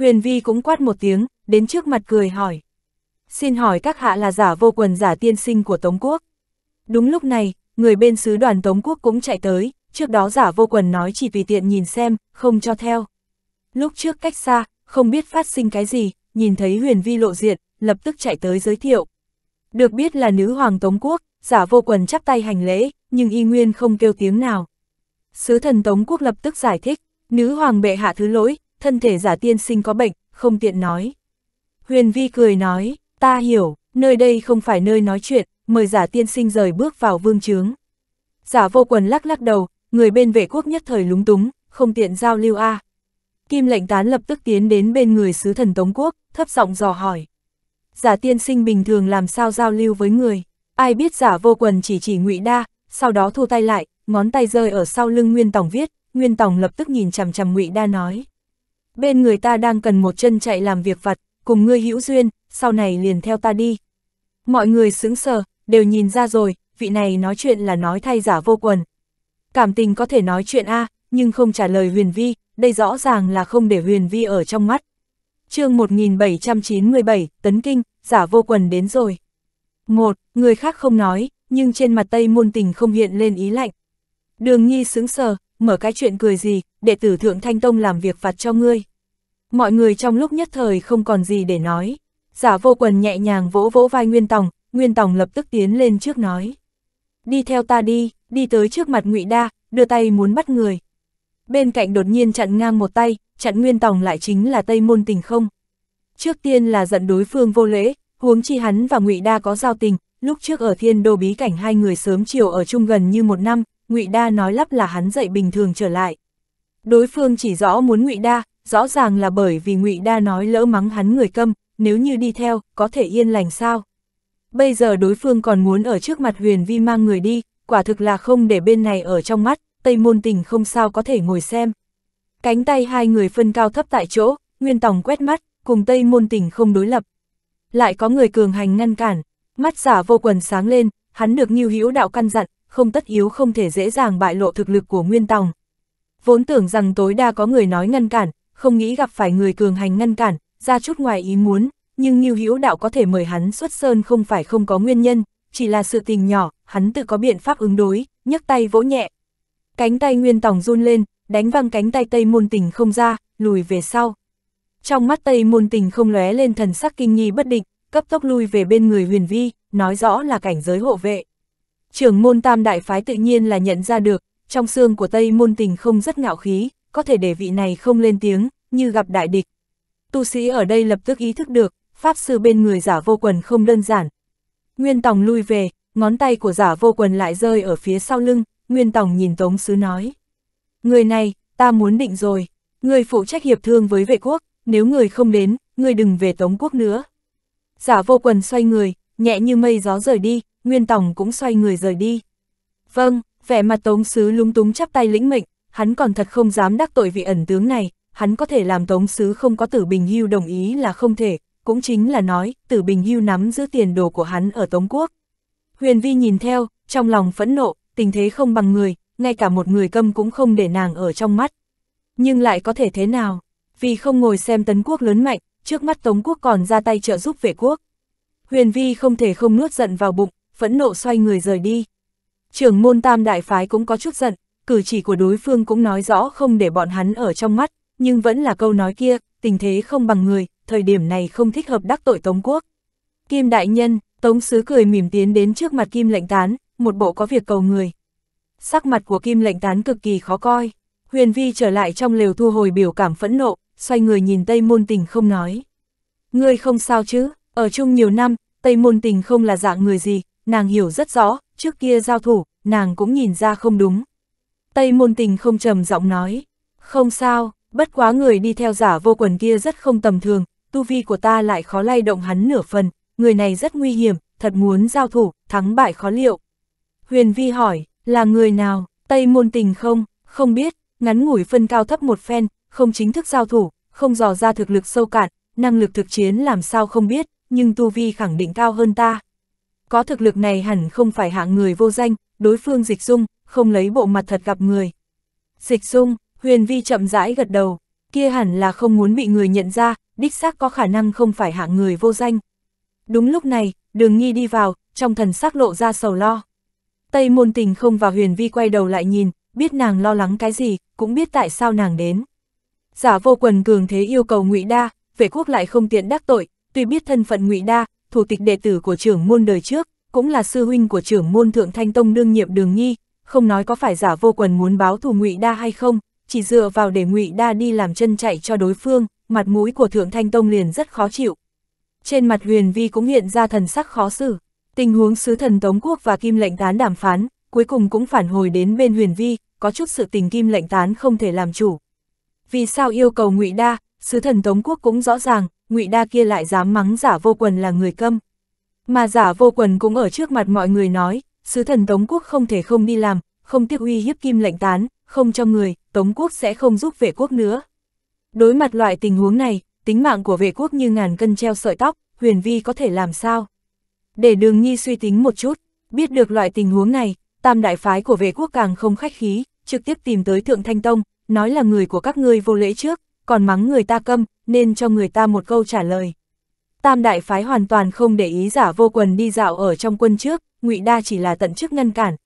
Huyền Vi cũng quát một tiếng, đến trước mặt cười hỏi. Xin hỏi các hạ là giả vô quần giả tiên sinh của Tống Quốc. Đúng lúc này, người bên sứ đoàn Tống Quốc cũng chạy tới, trước đó giả vô quần nói chỉ vì tiện nhìn xem, không cho theo. Lúc trước cách xa, không biết phát sinh cái gì, nhìn thấy Huyền Vi lộ diện, lập tức chạy tới giới thiệu. Được biết là nữ hoàng Tống Quốc, giả vô quần chắp tay hành lễ, nhưng y nguyên không kêu tiếng nào. Sứ thần Tống Quốc lập tức giải thích, nữ hoàng bệ hạ thứ lỗi, thân thể giả tiên sinh có bệnh, không tiện nói. Huyền vi cười nói, ta hiểu, nơi đây không phải nơi nói chuyện, mời giả tiên sinh rời bước vào vương trướng. Giả vô quần lắc lắc đầu, người bên vệ quốc nhất thời lúng túng, không tiện giao lưu a. À. Kim lệnh tán lập tức tiến đến bên người sứ thần Tống Quốc, thấp giọng dò hỏi. Giả tiên sinh bình thường làm sao giao lưu với người, ai biết giả vô quần chỉ chỉ ngụy đa, sau đó thu tay lại, ngón tay rơi ở sau lưng Nguyên tổng viết, Nguyên tổng lập tức nhìn chằm chằm ngụy đa nói bên người ta đang cần một chân chạy làm việc vặt, cùng ngươi hữu duyên, sau này liền theo ta đi. Mọi người sững sờ, đều nhìn ra rồi, vị này nói chuyện là nói thay giả vô quần. Cảm tình có thể nói chuyện A, nhưng không trả lời huyền vi, đây rõ ràng là không để huyền vi ở trong mắt. chương 1797, Tấn Kinh, giả vô quần đến rồi. Một, người khác không nói, nhưng trên mặt Tây môn tình không hiện lên ý lạnh. Đường nghi sững sờ, mở cái chuyện cười gì, đệ tử Thượng Thanh Tông làm việc phạt cho ngươi. Mọi người trong lúc nhất thời không còn gì để nói. Giả vô quần nhẹ nhàng vỗ vỗ vai Nguyên Tòng, Nguyên Tòng lập tức tiến lên trước nói. Đi theo ta đi, đi tới trước mặt ngụy Đa, đưa tay muốn bắt người. Bên cạnh đột nhiên chặn ngang một tay, chặn Nguyên Tòng lại chính là Tây Môn Tình không. Trước tiên là giận đối phương vô lễ, huống chi hắn và ngụy Đa có giao tình, lúc trước ở thiên đô bí cảnh hai người sớm chiều ở chung gần như một năm, Ngụy Đa nói lắp là hắn dậy bình thường trở lại. Đối phương chỉ rõ muốn Ngụy Đa, rõ ràng là bởi vì Ngụy Đa nói lỡ mắng hắn người câm, nếu như đi theo, có thể yên lành sao? Bây giờ đối phương còn muốn ở trước mặt Huyền Vi mang người đi, quả thực là không để bên này ở trong mắt, Tây Môn Tình không sao có thể ngồi xem. Cánh tay hai người phân cao thấp tại chỗ, Nguyên Tòng quét mắt, cùng Tây Môn Tình không đối lập. Lại có người cường hành ngăn cản, mắt giả vô quần sáng lên, hắn được Nhiêu Hữu đạo căn dặn, không tất yếu không thể dễ dàng bại lộ thực lực của Nguyên Tòng. Vốn tưởng rằng tối đa có người nói ngăn cản, không nghĩ gặp phải người cường hành ngăn cản, ra chút ngoài ý muốn, nhưng Ngưu Hữu Đạo có thể mời hắn xuất sơn không phải không có nguyên nhân, chỉ là sự tình nhỏ, hắn tự có biện pháp ứng đối, nhấc tay vỗ nhẹ. Cánh tay Nguyên Tòng run lên, đánh văng cánh tay Tây Môn Tình không ra, lùi về sau. Trong mắt Tây Môn Tình không lóe lên thần sắc kinh nghi bất định, cấp tốc lui về bên người Huyền Vi, nói rõ là cảnh giới hộ vệ. Trưởng môn tam đại phái tự nhiên là nhận ra được, trong xương của Tây môn tình không rất ngạo khí, có thể để vị này không lên tiếng, như gặp đại địch. Tu sĩ ở đây lập tức ý thức được, pháp sư bên người giả vô quần không đơn giản. Nguyên Tòng lui về, ngón tay của giả vô quần lại rơi ở phía sau lưng, Nguyên Tòng nhìn Tống Sứ nói. Người này, ta muốn định rồi, người phụ trách hiệp thương với vệ quốc, nếu người không đến, người đừng về Tống quốc nữa. Giả vô quần xoay người, nhẹ như mây gió rời đi, Nguyên Tổng cũng xoay người rời đi. Vâng, vẻ mặt Tống Sứ lúng túng chắp tay lĩnh mệnh, hắn còn thật không dám đắc tội vị ẩn tướng này, hắn có thể làm Tống Sứ không có tử bình hưu đồng ý là không thể, cũng chính là nói, tử bình hưu nắm giữ tiền đồ của hắn ở Tống Quốc. Huyền Vi nhìn theo, trong lòng phẫn nộ, tình thế không bằng người, ngay cả một người câm cũng không để nàng ở trong mắt. Nhưng lại có thể thế nào, vì không ngồi xem tấn quốc lớn mạnh, trước mắt Tống Quốc còn ra tay trợ giúp vệ quốc. Huyền Vi không thể không nuốt giận vào bụng, phẫn nộ xoay người rời đi. Trưởng môn tam đại phái cũng có chút giận, cử chỉ của đối phương cũng nói rõ không để bọn hắn ở trong mắt, nhưng vẫn là câu nói kia, tình thế không bằng người, thời điểm này không thích hợp đắc tội Tống Quốc. Kim đại nhân, Tống sứ cười mỉm tiến đến trước mặt Kim lệnh tán, một bộ có việc cầu người. Sắc mặt của Kim lệnh tán cực kỳ khó coi, huyền vi trở lại trong lều thu hồi biểu cảm phẫn nộ, xoay người nhìn Tây Môn Tình không nói. Ngươi không sao chứ, ở chung nhiều năm, Tây Môn Tình không là dạng người gì, nàng hiểu rất rõ, trước kia giao thủ, nàng cũng nhìn ra không đúng. Tây môn tình không trầm giọng nói, không sao, bất quá người đi theo giả vô quần kia rất không tầm thường, tu vi của ta lại khó lay động hắn nửa phần, người này rất nguy hiểm, thật muốn giao thủ, thắng bại khó liệu. Huyền Vi hỏi, là người nào, Tây môn tình không, không biết, ngắn ngủi phân cao thấp một phen, không chính thức giao thủ, không dò ra thực lực sâu cạn, năng lực thực chiến làm sao không biết, nhưng tu vi khẳng định cao hơn ta, có thực lực này hẳn không phải hạng người vô danh, đối phương dịch dung, không lấy bộ mặt thật gặp người. Dịch dung, huyền vi chậm rãi gật đầu, kia hẳn là không muốn bị người nhận ra, đích xác có khả năng không phải hạng người vô danh. Đúng lúc này, đường nghi đi vào, trong thần sắc lộ ra sầu lo. Tây môn tình không và huyền vi quay đầu lại nhìn, biết nàng lo lắng cái gì, cũng biết tại sao nàng đến. Giả vô quần cường thế yêu cầu ngụy Đa, vệ quốc lại không tiện đắc tội, tuy biết thân phận ngụy Đa, thủ tịch đệ tử của trưởng môn đời trước, cũng là sư huynh của trưởng môn Thượng Thanh Tông đương nhiệm Đường Nhi, không nói có phải giả vô quần muốn báo thù Ngụy Đa hay không, chỉ dựa vào để Ngụy Đa đi làm chân chạy cho đối phương, mặt mũi của Thượng Thanh Tông liền rất khó chịu. Trên mặt Huyền Vi cũng hiện ra thần sắc khó xử, tình huống sứ thần Tống Quốc và Kim Lệnh Tán đàm phán, cuối cùng cũng phản hồi đến bên Huyền Vi, có chút sự tình Kim Lệnh Tán không thể làm chủ. Vì sao yêu cầu Ngụy Đa, sứ thần Tống Quốc cũng rõ ràng, ngụy đa kia lại dám mắng giả vô quần là người câm. Mà giả vô quần cũng ở trước mặt mọi người nói, sứ thần Tống Quốc không thể không đi làm, không tiếc uy hiếp kim lệnh tán, không cho người, Tống Quốc sẽ không giúp vệ quốc nữa. Đối mặt loại tình huống này, tính mạng của vệ quốc như ngàn cân treo sợi tóc, huyền vi có thể làm sao? Để đường nhi suy tính một chút, biết được loại tình huống này, tam đại phái của vệ quốc càng không khách khí, trực tiếp tìm tới Thượng Thanh Tông, nói là người của các ngươi vô lễ trước, còn mắng người ta câm, nên cho người ta một câu trả lời. Tam đại phái hoàn toàn không để ý giả vô quần đi dạo ở trong quân trước, ngụy Đa chỉ là tận chức ngăn cản.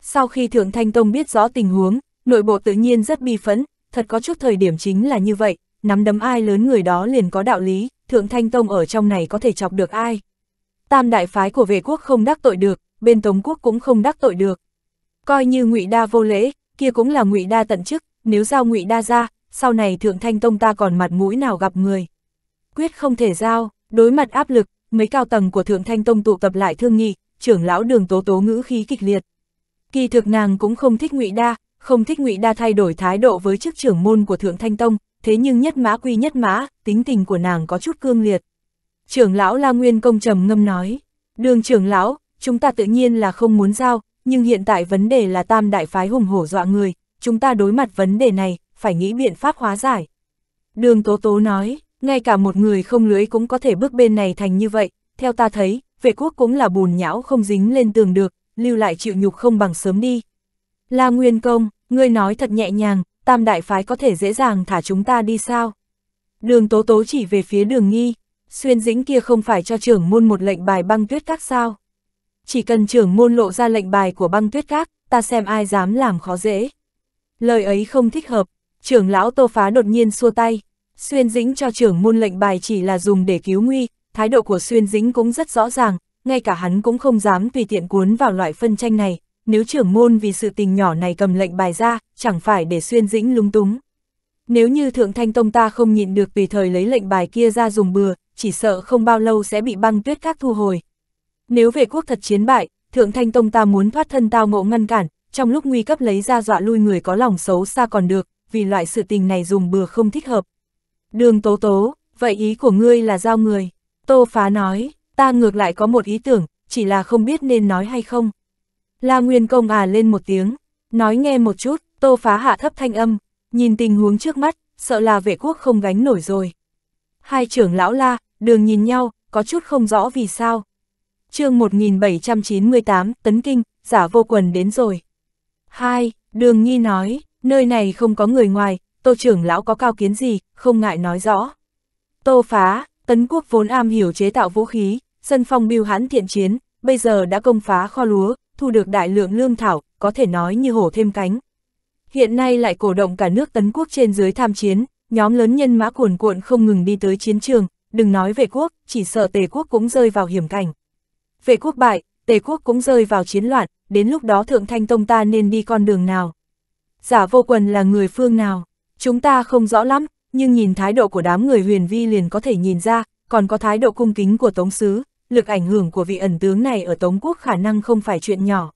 Sau khi Thượng Thanh Tông biết rõ tình huống, nội bộ tự nhiên rất bi phẫn, thật có chút thời điểm chính là như vậy, nắm đấm ai lớn người đó liền có đạo lý, Thượng Thanh Tông ở trong này có thể chọc được ai. Tam đại phái của vệ quốc không đắc tội được, bên Tống quốc cũng không đắc tội được. Coi như ngụy Đa vô lễ, kia cũng là ngụy Đa tận chức, nếu giao ngụy Đa ra, sau này thượng thanh tông ta còn mặt mũi nào gặp người. Quyết không thể giao, đối mặt áp lực, mấy cao tầng của thượng thanh tông tụ tập lại thương nghị, trưởng lão đường tố tố ngữ khí kịch liệt. Kỳ thực nàng cũng không thích ngụy đa, không thích ngụy đa thay đổi thái độ với chức trưởng môn của thượng thanh tông, thế nhưng nhất mã quy nhất mã, tính tình của nàng có chút cương liệt. Trưởng lão La Nguyên Công trầm ngâm nói, đường trưởng lão, chúng ta tự nhiên là không muốn giao, nhưng hiện tại vấn đề là tam đại phái hùng hổ dọa người, chúng ta đối mặt vấn đề này, phải nghĩ biện pháp hóa giải. Đường Tố Tố nói, ngay cả một người không lưới cũng có thể bước bên này thành như vậy, theo ta thấy, vệ quốc cũng là bùn nhão không dính lên tường được, lưu lại chịu nhục không bằng sớm đi. La Nguyên Công, ngươi nói thật nhẹ nhàng, tam đại phái có thể dễ dàng thả chúng ta đi sao? Đường Tố Tố chỉ về phía đường nghi, xuyên dĩnh kia không phải cho trưởng môn một lệnh bài băng tuyết các sao? Chỉ cần trưởng môn lộ ra lệnh bài của băng tuyết các, ta xem ai dám làm khó dễ. Lời ấy không thích hợp, Trưởng lão Tô Phá đột nhiên xua tay, Xuyên Dĩnh cho trưởng môn lệnh bài chỉ là dùng để cứu nguy, thái độ của Xuyên Dĩnh cũng rất rõ ràng, ngay cả hắn cũng không dám tùy tiện cuốn vào loại phân tranh này, nếu trưởng môn vì sự tình nhỏ này cầm lệnh bài ra, chẳng phải để Xuyên Dĩnh lúng túng. Nếu như Thượng Thanh Tông ta không nhịn được tùy thời lấy lệnh bài kia ra dùng bừa, chỉ sợ không bao lâu sẽ bị băng tuyết các thu hồi. Nếu về quốc thật chiến bại, Thượng Thanh Tông ta muốn thoát thân tao ngộ ngăn cản, trong lúc nguy cấp lấy ra dọa lui người có lòng xấu xa còn được, vì loại sự tình này dùng bừa không thích hợp. Đường tố tố, vậy ý của ngươi là giao người. Tô phá nói, ta ngược lại có một ý tưởng, chỉ là không biết nên nói hay không. La Nguyên Công à lên một tiếng, nói nghe một chút, tô phá hạ thấp thanh âm, nhìn tình huống trước mắt, sợ là vệ quốc không gánh nổi rồi. Hai trưởng lão la, đường nhìn nhau, có chút không rõ vì sao. chương 1798, Tấn Kinh, giả vô quần đến rồi. Hai, đường nghi nói, nơi này không có người ngoài, tô trưởng lão có cao kiến gì, không ngại nói rõ. Tô phá, tấn quốc vốn am hiểu chế tạo vũ khí, sân phong biêu hãn thiện chiến, bây giờ đã công phá kho lúa, thu được đại lượng lương thảo, có thể nói như hổ thêm cánh. Hiện nay lại cổ động cả nước tấn quốc trên dưới tham chiến, nhóm lớn nhân mã cuồn cuộn không ngừng đi tới chiến trường, đừng nói về quốc, chỉ sợ tề quốc cũng rơi vào hiểm cảnh. Về quốc bại, tề quốc cũng rơi vào chiến loạn, đến lúc đó thượng thanh tông ta nên đi con đường nào giả vô quần là người phương nào, chúng ta không rõ lắm, nhưng nhìn thái độ của đám người huyền vi liền có thể nhìn ra, còn có thái độ cung kính của Tống Sứ, lực ảnh hưởng của vị ẩn tướng này ở Tống Quốc khả năng không phải chuyện nhỏ.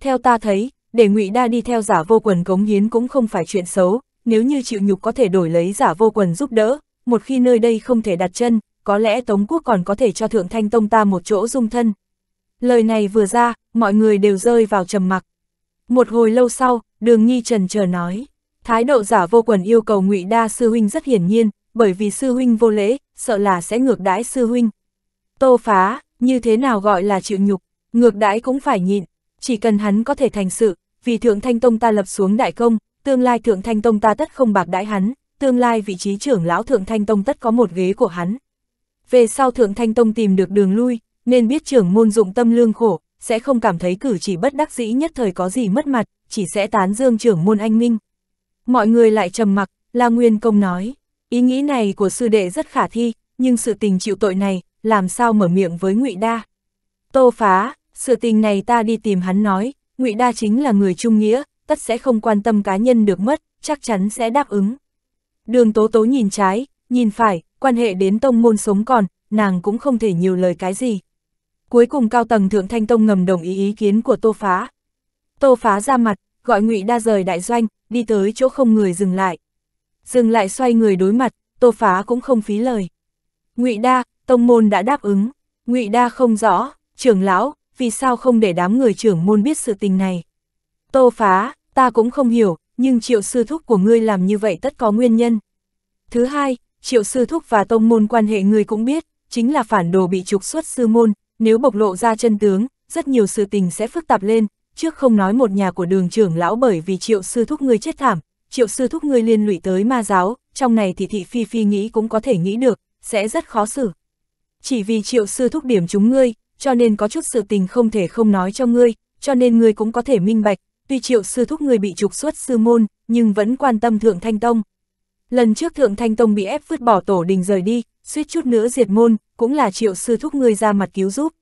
Theo ta thấy, để ngụy Đa đi theo giả vô quần cống hiến cũng không phải chuyện xấu, nếu như chịu nhục có thể đổi lấy giả vô quần giúp đỡ, một khi nơi đây không thể đặt chân, có lẽ Tống Quốc còn có thể cho Thượng Thanh Tông ta một chỗ dung thân. Lời này vừa ra, mọi người đều rơi vào trầm mặc. Một hồi lâu sau, đường nhi trần chờ nói, thái độ giả vô quần yêu cầu ngụy đa sư huynh rất hiển nhiên, bởi vì sư huynh vô lễ, sợ là sẽ ngược đãi sư huynh. Tô phá, như thế nào gọi là chịu nhục, ngược đãi cũng phải nhịn, chỉ cần hắn có thể thành sự, vì thượng thanh tông ta lập xuống đại công, tương lai thượng thanh tông ta tất không bạc đãi hắn, tương lai vị trí trưởng lão thượng thanh tông tất có một ghế của hắn. Về sau thượng thanh tông tìm được đường lui, nên biết trưởng môn dụng tâm lương khổ, sẽ không cảm thấy cử chỉ bất đắc dĩ nhất thời có gì mất mặt, chỉ sẽ tán dương trưởng môn anh minh. Mọi người lại trầm mặc, La Nguyên Công nói, ý nghĩ này của sư đệ rất khả thi, nhưng sự tình chịu tội này, làm sao mở miệng với ngụy Đa. Tô phá, sự tình này ta đi tìm hắn nói, ngụy Đa chính là người trung nghĩa, tất sẽ không quan tâm cá nhân được mất, chắc chắn sẽ đáp ứng. Đường tố tố nhìn trái, nhìn phải, quan hệ đến tông môn sống còn, nàng cũng không thể nhiều lời cái gì cuối cùng cao tầng Thượng Thanh Tông ngầm đồng ý ý kiến của Tô Phá. Tô Phá ra mặt, gọi Ngụy Đa rời đại doanh, đi tới chỗ không người dừng lại. Dừng lại xoay người đối mặt, Tô Phá cũng không phí lời. Ngụy Đa, tông môn đã đáp ứng, Ngụy Đa không rõ, trưởng lão, vì sao không để đám người trưởng môn biết sự tình này. Tô Phá, ta cũng không hiểu, nhưng triệu sư thúc của ngươi làm như vậy tất có nguyên nhân. Thứ hai, triệu sư thúc và tông môn quan hệ ngươi cũng biết, chính là phản đồ bị trục xuất sư môn, nếu bộc lộ ra chân tướng, rất nhiều sự tình sẽ phức tạp lên, trước không nói một nhà của đường trưởng lão bởi vì triệu sư thúc ngươi chết thảm, triệu sư thúc ngươi liên lụy tới ma giáo, trong này thì thị phi phi nghĩ cũng có thể nghĩ được, sẽ rất khó xử. Chỉ vì triệu sư thúc điểm chúng ngươi, cho nên có chút sự tình không thể không nói cho ngươi, cho nên ngươi cũng có thể minh bạch, tuy triệu sư thúc ngươi bị trục xuất sư môn, nhưng vẫn quan tâm thượng thanh tông, Lần trước Thượng Thanh Tông bị ép vứt bỏ tổ đình rời đi, suýt chút nữa diệt môn, cũng là triệu sư thúc người ra mặt cứu giúp.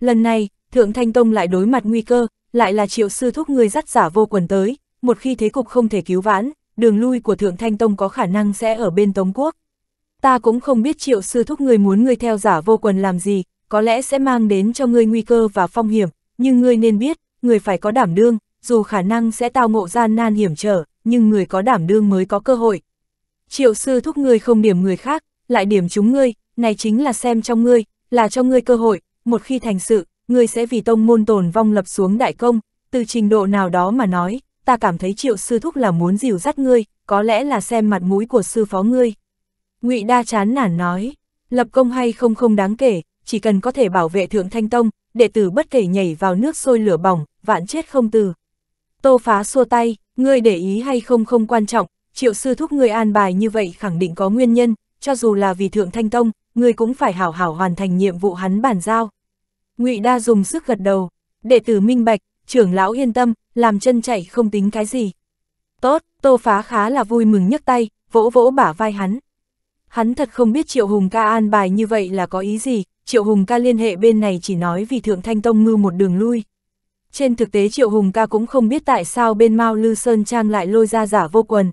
Lần này, Thượng Thanh Tông lại đối mặt nguy cơ, lại là triệu sư thúc người dắt giả vô quần tới, một khi thế cục không thể cứu vãn, đường lui của Thượng Thanh Tông có khả năng sẽ ở bên Tống Quốc. Ta cũng không biết triệu sư thúc người muốn người theo giả vô quần làm gì, có lẽ sẽ mang đến cho ngươi nguy cơ và phong hiểm, nhưng ngươi nên biết, người phải có đảm đương, dù khả năng sẽ tao ngộ gian nan hiểm trở, nhưng người có đảm đương mới có cơ hội, Triệu sư thúc ngươi không điểm người khác, lại điểm chúng ngươi, này chính là xem trong ngươi, là cho ngươi cơ hội, một khi thành sự, ngươi sẽ vì tông môn tồn vong lập xuống đại công, từ trình độ nào đó mà nói, ta cảm thấy triệu sư thúc là muốn dìu dắt ngươi, có lẽ là xem mặt mũi của sư phó ngươi. ngụy đa chán nản nói, lập công hay không không đáng kể, chỉ cần có thể bảo vệ thượng thanh tông, đệ tử bất kể nhảy vào nước sôi lửa bỏng, vạn chết không từ. Tô phá xua tay, ngươi để ý hay không không quan trọng, triệu sư thúc người an bài như vậy khẳng định có nguyên nhân, cho dù là vì thượng thanh tông, người cũng phải hảo hảo hoàn thành nhiệm vụ hắn bàn giao. ngụy Đa dùng sức gật đầu, đệ tử minh bạch, trưởng lão yên tâm, làm chân chạy không tính cái gì. Tốt, tô phá khá là vui mừng nhấc tay, vỗ vỗ bả vai hắn. Hắn thật không biết Triệu Hùng ca an bài như vậy là có ý gì, Triệu Hùng ca liên hệ bên này chỉ nói vì Thượng Thanh Tông ngư một đường lui. Trên thực tế Triệu Hùng ca cũng không biết tại sao bên Mao Lư Sơn Trang lại lôi ra giả vô quần,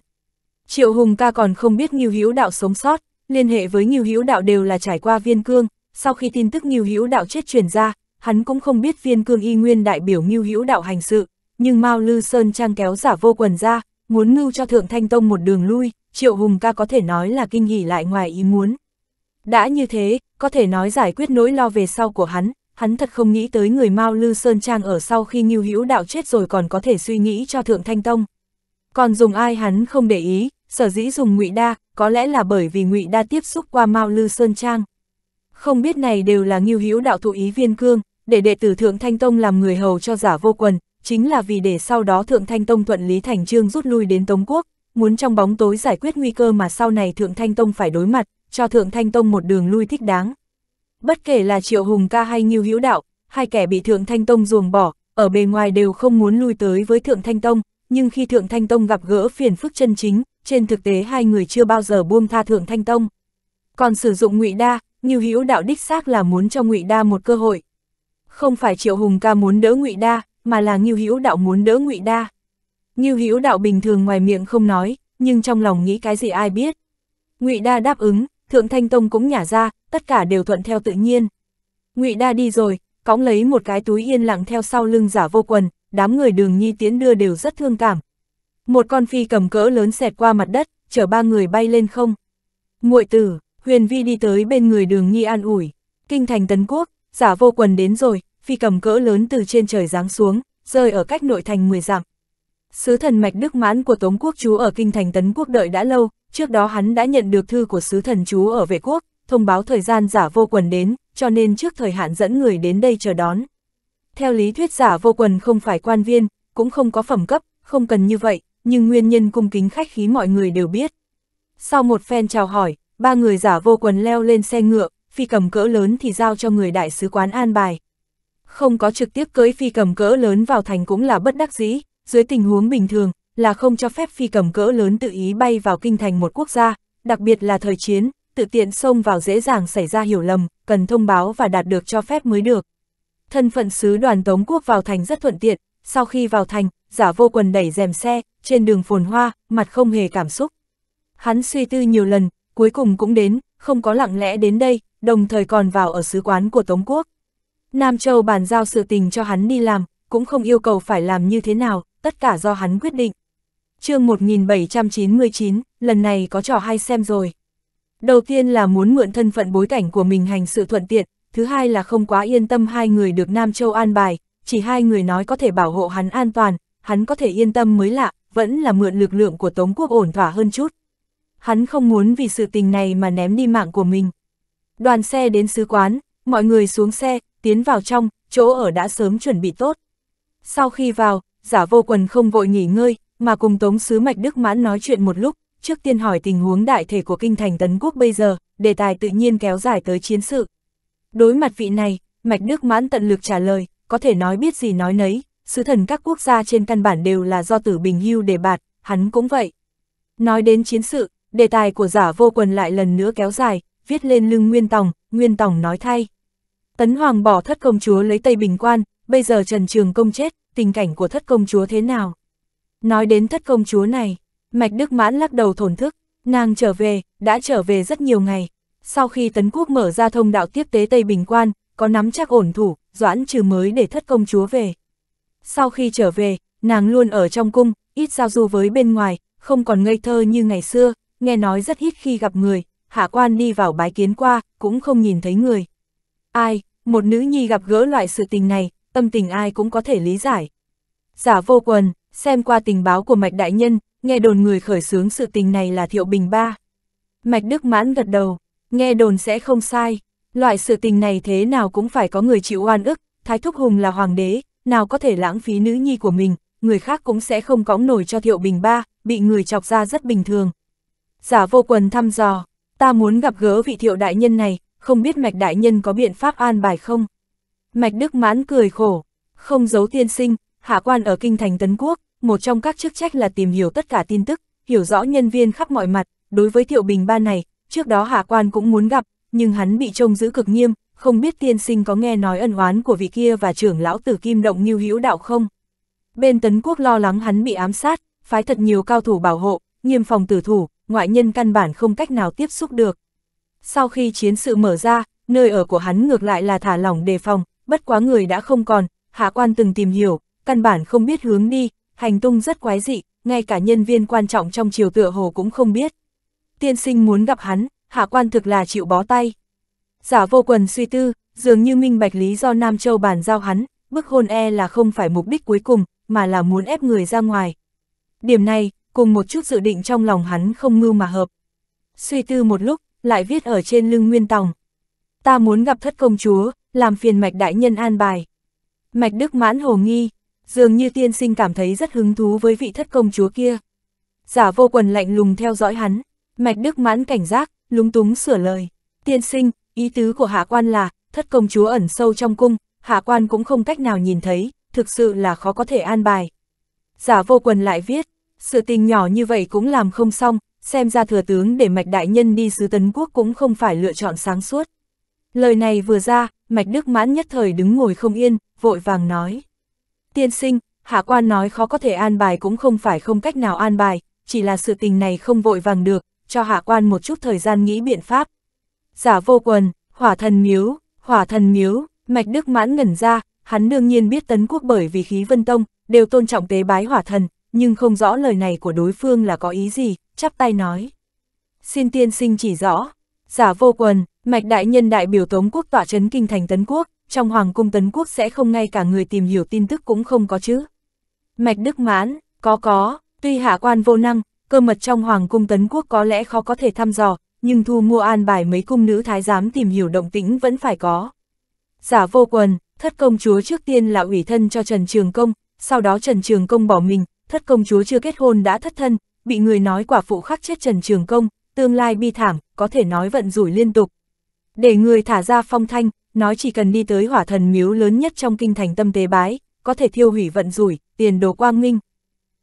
Triệu Hùng ca còn không biết Ngưu Hữu Đạo sống sót, liên hệ với Ngưu Hữu Đạo đều là trải qua Viên Cương, sau khi tin tức Ngưu Hữu Đạo chết truyền ra, hắn cũng không biết Viên Cương y nguyên đại biểu Ngưu Hữu Đạo hành sự, nhưng Mao Lư Sơn trang kéo giả vô quần ra, muốn mưu cho Thượng Thanh Tông một đường lui, Triệu Hùng ca có thể nói là kinh nghỉ lại ngoài ý muốn. Đã như thế, có thể nói giải quyết nỗi lo về sau của hắn, hắn thật không nghĩ tới người Mao Lư Sơn Trang ở sau khi Ngưu Hữu Đạo chết rồi còn có thể suy nghĩ cho Thượng Thanh Tông. Còn dùng ai hắn không để ý, sở dĩ dùng ngụy Đa, có lẽ là bởi vì ngụy Đa tiếp xúc qua Mao Lư Sơn Trang. Không biết này đều là nghiêu hữu đạo thụ ý viên cương, để đệ tử Thượng Thanh Tông làm người hầu cho giả vô quần, chính là vì để sau đó Thượng Thanh Tông thuận lý thành trương rút lui đến Tống Quốc, muốn trong bóng tối giải quyết nguy cơ mà sau này Thượng Thanh Tông phải đối mặt, cho Thượng Thanh Tông một đường lui thích đáng. Bất kể là Triệu Hùng Ca hay Ngưu Hữu Đạo, hai kẻ bị Thượng Thanh Tông ruồng bỏ, ở bề ngoài đều không muốn lui tới với Thượng Thanh Tông, nhưng khi Thượng Thanh Tông gặp gỡ phiền phức chân chính, trên thực tế hai người chưa bao giờ buông tha Thượng Thanh Tông. Còn sử dụng ngụy Đa, như Hữu Đạo đích xác là muốn cho ngụy Đa một cơ hội. Không phải Triệu Hùng ca muốn đỡ ngụy Đa, mà là như Hữu Đạo muốn đỡ ngụy Đa. như Hữu Đạo bình thường ngoài miệng không nói, nhưng trong lòng nghĩ cái gì ai biết. Ngụy Đa đáp ứng, Thượng Thanh Tông cũng nhả ra, tất cả đều thuận theo tự nhiên. Ngụy Đa đi rồi, cõng lấy một cái túi yên lặng theo sau lưng giả vô quần, đám người đường nhi tiễn đưa đều rất thương cảm. Một con phi cầm cỡ lớn xẹt qua mặt đất, chở ba người bay lên không. muội tử, huyền vi đi tới bên người đường nhi an ủi, kinh thành tấn quốc, giả vô quần đến rồi, phi cầm cỡ lớn từ trên trời giáng xuống, rơi ở cách nội thành 10 dặm. Sứ thần mạch đức mãn của Tống quốc chú ở kinh thành tấn quốc đợi đã lâu, trước đó hắn đã nhận được thư của sứ thần chú ở vệ quốc, thông báo thời gian giả vô quần đến, cho nên trước thời hạn dẫn người đến đây chờ đón. Theo lý thuyết giả vô quần không phải quan viên, cũng không có phẩm cấp, không cần như vậy, nhưng nguyên nhân cung kính khách khí mọi người đều biết. Sau một phen chào hỏi, ba người giả vô quần leo lên xe ngựa, phi cầm cỡ lớn thì giao cho người đại sứ quán an bài. Không có trực tiếp cưới phi cầm cỡ lớn vào thành cũng là bất đắc dĩ, dưới tình huống bình thường, là không cho phép phi cầm cỡ lớn tự ý bay vào kinh thành một quốc gia, đặc biệt là thời chiến, tự tiện xông vào dễ dàng xảy ra hiểu lầm, cần thông báo và đạt được cho phép mới được. Thân phận sứ đoàn Tống Quốc vào thành rất thuận tiện, sau khi vào thành, giả vô quần đẩy rèm xe, trên đường phồn hoa, mặt không hề cảm xúc. Hắn suy tư nhiều lần, cuối cùng cũng đến, không có lặng lẽ đến đây, đồng thời còn vào ở sứ quán của Tống Quốc. Nam Châu bàn giao sự tình cho hắn đi làm, cũng không yêu cầu phải làm như thế nào, tất cả do hắn quyết định. chương 1799, lần này có trò hay xem rồi. Đầu tiên là muốn mượn thân phận bối cảnh của mình hành sự thuận tiện, thứ hai là không quá yên tâm hai người được Nam Châu an bài, chỉ hai người nói có thể bảo hộ hắn an toàn, hắn có thể yên tâm mới lạ, vẫn là mượn lực lượng của Tống Quốc ổn thỏa hơn chút. Hắn không muốn vì sự tình này mà ném đi mạng của mình. Đoàn xe đến sứ quán, mọi người xuống xe, tiến vào trong, chỗ ở đã sớm chuẩn bị tốt. Sau khi vào, giả vô quần không vội nghỉ ngơi, mà cùng Tống Sứ Mạch Đức Mãn nói chuyện một lúc, trước tiên hỏi tình huống đại thể của kinh thành Tấn Quốc bây giờ, đề tài tự nhiên kéo dài tới chiến sự, Đối mặt vị này, mạch đức mãn tận lực trả lời, có thể nói biết gì nói nấy, sứ thần các quốc gia trên căn bản đều là do tử bình hưu đề bạt, hắn cũng vậy. Nói đến chiến sự, đề tài của giả vô quần lại lần nữa kéo dài, viết lên lưng Nguyên Tòng, Nguyên Tòng nói thay. Tấn Hoàng bỏ thất công chúa lấy Tây Bình Quan, bây giờ Trần Trường Công chết, tình cảnh của thất công chúa thế nào? Nói đến thất công chúa này, Mạch Đức Mãn lắc đầu thổn thức, nàng trở về, đã trở về rất nhiều ngày, sau khi Tấn Quốc mở ra thông đạo tiếp tế Tây Bình Quan, có nắm chắc ổn thủ, doãn trừ mới để thất công chúa về. Sau khi trở về, nàng luôn ở trong cung, ít giao du với bên ngoài, không còn ngây thơ như ngày xưa, nghe nói rất ít khi gặp người, hạ quan đi vào bái kiến qua, cũng không nhìn thấy người. Ai, một nữ nhi gặp gỡ loại sự tình này, tâm tình ai cũng có thể lý giải. Giả vô quần, xem qua tình báo của Mạch Đại Nhân, nghe đồn người khởi xướng sự tình này là Thiệu Bình Ba. Mạch Đức Mãn gật đầu, Nghe đồn sẽ không sai, loại sự tình này thế nào cũng phải có người chịu oan ức, Thái Thúc Hùng là hoàng đế, nào có thể lãng phí nữ nhi của mình, người khác cũng sẽ không cõng nổi cho Thiệu Bình Ba, bị người chọc ra rất bình thường. Giả vô quần thăm dò, ta muốn gặp gỡ vị Thiệu Đại Nhân này, không biết Mạch Đại Nhân có biện pháp an bài không? Mạch Đức Mãn cười khổ, không giấu tiên sinh, hạ quan ở kinh thành Tấn Quốc, một trong các chức trách là tìm hiểu tất cả tin tức, hiểu rõ nhân viên khắp mọi mặt, đối với Thiệu Bình Ba này, Trước đó hạ quan cũng muốn gặp, nhưng hắn bị trông giữ cực nghiêm, không biết tiên sinh có nghe nói ân oán của vị kia và trưởng lão tử kim động như hữu đạo không. Bên tấn quốc lo lắng hắn bị ám sát, phái thật nhiều cao thủ bảo hộ, nghiêm phòng tử thủ, ngoại nhân căn bản không cách nào tiếp xúc được. Sau khi chiến sự mở ra, nơi ở của hắn ngược lại là thả lỏng đề phòng, bất quá người đã không còn, hạ quan từng tìm hiểu, căn bản không biết hướng đi, hành tung rất quái dị, ngay cả nhân viên quan trọng trong triều tựa hồ cũng không biết tiên sinh muốn gặp hắn, hạ quan thực là chịu bó tay. Giả vô quần suy tư, dường như minh bạch lý do Nam Châu bàn giao hắn, bức hôn e là không phải mục đích cuối cùng, mà là muốn ép người ra ngoài. Điểm này, cùng một chút dự định trong lòng hắn không mưu mà hợp. Suy tư một lúc, lại viết ở trên lưng nguyên tòng. Ta muốn gặp thất công chúa, làm phiền mạch đại nhân an bài. Mạch đức mãn hồ nghi, dường như tiên sinh cảm thấy rất hứng thú với vị thất công chúa kia. Giả vô quần lạnh lùng theo dõi hắn, Mạch Đức mãn cảnh giác, lúng túng sửa lời. Tiên sinh, ý tứ của hạ quan là, thất công chúa ẩn sâu trong cung, hạ quan cũng không cách nào nhìn thấy, thực sự là khó có thể an bài. Giả vô quần lại viết, sự tình nhỏ như vậy cũng làm không xong, xem ra thừa tướng để mạch đại nhân đi sứ tấn quốc cũng không phải lựa chọn sáng suốt. Lời này vừa ra, mạch đức mãn nhất thời đứng ngồi không yên, vội vàng nói. Tiên sinh, hạ quan nói khó có thể an bài cũng không phải không cách nào an bài, chỉ là sự tình này không vội vàng được, cho hạ quan một chút thời gian nghĩ biện pháp. Giả vô quần, hỏa thần miếu, hỏa thần miếu, mạch đức mãn ngẩn ra, hắn đương nhiên biết tấn quốc bởi vì khí vân tông, đều tôn trọng tế bái hỏa thần, nhưng không rõ lời này của đối phương là có ý gì, chắp tay nói. Xin tiên sinh chỉ rõ, giả vô quần, mạch đại nhân đại biểu tống quốc tỏa chấn kinh thành tấn quốc, trong hoàng cung tấn quốc sẽ không ngay cả người tìm hiểu tin tức cũng không có chứ. Mạch đức mãn, có có, tuy hạ quan vô năng, cơ mật trong hoàng cung tấn quốc có lẽ khó có thể thăm dò, nhưng thu mua an bài mấy cung nữ thái giám tìm hiểu động tĩnh vẫn phải có. Giả vô quần, thất công chúa trước tiên là ủy thân cho Trần Trường Công, sau đó Trần Trường Công bỏ mình, thất công chúa chưa kết hôn đã thất thân, bị người nói quả phụ khắc chết Trần Trường Công, tương lai bi thảm, có thể nói vận rủi liên tục. Để người thả ra phong thanh, nói chỉ cần đi tới hỏa thần miếu lớn nhất trong kinh thành tâm tế bái, có thể thiêu hủy vận rủi, tiền đồ quang minh.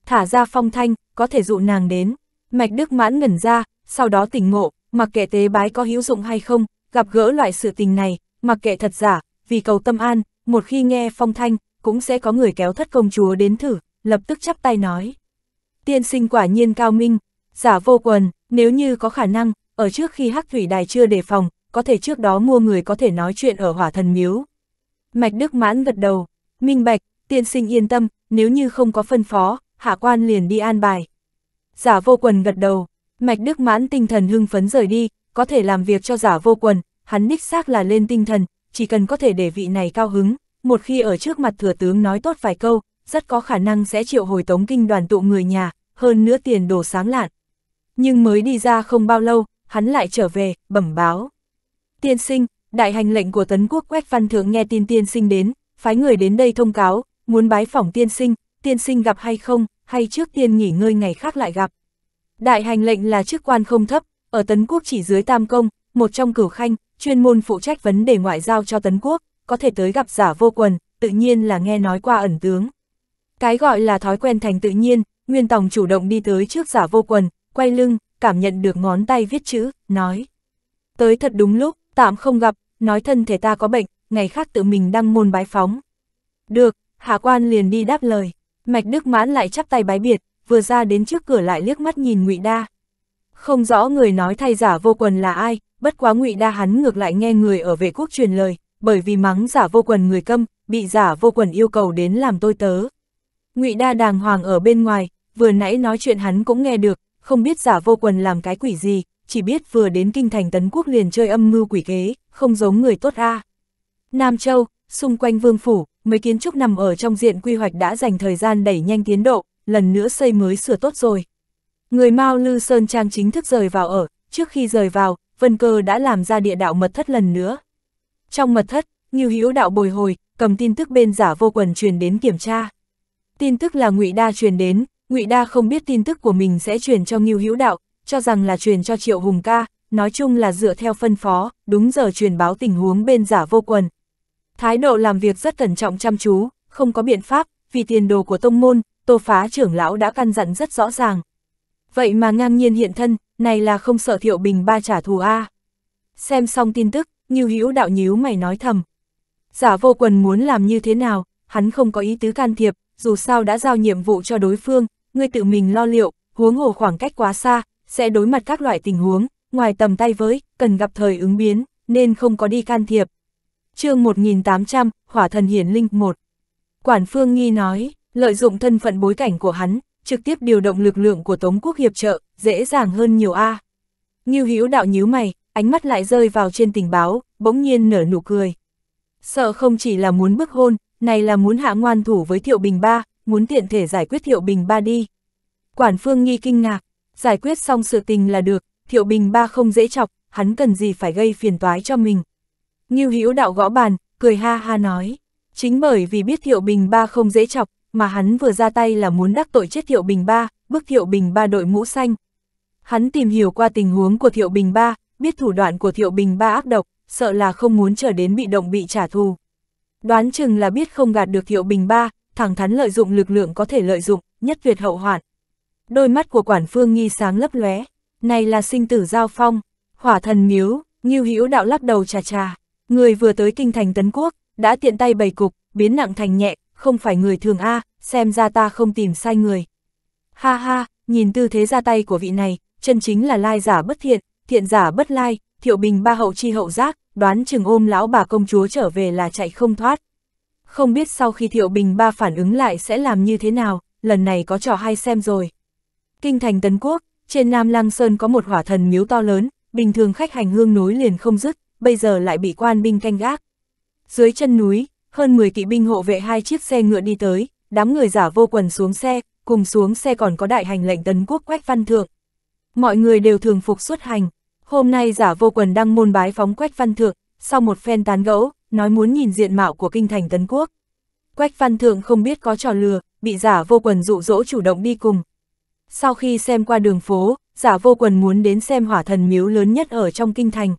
Thả ra phong thanh, có thể dụ nàng đến. Mạch Đức Mãn ngẩn ra, sau đó tỉnh ngộ, mặc kệ tế bái có hữu dụng hay không, gặp gỡ loại sự tình này, mặc kệ thật giả, vì cầu tâm an, một khi nghe phong thanh, cũng sẽ có người kéo thất công chúa đến thử, lập tức chắp tay nói. Tiên sinh quả nhiên cao minh, giả vô quần, nếu như có khả năng, ở trước khi hắc thủy đài chưa đề phòng, có thể trước đó mua người có thể nói chuyện ở hỏa thần miếu. Mạch Đức Mãn gật đầu, minh bạch, tiên sinh yên tâm, nếu như không có phân phó, hạ quan liền đi an bài giả vô quần gật đầu, mạch đức mãn tinh thần hưng phấn rời đi, có thể làm việc cho giả vô quần, hắn đích xác là lên tinh thần, chỉ cần có thể để vị này cao hứng, một khi ở trước mặt thừa tướng nói tốt vài câu, rất có khả năng sẽ triệu hồi tống kinh đoàn tụ người nhà, hơn nữa tiền đồ sáng lạn. Nhưng mới đi ra không bao lâu, hắn lại trở về, bẩm báo. Tiên sinh, đại hành lệnh của Tấn Quốc quét Văn Thượng nghe tin tiên sinh đến, phái người đến đây thông cáo, muốn bái phỏng tiên sinh, tiên sinh gặp hay không, hay trước tiên nghỉ ngơi ngày khác lại gặp. Đại hành lệnh là chức quan không thấp, ở Tấn Quốc chỉ dưới Tam Công, một trong cửu khanh, chuyên môn phụ trách vấn đề ngoại giao cho Tấn Quốc, có thể tới gặp giả vô quần, tự nhiên là nghe nói qua ẩn tướng. Cái gọi là thói quen thành tự nhiên, Nguyên Tòng chủ động đi tới trước giả vô quần, quay lưng, cảm nhận được ngón tay viết chữ, nói. Tới thật đúng lúc, tạm không gặp, nói thân thể ta có bệnh, ngày khác tự mình đăng môn bái phóng. Được, hạ quan liền đi đáp lời. Mạch Đức Mãn lại chắp tay bái biệt, vừa ra đến trước cửa lại liếc mắt nhìn Ngụy Đa. Không rõ người nói thay giả vô quần là ai, bất quá Ngụy Đa hắn ngược lại nghe người ở vệ quốc truyền lời, bởi vì mắng giả vô quần người câm, bị giả vô quần yêu cầu đến làm tôi tớ. Ngụy Đa đàng hoàng ở bên ngoài, vừa nãy nói chuyện hắn cũng nghe được, không biết giả vô quần làm cái quỷ gì, chỉ biết vừa đến kinh thành tấn quốc liền chơi âm mưu quỷ kế, không giống người tốt a. À. Nam Châu, xung quanh vương phủ, mới kiến trúc nằm ở trong diện quy hoạch đã dành thời gian đẩy nhanh tiến độ, lần nữa xây mới sửa tốt rồi. Người Mao Lư Sơn Trang chính thức rời vào ở, trước khi rời vào, Vân Cơ đã làm ra địa đạo mật thất lần nữa. Trong mật thất, Ngưu Hữu Đạo bồi hồi, cầm tin tức bên giả vô quần truyền đến kiểm tra. Tin tức là Ngụy Đa truyền đến, Ngụy Đa không biết tin tức của mình sẽ truyền cho Ngưu Hữu Đạo, cho rằng là truyền cho Triệu Hùng ca, nói chung là dựa theo phân phó, đúng giờ truyền báo tình huống bên giả vô quần, Thái độ làm việc rất cẩn trọng chăm chú, không có biện pháp, vì tiền đồ của tông môn, tô phá trưởng lão đã căn dặn rất rõ ràng. Vậy mà ngang nhiên hiện thân, này là không sợ thiệu bình ba trả thù A. Xem xong tin tức, như hữu đạo nhíu mày nói thầm. Giả vô quần muốn làm như thế nào, hắn không có ý tứ can thiệp, dù sao đã giao nhiệm vụ cho đối phương, ngươi tự mình lo liệu, huống hồ khoảng cách quá xa, sẽ đối mặt các loại tình huống, ngoài tầm tay với, cần gặp thời ứng biến, nên không có đi can thiệp, chương 1800, Hỏa thần hiển linh 1. Quản Phương Nghi nói, lợi dụng thân phận bối cảnh của hắn, trực tiếp điều động lực lượng của Tống Quốc hiệp trợ, dễ dàng hơn nhiều a. À. Ngưu Hữu đạo nhíu mày, ánh mắt lại rơi vào trên tình báo, bỗng nhiên nở nụ cười. Sợ không chỉ là muốn bức hôn, này là muốn hạ ngoan thủ với Thiệu Bình Ba, muốn tiện thể giải quyết Thiệu Bình Ba đi. Quản Phương Nghi kinh ngạc, giải quyết xong sự tình là được, Thiệu Bình Ba không dễ chọc, hắn cần gì phải gây phiền toái cho mình. Ngưu Hữu Đạo gõ bàn, cười ha ha nói. Chính bởi vì biết Thiệu Bình Ba không dễ chọc, mà hắn vừa ra tay là muốn đắc tội chết Thiệu Bình Ba, bức Thiệu Bình Ba đội mũ xanh. Hắn tìm hiểu qua tình huống của Thiệu Bình Ba, biết thủ đoạn của Thiệu Bình Ba ác độc, sợ là không muốn trở đến bị động bị trả thù. Đoán chừng là biết không gạt được Thiệu Bình Ba, thẳng thắn lợi dụng lực lượng có thể lợi dụng, nhất tuyệt hậu hoạn. Đôi mắt của quản phương nghi sáng lấp lóe, này là sinh tử giao phong, hỏa thần miếu, Ngưu Hữu Đạo lắc đầu trà trà. Người vừa tới kinh thành Tấn Quốc, đã tiện tay bày cục, biến nặng thành nhẹ, không phải người thường A, xem ra ta không tìm sai người. Ha ha, nhìn tư thế ra tay của vị này, chân chính là lai giả bất thiện, thiện giả bất lai, thiệu bình ba hậu chi hậu giác, đoán chừng ôm lão bà công chúa trở về là chạy không thoát. Không biết sau khi thiệu bình ba phản ứng lại sẽ làm như thế nào, lần này có trò hay xem rồi. Kinh thành Tấn Quốc, trên Nam Lăng Sơn có một hỏa thần miếu to lớn, bình thường khách hành hương núi liền không dứt, bây giờ lại bị quan binh canh gác. Dưới chân núi, hơn 10 kỵ binh hộ vệ hai chiếc xe ngựa đi tới, đám người giả vô quần xuống xe, cùng xuống xe còn có đại hành lệnh tấn quốc Quách Văn Thượng. Mọi người đều thường phục xuất hành, hôm nay giả vô quần đang môn bái phóng Quách Văn Thượng, sau một phen tán gẫu, nói muốn nhìn diện mạo của kinh thành tấn quốc. Quách Văn Thượng không biết có trò lừa, bị giả vô quần dụ dỗ chủ động đi cùng. Sau khi xem qua đường phố, giả vô quần muốn đến xem hỏa thần miếu lớn nhất ở trong kinh thành,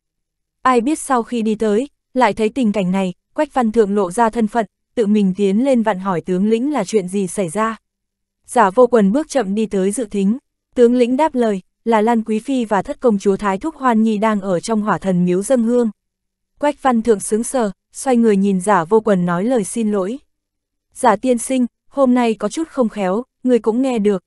Ai biết sau khi đi tới, lại thấy tình cảnh này, Quách Văn Thượng lộ ra thân phận, tự mình tiến lên vặn hỏi tướng lĩnh là chuyện gì xảy ra. Giả vô quần bước chậm đi tới dự thính, tướng lĩnh đáp lời, là Lan Quý Phi và thất công chúa Thái Thúc Hoan Nhi đang ở trong hỏa thần miếu dân hương. Quách Văn Thượng sướng sờ, xoay người nhìn giả vô quần nói lời xin lỗi. Giả tiên sinh, hôm nay có chút không khéo, người cũng nghe được.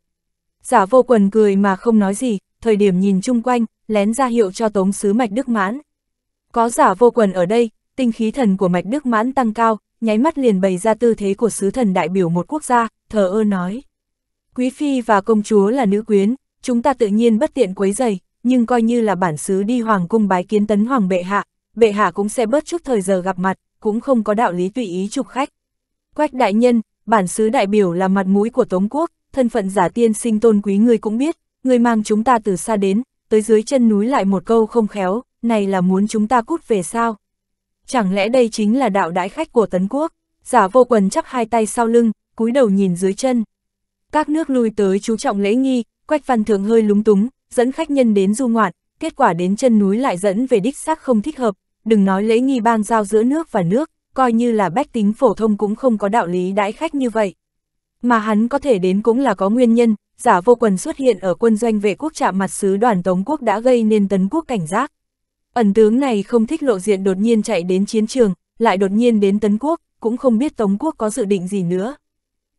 Giả vô quần cười mà không nói gì, thời điểm nhìn chung quanh, lén ra hiệu cho tống sứ mạch đức mãn, có giả vô quần ở đây, tinh khí thần của mạch đức mãn tăng cao, nháy mắt liền bày ra tư thế của sứ thần đại biểu một quốc gia, thờ ơ nói. Quý phi và công chúa là nữ quyến, chúng ta tự nhiên bất tiện quấy dày, nhưng coi như là bản sứ đi hoàng cung bái kiến tấn hoàng bệ hạ, bệ hạ cũng sẽ bớt chút thời giờ gặp mặt, cũng không có đạo lý tùy ý chụp khách. Quách đại nhân, bản sứ đại biểu là mặt mũi của Tống quốc, thân phận giả tiên sinh tôn quý người cũng biết, người mang chúng ta từ xa đến, tới dưới chân núi lại một câu không khéo, này là muốn chúng ta cút về sao? Chẳng lẽ đây chính là đạo đãi khách của Tấn Quốc? Giả vô quần chắp hai tay sau lưng, cúi đầu nhìn dưới chân. Các nước lui tới chú trọng lễ nghi, Quách Văn thường hơi lúng túng, dẫn khách nhân đến du ngoạn, kết quả đến chân núi lại dẫn về đích xác không thích hợp, đừng nói lễ nghi ban giao giữa nước và nước, coi như là bách tính phổ thông cũng không có đạo lý đãi khách như vậy. Mà hắn có thể đến cũng là có nguyên nhân, giả vô quần xuất hiện ở quân doanh vệ quốc trạm mặt sứ đoàn Tống Quốc đã gây nên tấn quốc cảnh giác, Ẩn tướng này không thích lộ diện đột nhiên chạy đến chiến trường, lại đột nhiên đến Tấn Quốc, cũng không biết Tống Quốc có dự định gì nữa.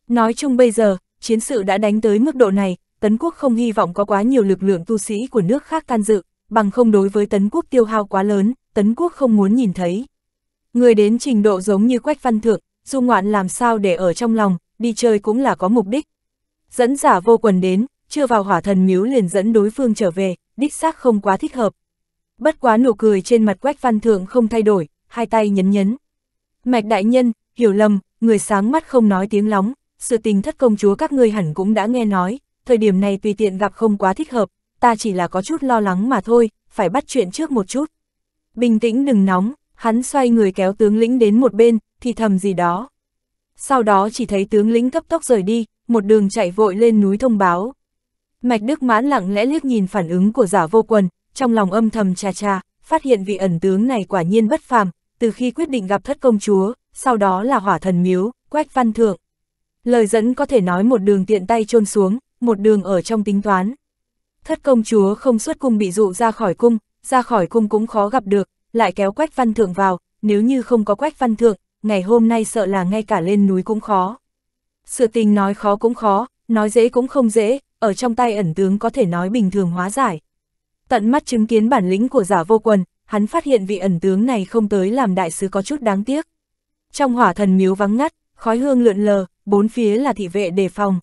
Nói chung bây giờ, chiến sự đã đánh tới mức độ này, Tấn Quốc không hy vọng có quá nhiều lực lượng tu sĩ của nước khác can dự, bằng không đối với Tấn Quốc tiêu hao quá lớn, Tấn Quốc không muốn nhìn thấy. Người đến trình độ giống như Quách Văn Thượng, du ngoạn làm sao để ở trong lòng, đi chơi cũng là có mục đích. Dẫn giả vô quần đến, chưa vào hỏa thần miếu liền dẫn đối phương trở về, đích xác không quá thích hợp, Bất quá nụ cười trên mặt Quách Văn Thượng không thay đổi, hai tay nhấn nhấn. Mạch đại nhân, hiểu lầm, người sáng mắt không nói tiếng lóng, sự tình thất công chúa các ngươi hẳn cũng đã nghe nói, thời điểm này tùy tiện gặp không quá thích hợp, ta chỉ là có chút lo lắng mà thôi, phải bắt chuyện trước một chút. Bình tĩnh đừng nóng, hắn xoay người kéo tướng lĩnh đến một bên, thì thầm gì đó. Sau đó chỉ thấy tướng lĩnh cấp tốc rời đi, một đường chạy vội lên núi thông báo. Mạch Đức mãn lặng lẽ liếc nhìn phản ứng của giả vô quần, trong lòng âm thầm cha cha, phát hiện vị ẩn tướng này quả nhiên bất phàm, từ khi quyết định gặp thất công chúa, sau đó là hỏa thần miếu, quách văn thượng. Lời dẫn có thể nói một đường tiện tay chôn xuống, một đường ở trong tính toán. Thất công chúa không xuất cung bị dụ ra khỏi cung, ra khỏi cung cũng khó gặp được, lại kéo quách văn thượng vào, nếu như không có quách văn thượng, ngày hôm nay sợ là ngay cả lên núi cũng khó. Sự tình nói khó cũng khó, nói dễ cũng không dễ, ở trong tay ẩn tướng có thể nói bình thường hóa giải. Tận mắt chứng kiến bản lĩnh của giả vô quần, hắn phát hiện vị ẩn tướng này không tới làm đại sứ có chút đáng tiếc. Trong hỏa thần miếu vắng ngắt, khói hương lượn lờ, bốn phía là thị vệ đề phòng.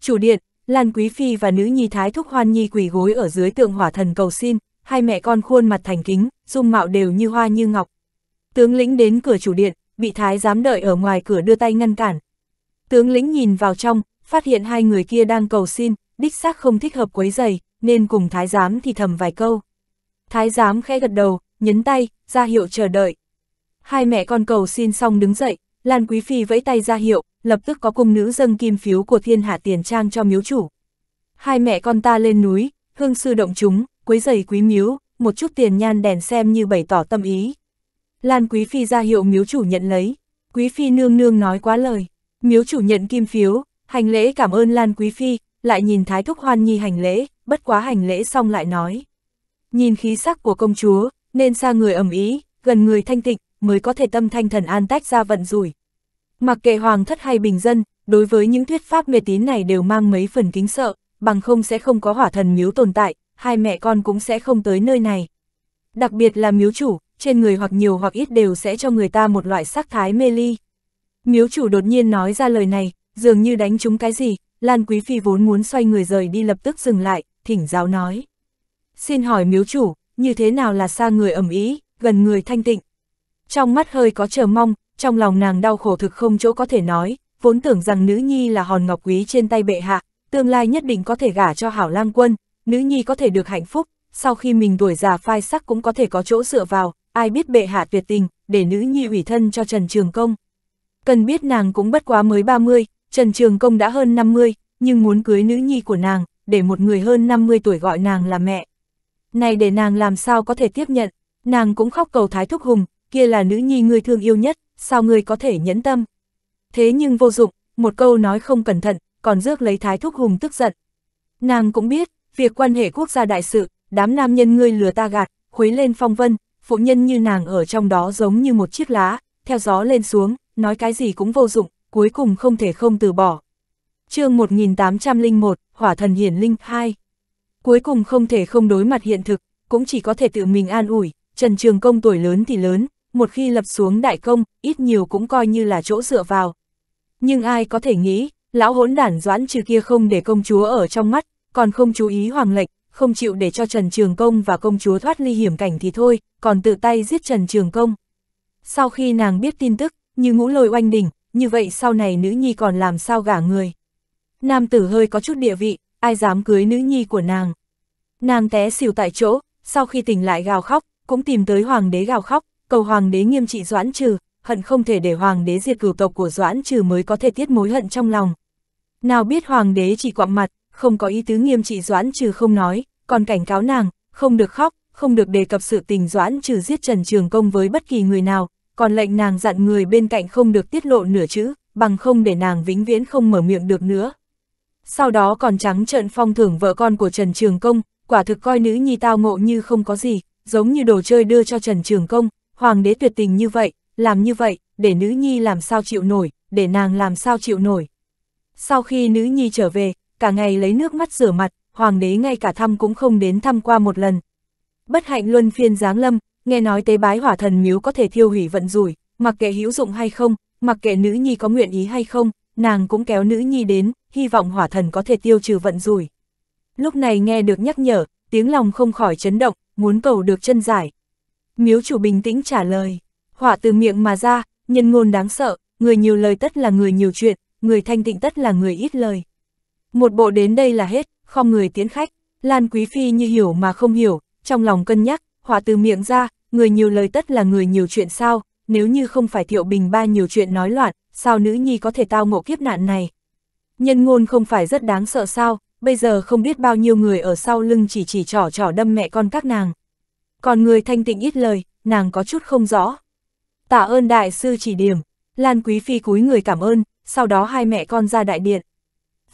Chủ điện, Lan Quý Phi và nữ nhi Thái Thúc Hoan Nhi quỳ gối ở dưới tượng hỏa thần cầu xin, hai mẹ con khuôn mặt thành kính, dung mạo đều như hoa như ngọc. Tướng lĩnh đến cửa chủ điện, bị Thái giám đợi ở ngoài cửa đưa tay ngăn cản. Tướng lĩnh nhìn vào trong, phát hiện hai người kia đang cầu xin, đích xác không thích hợp quấy giày, nên cùng thái giám thì thầm vài câu. Thái giám khẽ gật đầu, nhấn tay, ra hiệu chờ đợi. Hai mẹ con cầu xin xong đứng dậy, Lan Quý Phi vẫy tay ra hiệu, lập tức có cung nữ dâng kim phiếu của thiên hạ tiền trang cho miếu chủ. Hai mẹ con ta lên núi, hương sư động chúng, quấy giày quý miếu, một chút tiền nhan đèn xem như bày tỏ tâm ý. Lan Quý Phi ra hiệu miếu chủ nhận lấy, Quý Phi nương nương nói quá lời, miếu chủ nhận kim phiếu, hành lễ cảm ơn Lan Quý Phi, lại nhìn Thái Thúc Hoan Nhi hành lễ, bất quá hành lễ xong lại nói. Nhìn khí sắc của công chúa, nên xa người ẩm ý, gần người thanh tịnh, mới có thể tâm thanh thần an tách ra vận rủi. Mặc kệ hoàng thất hay bình dân, đối với những thuyết pháp mê tín này đều mang mấy phần kính sợ, bằng không sẽ không có hỏa thần miếu tồn tại, hai mẹ con cũng sẽ không tới nơi này. Đặc biệt là miếu chủ, trên người hoặc nhiều hoặc ít đều sẽ cho người ta một loại sắc thái mê ly. Miếu chủ đột nhiên nói ra lời này, dường như đánh trúng cái gì, Lan Quý Phi vốn muốn xoay người rời đi lập tức dừng lại, thỉnh giáo nói. Xin hỏi miếu chủ, như thế nào là xa người ẩm ý, gần người thanh tịnh? Trong mắt hơi có chờ mong, trong lòng nàng đau khổ thực không chỗ có thể nói, vốn tưởng rằng nữ nhi là hòn ngọc quý trên tay bệ hạ, tương lai nhất định có thể gả cho hảo lang quân, nữ nhi có thể được hạnh phúc, sau khi mình đuổi già phai sắc cũng có thể có chỗ dựa vào, ai biết bệ hạ tuyệt tình, để nữ nhi ủy thân cho Trần Trường Công. Cần biết nàng cũng bất quá mới 30, Trần Trường Công đã hơn 50, nhưng muốn cưới nữ nhi của nàng, để một người hơn 50 tuổi gọi nàng là mẹ. Này để nàng làm sao có thể tiếp nhận, nàng cũng khóc cầu Thái Thúc Hùng, kia là nữ nhi người thương yêu nhất, sao người có thể nhẫn tâm. Thế nhưng vô dụng, một câu nói không cẩn thận, còn rước lấy Thái Thúc Hùng tức giận. Nàng cũng biết, việc quan hệ quốc gia đại sự, đám nam nhân ngươi lừa ta gạt, khuấy lên phong vân, phụ nhân như nàng ở trong đó giống như một chiếc lá, theo gió lên xuống, nói cái gì cũng vô dụng, cuối cùng không thể không từ bỏ chương 1801, Hỏa thần hiển linh 2. Cuối cùng không thể không đối mặt hiện thực, cũng chỉ có thể tự mình an ủi, Trần Trường Công tuổi lớn thì lớn, một khi lập xuống đại công, ít nhiều cũng coi như là chỗ dựa vào. Nhưng ai có thể nghĩ, lão hỗn đản doãn trừ kia không để công chúa ở trong mắt, còn không chú ý hoàng lệnh, không chịu để cho Trần Trường Công và công chúa thoát ly hiểm cảnh thì thôi, còn tự tay giết Trần Trường Công. Sau khi nàng biết tin tức, như ngũ lôi oanh đỉnh, như vậy sau này nữ nhi còn làm sao gả người. Nam tử hơi có chút địa vị, ai dám cưới nữ nhi của nàng. Nàng té xỉu tại chỗ, sau khi tỉnh lại gào khóc, cũng tìm tới hoàng đế gào khóc, cầu hoàng đế nghiêm trị Doãn Trừ, hận không thể để hoàng đế diệt cửu tộc của Doãn Trừ mới có thể tiết mối hận trong lòng. Nào biết hoàng đế chỉ quặm mặt, không có ý tứ nghiêm trị Doãn Trừ không nói, còn cảnh cáo nàng, không được khóc, không được đề cập sự tình Doãn Trừ giết Trần Trường Công với bất kỳ người nào, còn lệnh nàng dặn người bên cạnh không được tiết lộ nửa chữ, bằng không để nàng vĩnh viễn không mở miệng được nữa sau đó còn trắng trợn phong thưởng vợ con của Trần Trường Công, quả thực coi nữ nhi tao ngộ như không có gì, giống như đồ chơi đưa cho Trần Trường Công, hoàng đế tuyệt tình như vậy, làm như vậy, để nữ nhi làm sao chịu nổi, để nàng làm sao chịu nổi. Sau khi nữ nhi trở về, cả ngày lấy nước mắt rửa mặt, hoàng đế ngay cả thăm cũng không đến thăm qua một lần. Bất hạnh luân phiên giáng lâm, nghe nói tế bái hỏa thần miếu có thể thiêu hủy vận rủi, mặc kệ hữu dụng hay không, mặc kệ nữ nhi có nguyện ý hay không, nàng cũng kéo nữ nhi đến, hy vọng hỏa thần có thể tiêu trừ vận rủi. Lúc này nghe được nhắc nhở, tiếng lòng không khỏi chấn động, muốn cầu được chân giải. Miếu chủ bình tĩnh trả lời, hỏa từ miệng mà ra, nhân ngôn đáng sợ, người nhiều lời tất là người nhiều chuyện, người thanh tịnh tất là người ít lời. Một bộ đến đây là hết, không người tiến khách, Lan Quý Phi như hiểu mà không hiểu, trong lòng cân nhắc, hỏa từ miệng ra, người nhiều lời tất là người nhiều chuyện sao, nếu như không phải Thiệu Bình ba nhiều chuyện nói loạn, sao nữ nhi có thể tao ngộ kiếp nạn này. Nhân ngôn không phải rất đáng sợ sao, bây giờ không biết bao nhiêu người ở sau lưng chỉ chỉ trỏ trỏ đâm mẹ con các nàng. Còn người thanh tịnh ít lời, nàng có chút không rõ. Tạ ơn đại sư chỉ điểm, Lan Quý Phi cúi người cảm ơn, sau đó hai mẹ con ra đại điện.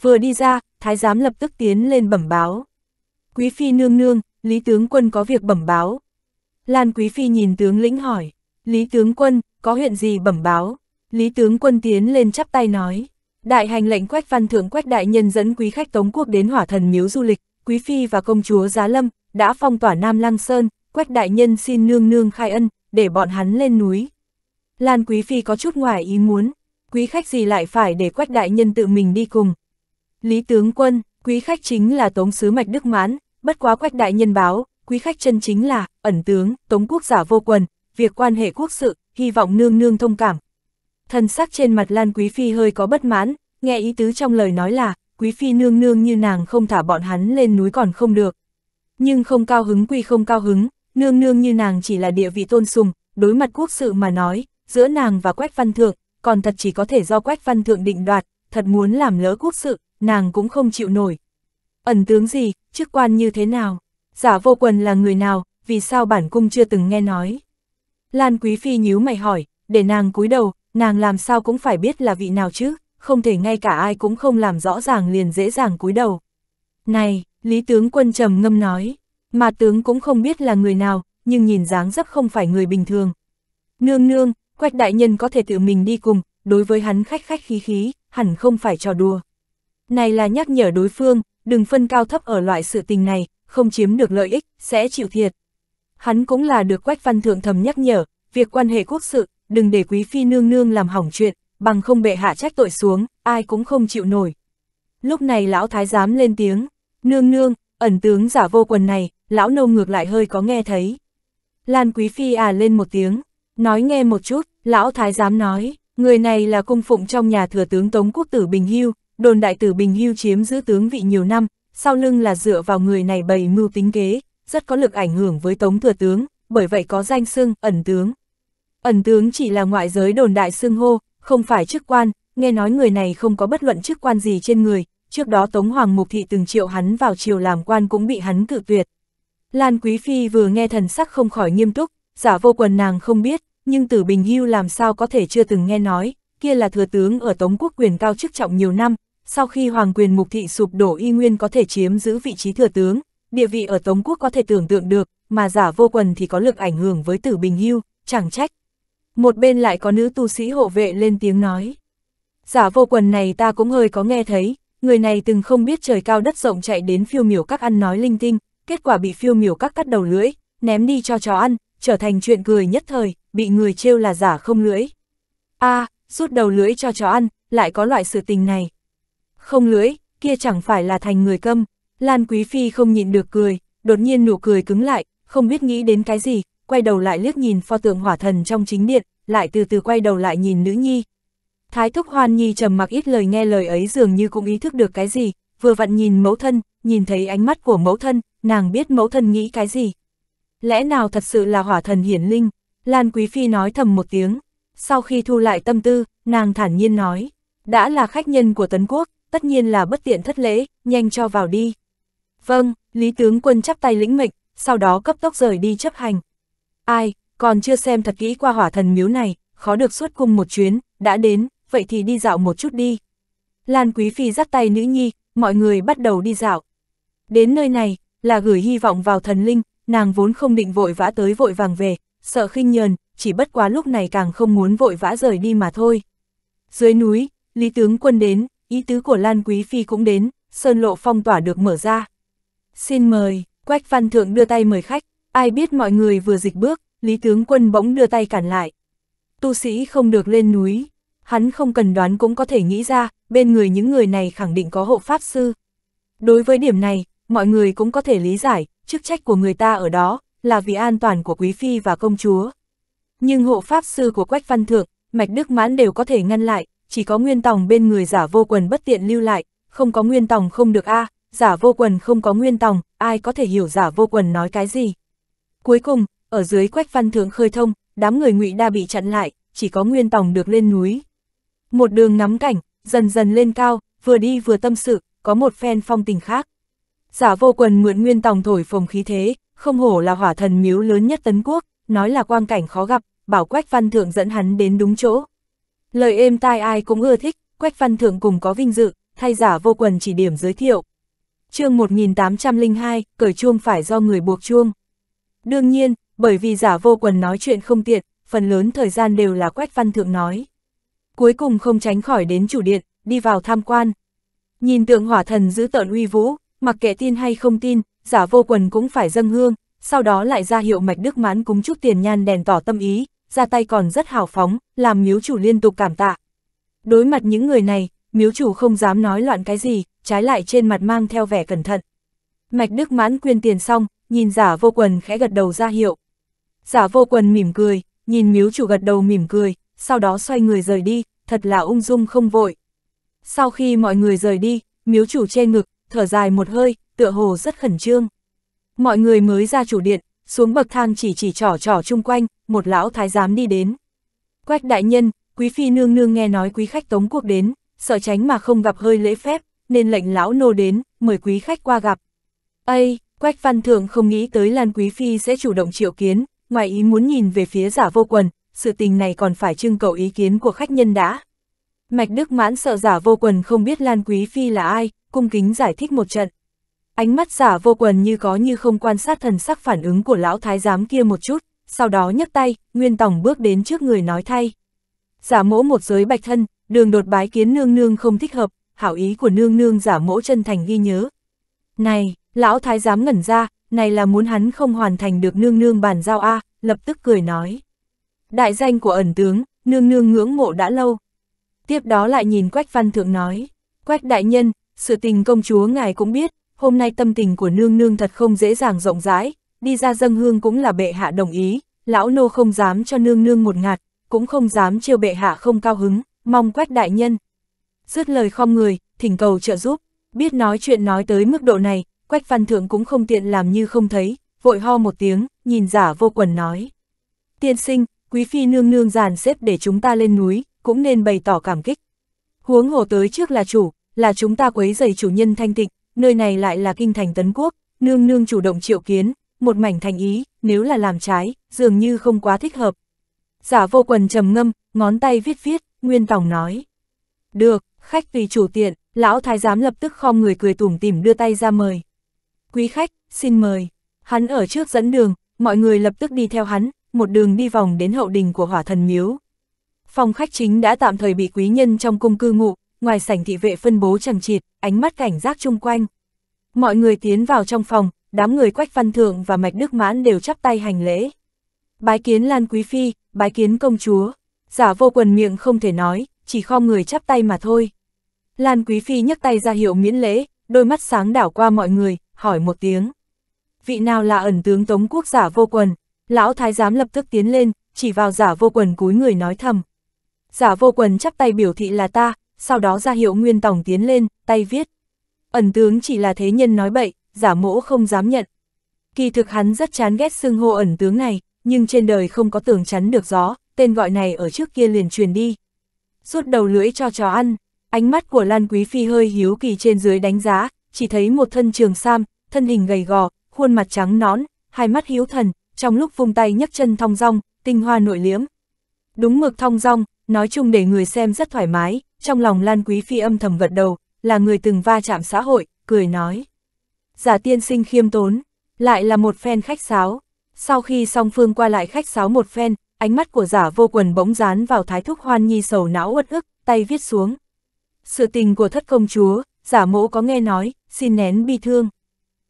Vừa đi ra, thái giám lập tức tiến lên bẩm báo. Quý Phi nương nương, Lý Tướng Quân có việc bẩm báo. Lan Quý Phi nhìn tướng lĩnh hỏi. Lý tướng quân, có huyện gì bẩm báo? Lý tướng quân tiến lên chắp tay nói. Đại hành lệnh quách văn thượng quách đại nhân dẫn quý khách Tống Quốc đến hỏa thần miếu du lịch, quý phi và công chúa Giá Lâm, đã phong tỏa Nam Lăng Sơn, quách đại nhân xin nương nương khai ân, để bọn hắn lên núi. Lan quý phi có chút ngoài ý muốn, quý khách gì lại phải để quách đại nhân tự mình đi cùng. Lý tướng quân, quý khách chính là tống sứ mạch Đức Mãn, bất quá quách đại nhân báo, quý khách chân chính là, ẩn tướng, tống quốc giả vô quần, việc quan hệ quốc sự, hy vọng nương nương thông cảm. Thần sắc trên mặt Lan Quý Phi hơi có bất mãn, nghe ý tứ trong lời nói là, Quý Phi nương nương như nàng không thả bọn hắn lên núi còn không được. Nhưng không cao hứng quy không cao hứng, nương nương như nàng chỉ là địa vị tôn sùng, đối mặt quốc sự mà nói, giữa nàng và Quách Văn Thượng, còn thật chỉ có thể do Quách Văn Thượng định đoạt, thật muốn làm lỡ quốc sự, nàng cũng không chịu nổi. Ẩn tướng gì, chức quan như thế nào, giả vô quần là người nào, vì sao bản cung chưa từng nghe nói. Lan Quý Phi nhíu mày hỏi, để nàng cúi đầu, nàng làm sao cũng phải biết là vị nào chứ, không thể ngay cả ai cũng không làm rõ ràng liền dễ dàng cúi đầu. Này, Lý Tướng Quân trầm ngâm nói, mà tướng cũng không biết là người nào, nhưng nhìn dáng dấp không phải người bình thường. Nương nương, Quách Đại Nhân có thể tự mình đi cùng, đối với hắn khách khách khí khí, hẳn không phải trò đùa. Này là nhắc nhở đối phương, đừng phân cao thấp ở loại sự tình này, không chiếm được lợi ích, sẽ chịu thiệt. Hắn cũng là được Quách Văn Thượng thầm nhắc nhở, việc quan hệ quốc sự, đừng để quý phi nương nương làm hỏng chuyện, bằng không bệ hạ trách tội xuống, ai cũng không chịu nổi. Lúc này lão thái giám lên tiếng, nương nương, ẩn tướng giả vô quần này, lão nô ngược lại hơi có nghe thấy. Lan quý phi à lên một tiếng, nói nghe một chút, lão thái giám nói, người này là cung phụng trong nhà thừa tướng Tống Quốc tử Bình Hưu, đồn đại tử Bình Hưu chiếm giữ tướng vị nhiều năm, sau lưng là dựa vào người này bày mưu tính kế, rất có lực ảnh hưởng với Tống Thừa Tướng, bởi vậy có danh xưng ẩn tướng. Ẩn tướng chỉ là ngoại giới đồn đại xưng hô, không phải chức quan, nghe nói người này không có bất luận chức quan gì trên người, trước đó Tống Hoàng Mục Thị từng triệu hắn vào triều làm quan cũng bị hắn cự tuyệt. Lan Quý Phi vừa nghe thần sắc không khỏi nghiêm túc, giả vô quần nàng không biết, nhưng Tử Bình Hưu làm sao có thể chưa từng nghe nói, kia là thừa tướng ở Tống Quốc quyền cao chức trọng nhiều năm, sau khi Hoàng quyền Mục Thị sụp đổ y nguyên có thể chiếm giữ vị trí thừa tướng, địa vị ở Tống Quốc có thể tưởng tượng được, mà giả vô quần thì có lực ảnh hưởng với tử bình hưu, chẳng trách. Một bên lại có nữ tu sĩ hộ vệ lên tiếng nói. Giả vô quần này ta cũng hơi có nghe thấy, người này từng không biết trời cao đất rộng chạy đến phiêu miểu các ăn nói linh tinh, kết quả bị phiêu miểu các cắt đầu lưỡi, ném đi cho chó ăn, trở thành chuyện cười nhất thời, bị người trêu là giả không lưỡi. a à, rút đầu lưỡi cho chó ăn, lại có loại sự tình này. Không lưỡi, kia chẳng phải là thành người câm. Lan Quý Phi không nhịn được cười, đột nhiên nụ cười cứng lại, không biết nghĩ đến cái gì, quay đầu lại liếc nhìn pho tượng hỏa thần trong chính điện, lại từ từ quay đầu lại nhìn nữ nhi. Thái thúc hoan nhi trầm mặc ít lời nghe lời ấy dường như cũng ý thức được cái gì, vừa vặn nhìn mẫu thân, nhìn thấy ánh mắt của mẫu thân, nàng biết mẫu thân nghĩ cái gì. Lẽ nào thật sự là hỏa thần hiển linh? Lan Quý Phi nói thầm một tiếng. Sau khi thu lại tâm tư, nàng thản nhiên nói, đã là khách nhân của Tấn Quốc, tất nhiên là bất tiện thất lễ, nhanh cho vào đi. Vâng, Lý Tướng Quân chắp tay lĩnh mệnh, sau đó cấp tốc rời đi chấp hành. Ai, còn chưa xem thật kỹ qua hỏa thần miếu này, khó được suốt cung một chuyến, đã đến, vậy thì đi dạo một chút đi. Lan Quý Phi dắt tay nữ nhi, mọi người bắt đầu đi dạo. Đến nơi này, là gửi hy vọng vào thần linh, nàng vốn không định vội vã tới vội vàng về, sợ khinh nhờn, chỉ bất quá lúc này càng không muốn vội vã rời đi mà thôi. Dưới núi, Lý Tướng Quân đến, ý tứ của Lan Quý Phi cũng đến, sơn lộ phong tỏa được mở ra. Xin mời, Quách Văn Thượng đưa tay mời khách, ai biết mọi người vừa dịch bước, Lý Tướng Quân bỗng đưa tay cản lại. Tu sĩ không được lên núi, hắn không cần đoán cũng có thể nghĩ ra, bên người những người này khẳng định có hộ pháp sư. Đối với điểm này, mọi người cũng có thể lý giải, chức trách của người ta ở đó, là vì an toàn của quý phi và công chúa. Nhưng hộ pháp sư của Quách Văn Thượng, Mạch Đức Mãn đều có thể ngăn lại, chỉ có Nguyên Tòng bên người giả vô quần bất tiện lưu lại, không có Nguyên Tòng không được a à, giả vô quần không có nguyên tòng, ai có thể hiểu giả vô quần nói cái gì. Cuối cùng, ở dưới quách văn thượng khơi thông, đám người ngụy đa bị chặn lại, chỉ có nguyên tòng được lên núi. Một đường ngắm cảnh, dần dần lên cao, vừa đi vừa tâm sự, có một phen phong tình khác. Giả vô quần mượn nguyên tòng thổi phồng khí thế, không hổ là hỏa thần miếu lớn nhất tấn quốc, nói là quang cảnh khó gặp, bảo quách văn thượng dẫn hắn đến đúng chỗ. Lời êm tai ai cũng ưa thích, quách văn thượng cùng có vinh dự, thay giả vô quần chỉ điểm giới thiệu, chương 1802, cởi chuông phải do người buộc chuông. Đương nhiên, bởi vì giả vô quần nói chuyện không tiện, phần lớn thời gian đều là quét Văn Thượng nói. Cuối cùng không tránh khỏi đến chủ điện, đi vào tham quan. Nhìn tượng hỏa thần giữ tợn uy vũ, mặc kệ tin hay không tin, giả vô quần cũng phải dâng hương, sau đó lại ra hiệu mạch đức mãn cúng chút tiền nhan đèn tỏ tâm ý, ra tay còn rất hào phóng, làm miếu chủ liên tục cảm tạ. Đối mặt những người này, miếu chủ không dám nói loạn cái gì, trái lại trên mặt mang theo vẻ cẩn thận. Mạch Đức Mãn quyên tiền xong, nhìn giả vô quần khẽ gật đầu ra hiệu. Giả vô quần mỉm cười, nhìn miếu chủ gật đầu mỉm cười, sau đó xoay người rời đi, thật là ung dung không vội. Sau khi mọi người rời đi, miếu chủ che ngực, thở dài một hơi, tựa hồ rất khẩn trương. Mọi người mới ra chủ điện, xuống bậc thang chỉ chỉ trỏ trỏ chung quanh, một lão thái giám đi đến. Quách đại nhân, quý phi nương nương nghe nói quý khách tống quốc đến, sợ tránh mà không gặp hơi lễ phép, nên lệnh lão nô đến, mời quý khách qua gặp. Ây, Quách Văn Thượng không nghĩ tới Lan Quý Phi sẽ chủ động triệu kiến, ngoài ý muốn nhìn về phía giả vô quần, sự tình này còn phải trưng cầu ý kiến của khách nhân đã. Mạch Đức Mãn sợ giả vô quần không biết Lan Quý Phi là ai, cung kính giải thích một trận. Ánh mắt giả vô quần như có như không quan sát thần sắc phản ứng của lão thái giám kia một chút, sau đó nhấc tay, Nguyên Tổng bước đến trước người nói thay. Giả mỗ một giới bạch thân, đường đột bái kiến nương nương không thích hợp, hảo ý của nương nương giả mẫu chân thành ghi nhớ. Này, lão thái giám ngẩn ra, này là muốn hắn không hoàn thành được nương nương bàn giao A, à, lập tức cười nói. Đại danh của ẩn tướng, nương nương ngưỡng mộ đã lâu. Tiếp đó lại nhìn Quách Văn Thượng nói, Quách Đại Nhân, sự tình công chúa ngài cũng biết, hôm nay tâm tình của nương nương thật không dễ dàng rộng rãi, đi ra dâng hương cũng là bệ hạ đồng ý, lão nô không dám cho nương nương một ngạt, cũng không dám chiêu bệ hạ không cao hứng, mong Quách Đại Nhân, dứt lời khom người, thỉnh cầu trợ giúp, biết nói chuyện nói tới mức độ này, Quách Văn Thượng cũng không tiện làm như không thấy, vội ho một tiếng, nhìn giả vô quần nói. Tiên sinh, quý phi nương nương giàn xếp để chúng ta lên núi, cũng nên bày tỏ cảm kích. Huống hồ tới trước là chủ, là chúng ta quấy giày chủ nhân thanh tịnh, nơi này lại là kinh thành tấn quốc, nương nương chủ động triệu kiến, một mảnh thành ý, nếu là làm trái, dường như không quá thích hợp. Giả vô quần trầm ngâm, ngón tay viết viết, Nguyên Tòng nói. Được, Khách tùy chủ tiện, lão thái giám lập tức khom người cười tủm tỉm đưa tay ra mời. Quý khách, xin mời. Hắn ở trước dẫn đường, mọi người lập tức đi theo hắn, một đường đi vòng đến hậu đình của hỏa thần miếu. Phòng khách chính đã tạm thời bị quý nhân trong cung cư ngụ, ngoài sảnh thị vệ phân bố chẳng chịt, ánh mắt cảnh giác chung quanh. Mọi người tiến vào trong phòng, đám người Quách Văn Thượng và Mạch Đức Mãn đều chắp tay hành lễ. Bái kiến Lan Quý Phi, bái kiến công chúa, giả vô quần miệng không thể nói, chỉ kho người chắp tay mà thôi. Lan Quý Phi nhấc tay ra hiệu miễn lễ, đôi mắt sáng đảo qua mọi người, hỏi một tiếng. Vị nào là ẩn tướng tống quốc giả vô quần? Lão thái giám lập tức tiến lên, chỉ vào giả vô quần cúi người nói thầm. Giả vô quần chắp tay biểu thị là ta, sau đó ra hiệu nguyên tổng tiến lên, tay viết. Ẩn tướng chỉ là thế nhân nói bậy, giả mỗ không dám nhận. Kỳ thực hắn rất chán ghét xưng hô ẩn tướng này, nhưng trên đời không có tường chắn được gió, tên gọi này ở trước kia liền truyền đi rút đầu lưỡi cho chó ăn. Ánh mắt của Lan Quý Phi hơi hiếu kỳ trên dưới đánh giá, chỉ thấy một thân trường sam, thân hình gầy gò, khuôn mặt trắng nón, hai mắt hiếu thần, trong lúc vung tay nhấc chân thong dong, tinh hoa nội liếm, Đúng mực thong dong, nói chung để người xem rất thoải mái, trong lòng Lan Quý Phi âm thầm gật đầu, là người từng va chạm xã hội, cười nói. Giả tiên sinh khiêm tốn, lại là một phen khách sáo. Sau khi song phương qua lại khách sáo một phen, ánh mắt của giả vô quần bỗng dán vào thái thúc hoan nhi sầu não uất ức, tay viết xuống. Sự tình của thất công chúa, giả mẫu có nghe nói, xin nén bi thương.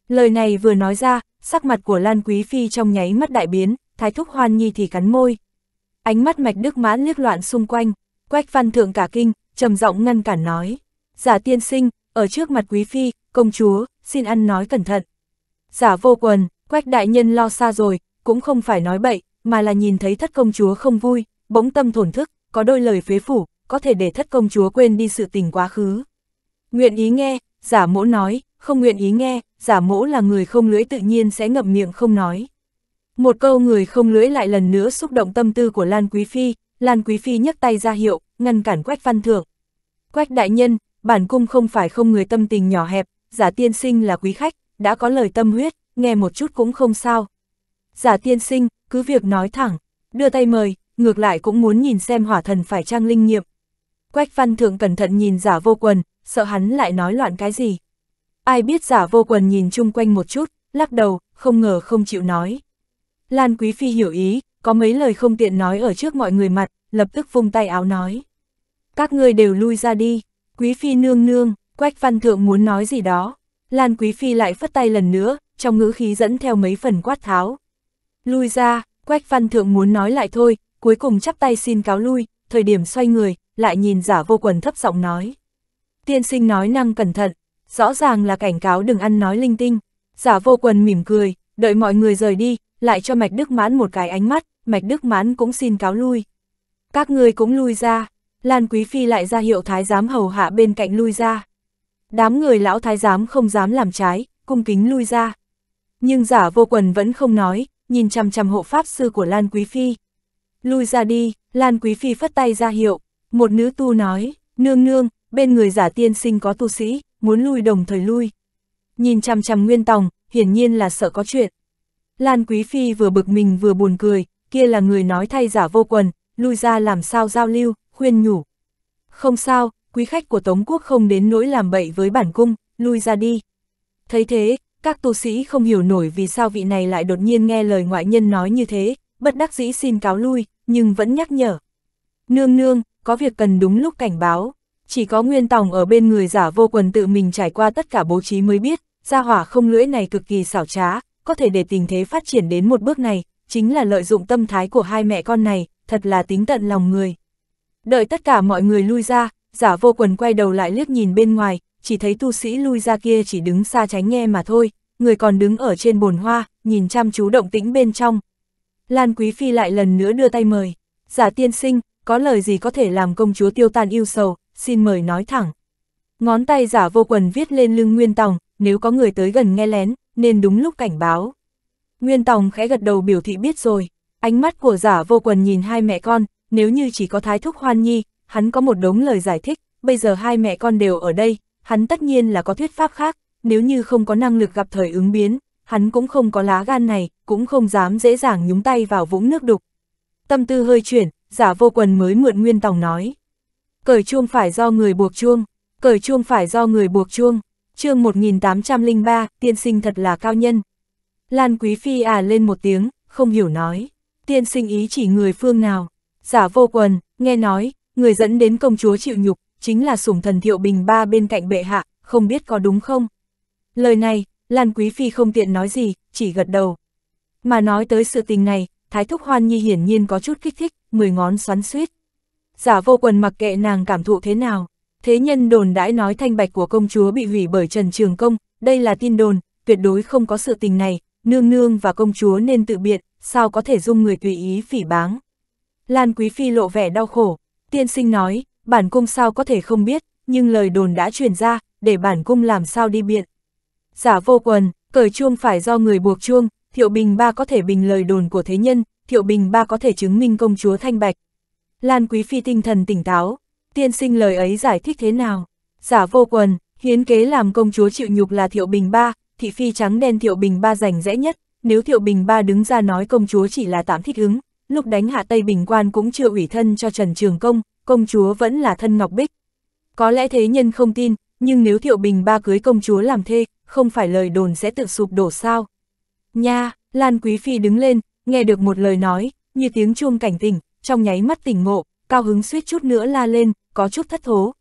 Lời này vừa nói ra, sắc mặt của Lan Quý Phi trong nháy mắt đại biến, thái thúc hoan nhi thì cắn môi. Ánh mắt mạch đức mãn liếc loạn xung quanh, quách văn thượng cả kinh, trầm giọng ngăn cản nói. Giả tiên sinh, ở trước mặt Quý Phi, công chúa, xin ăn nói cẩn thận. Giả vô quần, quách đại nhân lo xa rồi, cũng không phải nói bậy, mà là nhìn thấy thất công chúa không vui, bỗng tâm thổn thức, có đôi lời phế phủ, có thể để thất công chúa quên đi sự tình quá khứ. Nguyện ý nghe, giả mỗ nói, không nguyện ý nghe, giả mỗ là người không lưỡi tự nhiên sẽ ngậm miệng không nói. Một câu người không lưỡi lại lần nữa xúc động tâm tư của Lan Quý Phi, Lan Quý Phi nhấc tay ra hiệu, ngăn cản Quách Văn Thượng. Quách Đại Nhân, bản cung không phải không người tâm tình nhỏ hẹp, giả tiên sinh là quý khách, đã có lời tâm huyết, nghe một chút cũng không sao, giả tiên sinh, cứ việc nói thẳng, đưa tay mời, ngược lại cũng muốn nhìn xem hỏa thần phải trang linh nghiệm. Quách văn thượng cẩn thận nhìn giả vô quần, sợ hắn lại nói loạn cái gì. Ai biết giả vô quần nhìn chung quanh một chút, lắc đầu, không ngờ không chịu nói. Lan Quý Phi hiểu ý, có mấy lời không tiện nói ở trước mọi người mặt, lập tức vung tay áo nói. Các ngươi đều lui ra đi, Quý Phi nương nương, Quách Văn Thượng muốn nói gì đó. Lan Quý Phi lại phất tay lần nữa, trong ngữ khí dẫn theo mấy phần quát tháo lui ra, Quách Văn Thượng muốn nói lại thôi, cuối cùng chắp tay xin cáo lui, thời điểm xoay người, lại nhìn giả vô quần thấp giọng nói. Tiên sinh nói năng cẩn thận, rõ ràng là cảnh cáo đừng ăn nói linh tinh. Giả vô quần mỉm cười, đợi mọi người rời đi, lại cho Mạch Đức Mãn một cái ánh mắt, Mạch Đức Mãn cũng xin cáo lui. Các người cũng lui ra, Lan Quý Phi lại ra hiệu thái giám hầu hạ bên cạnh lui ra. Đám người lão thái giám không dám làm trái, cung kính lui ra. Nhưng giả vô quần vẫn không nói, nhìn chằm chằm hộ pháp sư của Lan Quý Phi. Lui ra đi, Lan Quý Phi phất tay ra hiệu, một nữ tu nói, nương nương, bên người giả tiên sinh có tu sĩ, muốn lui đồng thời lui. Nhìn chằm chằm Nguyên Tòng, hiển nhiên là sợ có chuyện. Lan Quý Phi vừa bực mình vừa buồn cười, kia là người nói thay giả vô quần, lui ra làm sao giao lưu, khuyên nhủ. Không sao, quý khách của Tống Quốc không đến nỗi làm bậy với bản cung, lui ra đi. Thấy thế, các tu sĩ không hiểu nổi vì sao vị này lại đột nhiên nghe lời ngoại nhân nói như thế, bất đắc dĩ xin cáo lui, nhưng vẫn nhắc nhở. Nương nương, có việc cần đúng lúc cảnh báo. Chỉ có Nguyên Tòng ở bên người giả vô quần tự mình trải qua tất cả bố trí mới biết, gia hỏa không lưỡi này cực kỳ xảo trá, có thể để tình thế phát triển đến một bước này, chính là lợi dụng tâm thái của hai mẹ con này, thật là tính tận lòng người. Đợi tất cả mọi người lui ra, giả vô quần quay đầu lại liếc nhìn bên ngoài, chỉ thấy tu sĩ lui ra kia chỉ đứng xa tránh nghe mà thôi, người còn đứng ở trên bồn hoa, nhìn chăm chú động tĩnh bên trong. Lan Quý Phi lại lần nữa đưa tay mời, giả tiên sinh, có lời gì có thể làm công chúa tiêu tan yêu sầu, xin mời nói thẳng. Ngón tay giả vô quần viết lên lưng Nguyên Tòng, nếu có người tới gần nghe lén, nên đúng lúc cảnh báo. Nguyên Tòng khẽ gật đầu biểu thị biết rồi, ánh mắt của giả vô quần nhìn hai mẹ con, nếu như chỉ có thái thúc hoan nhi, hắn có một đống lời giải thích, bây giờ hai mẹ con đều ở đây, hắn tất nhiên là có thuyết pháp khác, nếu như không có năng lực gặp thời ứng biến, hắn cũng không có lá gan này, cũng không dám dễ dàng nhúng tay vào vũng nước đục. Tâm tư hơi chuyển, giả vô quần mới mượn nguyên tòng nói. Cởi chuông phải do người buộc chuông, cởi chuông phải do người buộc chuông, chương 1803, tiên sinh thật là cao nhân. Lan Quý Phi à lên một tiếng, không hiểu nói, tiên sinh ý chỉ người phương nào. Giả vô quần, nghe nói, người dẫn đến công chúa chịu nhục, chính là sủng thần thiệu bình ba bên cạnh bệ hạ, không biết có đúng không? Lời này, Lan Quý Phi không tiện nói gì, chỉ gật đầu. Mà nói tới sự tình này, Thái Thúc Hoan Nhi hiển nhiên có chút kích thích, mười ngón xoắn suýt. Giả vô quần mặc kệ nàng cảm thụ thế nào, thế nhân đồn đãi nói thanh bạch của công chúa bị hủy bởi Trần Trường Công, đây là tin đồn, tuyệt đối không có sự tình này, nương nương và công chúa nên tự biện, sao có thể dung người tùy ý phỉ báng. Lan Quý Phi lộ vẻ đau khổ, tiên sinh nói, bản cung sao có thể không biết, nhưng lời đồn đã truyền ra, để bản cung làm sao đi biện. Giả vô quần, cởi chuông phải do người buộc chuông, thiệu bình ba có thể bình lời đồn của thế nhân, thiệu bình ba có thể chứng minh công chúa thanh bạch. Lan Quý Phi tinh thần tỉnh táo, tiên sinh lời ấy giải thích thế nào? Giả vô quần, hiến kế làm công chúa chịu nhục là thiệu bình ba, thị phi trắng đen thiệu bình ba rảnh rẽ nhất, nếu thiệu bình ba đứng ra nói công chúa chỉ là tạm thích ứng, lúc đánh hạ Tây Bình Quan cũng chưa ủy thân cho Trần Trường Công, công chúa vẫn là thân ngọc bích. Có lẽ thế nhân không tin, nhưng nếu Thiệu Bình ba cưới công chúa làm thê, không phải lời đồn sẽ tự sụp đổ sao. Nha, Lan Quý Phi đứng lên, nghe được một lời nói, như tiếng chuông cảnh tỉnh, trong nháy mắt tỉnh ngộ, cao hứng suýt chút nữa la lên, có chút thất thố.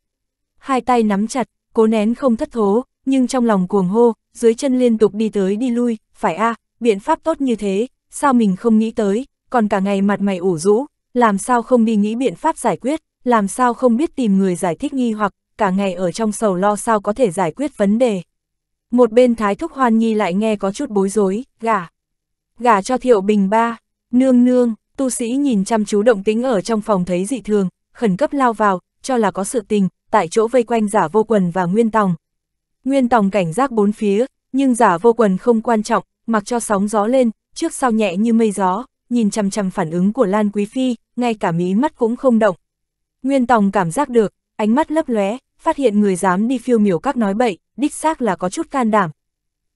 Hai tay nắm chặt, cố nén không thất thố, nhưng trong lòng cuồng hô, dưới chân liên tục đi tới đi lui, phải a biện pháp tốt như thế, sao mình không nghĩ tới, còn cả ngày mặt mày ủ rũ, làm sao không đi nghĩ biện pháp giải quyết, làm sao không biết tìm người giải thích nghi hoặc, cả ngày ở trong sầu lo sao có thể giải quyết vấn đề. Một bên Thái Thúc Hoan Nhi lại nghe có chút bối rối, gả. Gả cho Thiệu Bình ba, nương nương, tu sĩ nhìn chăm chú động tính ở trong phòng thấy dị thường, khẩn cấp lao vào, cho là có sự tình, tại chỗ vây quanh giả vô quần và Nguyên Tòng. Nguyên Tòng cảnh giác bốn phía, nhưng giả vô quần không quan trọng, mặc cho sóng gió lên, trước sau nhẹ như mây gió, nhìn chăm chăm phản ứng của Lan Quý Phi, ngay cả mí mắt cũng không động, Nguyên Tòng cảm giác được, ánh mắt lấp lóe, phát hiện người dám đi phiêu miểu các nói bậy, đích xác là có chút can đảm.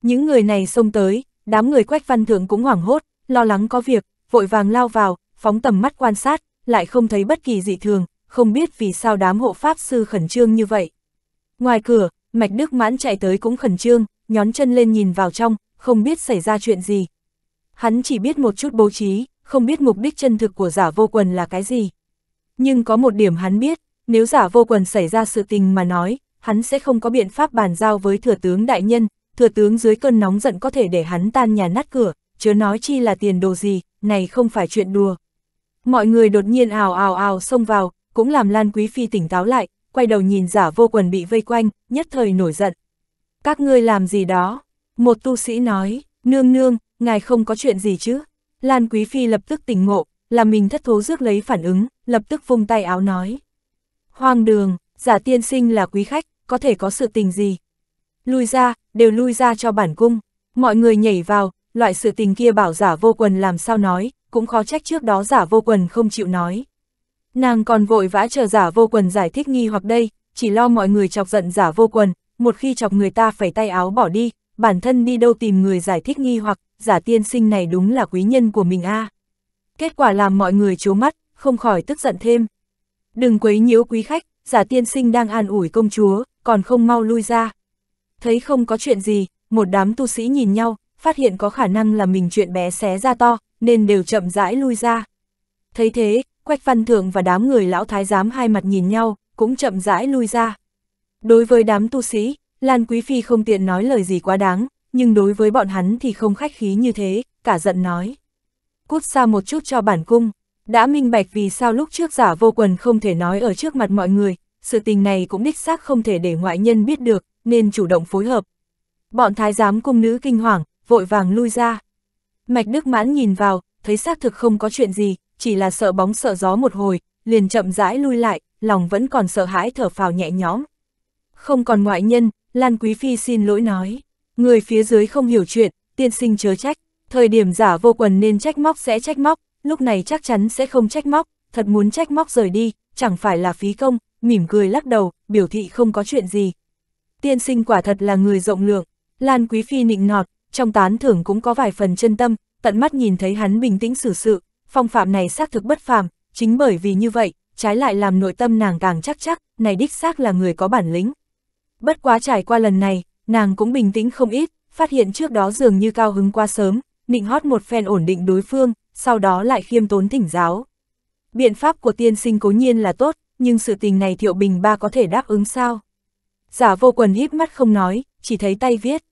Những người này xông tới, đám người quách văn thượng cũng hoảng hốt, lo lắng có việc, vội vàng lao vào, phóng tầm mắt quan sát, lại không thấy bất kỳ dị thường, không biết vì sao đám hộ pháp sư khẩn trương như vậy. Ngoài cửa, Mạch Đức Mãn chạy tới cũng khẩn trương, nhón chân lên nhìn vào trong, không biết xảy ra chuyện gì. Hắn chỉ biết một chút bố trí, không biết mục đích chân thực của giả vô quần là cái gì. Nhưng có một điểm hắn biết, nếu giả vô quần xảy ra sự tình mà nói, hắn sẽ không có biện pháp bàn giao với thừa tướng đại nhân, thừa tướng dưới cơn nóng giận có thể để hắn tan nhà nát cửa, chớ nói chi là tiền đồ gì, này không phải chuyện đùa. Mọi người đột nhiên ào ào ào xông vào, cũng làm Lan Quý Phi tỉnh táo lại, quay đầu nhìn giả vô quần bị vây quanh, nhất thời nổi giận. Các ngươi làm gì đó? Một tu sĩ nói, nương nương, ngài không có chuyện gì chứ? Lan Quý Phi lập tức tỉnh ngộ, làm mình thất thố rước lấy phản ứng, lập tức vung tay áo nói. Hoang đường, giả tiên sinh là quý khách, có thể có sự tình gì? Lui ra, đều lui ra cho bản cung. Mọi người nhảy vào, loại sự tình kia bảo giả vô quần làm sao nói, cũng khó trách trước đó giả vô quần không chịu nói. Nàng còn vội vã chờ giả vô quần giải thích nghi hoặc đây, chỉ lo mọi người chọc giận giả vô quần, một khi chọc người ta phải tay áo bỏ đi, bản thân đi đâu tìm người giải thích nghi hoặc, giả tiên sinh này đúng là quý nhân của mình a à kết quả làm mọi người chố mắt, không khỏi tức giận thêm. Đừng quấy nhiễu quý khách, giả tiên sinh đang an ủi công chúa, còn không mau lui ra. Thấy không có chuyện gì, một đám tu sĩ nhìn nhau, phát hiện có khả năng là mình chuyện bé xé ra to, nên đều chậm rãi lui ra. Thấy thế, Quách Văn Thượng và đám người lão thái giám hai mặt nhìn nhau, cũng chậm rãi lui ra. Đối với đám tu sĩ, Lan Quý Phi không tiện nói lời gì quá đáng, nhưng đối với bọn hắn thì không khách khí như thế, cả giận nói cút xa một chút cho bản cung. Đã minh bạch vì sao lúc trước giả vô quần không thể nói ở trước mặt mọi người, sự tình này cũng đích xác không thể để ngoại nhân biết được, nên chủ động phối hợp. Bọn thái giám cung nữ kinh hoàng, vội vàng lui ra. Mạch Đức Mãn nhìn vào, thấy xác thực không có chuyện gì, chỉ là sợ bóng sợ gió một hồi, liền chậm rãi lui lại, lòng vẫn còn sợ hãi thở phào nhẹ nhõm. Không còn ngoại nhân, Lan Quý Phi xin lỗi nói. Người phía dưới không hiểu chuyện, tiên sinh chớ trách. Thời điểm giả vô quần nên trách móc sẽ trách móc, lúc này chắc chắn sẽ không trách móc, thật muốn trách móc rời đi, chẳng phải là phí công, mỉm cười lắc đầu, biểu thị không có chuyện gì. Tiên sinh quả thật là người rộng lượng, Lan Quý Phi nịnh nọt, trong tán thưởng cũng có vài phần chân tâm, tận mắt nhìn thấy hắn bình tĩnh xử sự, phong phạm này xác thực bất phàm, chính bởi vì như vậy, trái lại làm nội tâm nàng càng chắc chắc, này đích xác là người có bản lĩnh. Bất quá trải qua lần này, nàng cũng bình tĩnh không ít, phát hiện trước đó dường như cao hứng quá sớm, nịnh hót một phen ổn định đối phương, sau đó lại khiêm tốn thỉnh giáo. Biện pháp của tiên sinh cố nhiên là tốt, nhưng sự tình này Thiệu Bình ba có thể đáp ứng sao? Giả vô quần híp mắt không nói, chỉ thấy tay viết.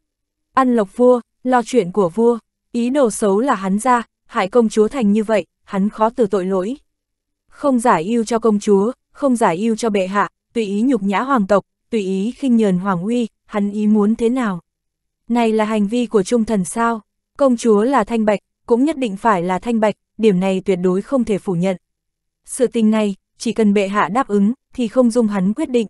Ăn lộc vua, lo chuyện của vua, ý đồ xấu là hắn ra, hại công chúa thành như vậy, hắn khó từ tội lỗi. Không giải yêu cho công chúa, không giải yêu cho bệ hạ, tùy ý nhục nhã hoàng tộc, tùy ý khinh nhờn hoàng uy, hắn ý muốn thế nào? Này là hành vi của trung thần sao? Công chúa là thanh bạch, cũng nhất định phải là thanh bạch, điểm này tuyệt đối không thể phủ nhận. Sự tình này, chỉ cần bệ hạ đáp ứng, thì không dung hắn quyết định.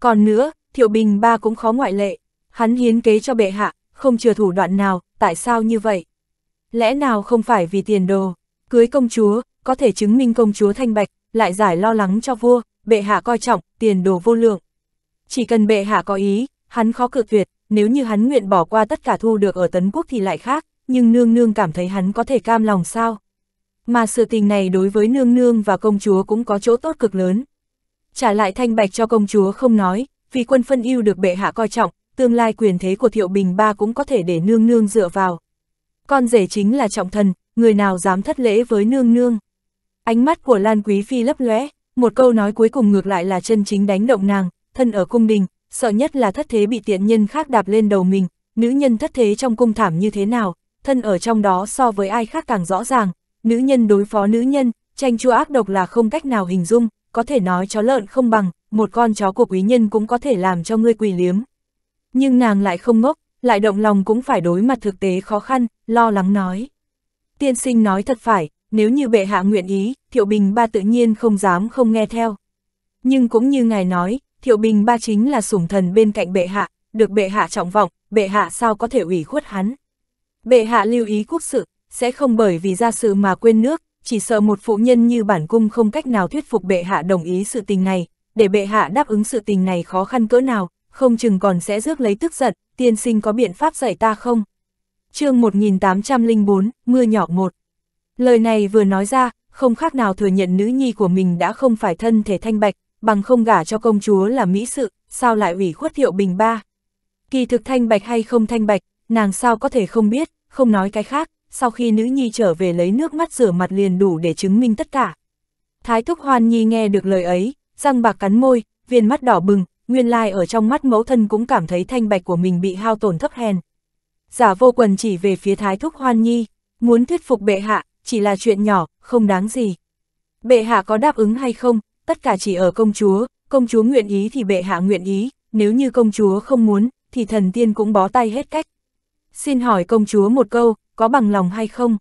Còn nữa, thiệu bình ba cũng khó ngoại lệ, hắn hiến kế cho bệ hạ, không chừa thủ đoạn nào, tại sao như vậy? Lẽ nào không phải vì tiền đồ, cưới công chúa, có thể chứng minh công chúa thanh bạch, lại giải lo lắng cho vua, bệ hạ coi trọng, tiền đồ vô lượng. Chỉ cần bệ hạ có ý, hắn khó cự tuyệt, nếu như hắn nguyện bỏ qua tất cả thu được ở tấn quốc thì lại khác nhưng nương nương cảm thấy hắn có thể cam lòng sao. Mà sự tình này đối với nương nương và công chúa cũng có chỗ tốt cực lớn. Trả lại thanh bạch cho công chúa không nói, vì quân phân ưu được bệ hạ coi trọng, tương lai quyền thế của Thiệu Bình Ba cũng có thể để nương nương dựa vào. Con rể chính là trọng thần, người nào dám thất lễ với nương nương. Ánh mắt của Lan Quý Phi lấp lóe, một câu nói cuối cùng ngược lại là chân chính đánh động nàng, thân ở cung đình, sợ nhất là thất thế bị tiện nhân khác đạp lên đầu mình, nữ nhân thất thế trong cung thảm như thế nào, thân ở trong đó so với ai khác càng rõ ràng, nữ nhân đối phó nữ nhân, tranh chua ác độc là không cách nào hình dung, có thể nói chó lợn không bằng, một con chó của quý nhân cũng có thể làm cho ngươi quỳ liếm. Nhưng nàng lại không ngốc, lại động lòng cũng phải đối mặt thực tế khó khăn, lo lắng nói. Tiên sinh nói thật phải, nếu như bệ hạ nguyện ý, Thiệu Bình ba tự nhiên không dám không nghe theo. Nhưng cũng như ngài nói, Thiệu Bình ba chính là sủng thần bên cạnh bệ hạ, được bệ hạ trọng vọng, bệ hạ sao có thể ủy khuất hắn. Bệ hạ lưu ý quốc sự, sẽ không bởi vì gia sự mà quên nước, chỉ sợ một phụ nhân như bản cung không cách nào thuyết phục bệ hạ đồng ý sự tình này, để bệ hạ đáp ứng sự tình này khó khăn cỡ nào, không chừng còn sẽ rước lấy tức giận, tiên sinh có biện pháp dạy ta không? chương 1804, Mưa nhỏ một Lời này vừa nói ra, không khác nào thừa nhận nữ nhi của mình đã không phải thân thể thanh bạch, bằng không gả cho công chúa là mỹ sự, sao lại ủy khuất thiệu bình ba. Kỳ thực thanh bạch hay không thanh bạch, nàng sao có thể không biết, không nói cái khác, sau khi nữ nhi trở về lấy nước mắt rửa mặt liền đủ để chứng minh tất cả. Thái thúc hoan nhi nghe được lời ấy, răng bạc cắn môi, viên mắt đỏ bừng, nguyên lai ở trong mắt mẫu thân cũng cảm thấy thanh bạch của mình bị hao tổn thấp hèn. Giả vô quần chỉ về phía thái thúc hoan nhi, muốn thuyết phục bệ hạ, chỉ là chuyện nhỏ, không đáng gì. Bệ hạ có đáp ứng hay không, tất cả chỉ ở công chúa, công chúa nguyện ý thì bệ hạ nguyện ý, nếu như công chúa không muốn, thì thần tiên cũng bó tay hết cách xin hỏi công chúa một câu, có bằng lòng hay không?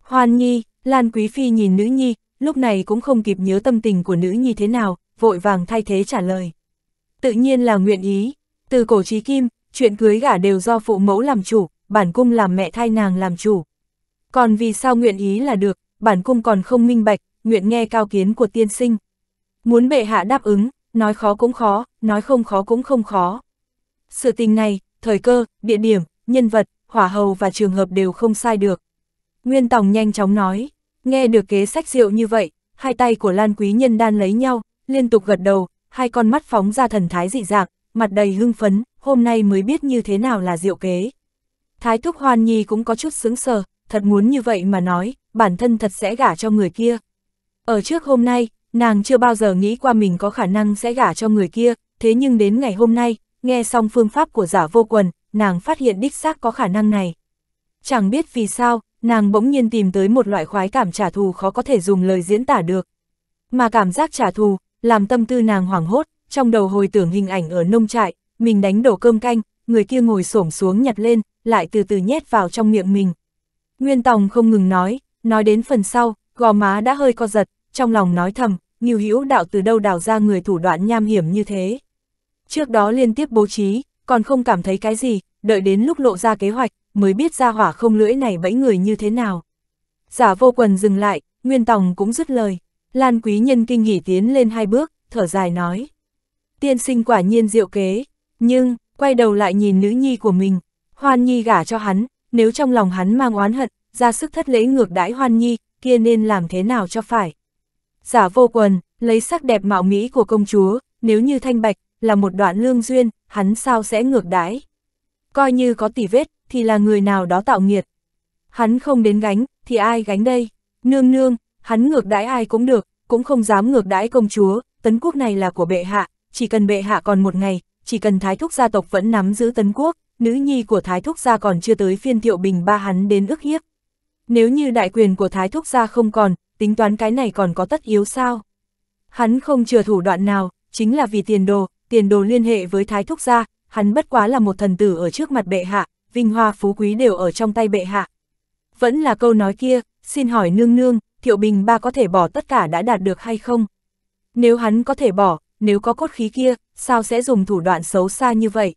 Hoan Nhi, Lan Quý Phi nhìn nữ nhi, lúc này cũng không kịp nhớ tâm tình của nữ nhi thế nào, vội vàng thay thế trả lời. Tự nhiên là nguyện ý, từ cổ trí kim, chuyện cưới gả đều do phụ mẫu làm chủ, bản cung làm mẹ thay nàng làm chủ. Còn vì sao nguyện ý là được, bản cung còn không minh bạch, nguyện nghe cao kiến của tiên sinh. Muốn bệ hạ đáp ứng, nói khó cũng khó, nói không khó cũng không khó. Sự tình này, thời cơ, địa điểm, nhân vật, hỏa hầu và trường hợp đều không sai được. Nguyên Tòng nhanh chóng nói, nghe được kế sách rượu như vậy, hai tay của Lan Quý Nhân đan lấy nhau, liên tục gật đầu, hai con mắt phóng ra thần thái dị dạng, mặt đầy hưng phấn, hôm nay mới biết như thế nào là diệu kế. Thái Thúc Hoan Nhi cũng có chút sướng sờ, thật muốn như vậy mà nói, bản thân thật sẽ gả cho người kia. Ở trước hôm nay, nàng chưa bao giờ nghĩ qua mình có khả năng sẽ gả cho người kia, thế nhưng đến ngày hôm nay, nghe xong phương pháp của giả vô quần, nàng phát hiện đích xác có khả năng này. Chẳng biết vì sao, nàng bỗng nhiên tìm tới một loại khoái cảm trả thù khó có thể dùng lời diễn tả được. Mà cảm giác trả thù, làm tâm tư nàng hoảng hốt, trong đầu hồi tưởng hình ảnh ở nông trại, mình đánh đổ cơm canh, người kia ngồi xổm xuống nhặt lên, lại từ từ nhét vào trong miệng mình. Nguyên Tòng không ngừng nói, nói đến phần sau, gò má đã hơi co giật, trong lòng nói thầm, nhiều hữu đạo từ đâu đào ra người thủ đoạn nham hiểm như thế. Trước đó liên tiếp bố trí, còn không cảm thấy cái gì, đợi đến lúc lộ ra kế hoạch, mới biết ra hỏa không lưỡi này bẫy người như thế nào. Giả vô quần dừng lại, Nguyên Tòng cũng dứt lời. Lan quý nhân kinh hỉ tiến lên hai bước, thở dài nói. Tiên sinh quả nhiên diệu kế, nhưng, quay đầu lại nhìn nữ nhi của mình, hoan nhi gả cho hắn, nếu trong lòng hắn mang oán hận, ra sức thất lễ ngược đãi hoan nhi, kia nên làm thế nào cho phải. Giả vô quần, lấy sắc đẹp mạo mỹ của công chúa, nếu như thanh bạch, là một đoạn lương duyên, hắn sao sẽ ngược đãi? Coi như có tỷ vết, thì là người nào đó tạo nghiệt. Hắn không đến gánh, thì ai gánh đây? Nương nương, hắn ngược đãi ai cũng được, cũng không dám ngược đãi công chúa, tấn quốc này là của bệ hạ, chỉ cần bệ hạ còn một ngày, chỉ cần thái thúc gia tộc vẫn nắm giữ tấn quốc, nữ nhi của thái thúc gia còn chưa tới phiên thiệu bình ba hắn đến ức hiếp. Nếu như đại quyền của thái thúc gia không còn, tính toán cái này còn có tất yếu sao? Hắn không chừa thủ đoạn nào, chính là vì tiền đồ, tiền đồ liên hệ với thái thúc gia, hắn bất quá là một thần tử ở trước mặt bệ hạ, vinh hoa phú quý đều ở trong tay bệ hạ. Vẫn là câu nói kia, xin hỏi nương nương, Thiệu Bình ba có thể bỏ tất cả đã đạt được hay không? Nếu hắn có thể bỏ, nếu có cốt khí kia, sao sẽ dùng thủ đoạn xấu xa như vậy?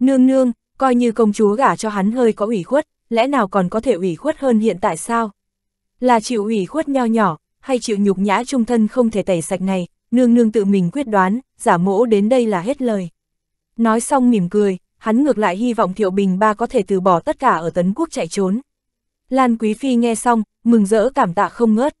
Nương nương, coi như công chúa gả cho hắn hơi có ủy khuất, lẽ nào còn có thể ủy khuất hơn hiện tại sao? Là chịu ủy khuất nho nhỏ, hay chịu nhục nhã trung thân không thể tẩy sạch này, nương nương tự mình quyết đoán, giả mỗ đến đây là hết lời. Nói xong mỉm cười, hắn ngược lại hy vọng Thiệu Bình ba có thể từ bỏ tất cả ở Tấn Quốc chạy trốn. Lan Quý Phi nghe xong, mừng rỡ cảm tạ không ngớt.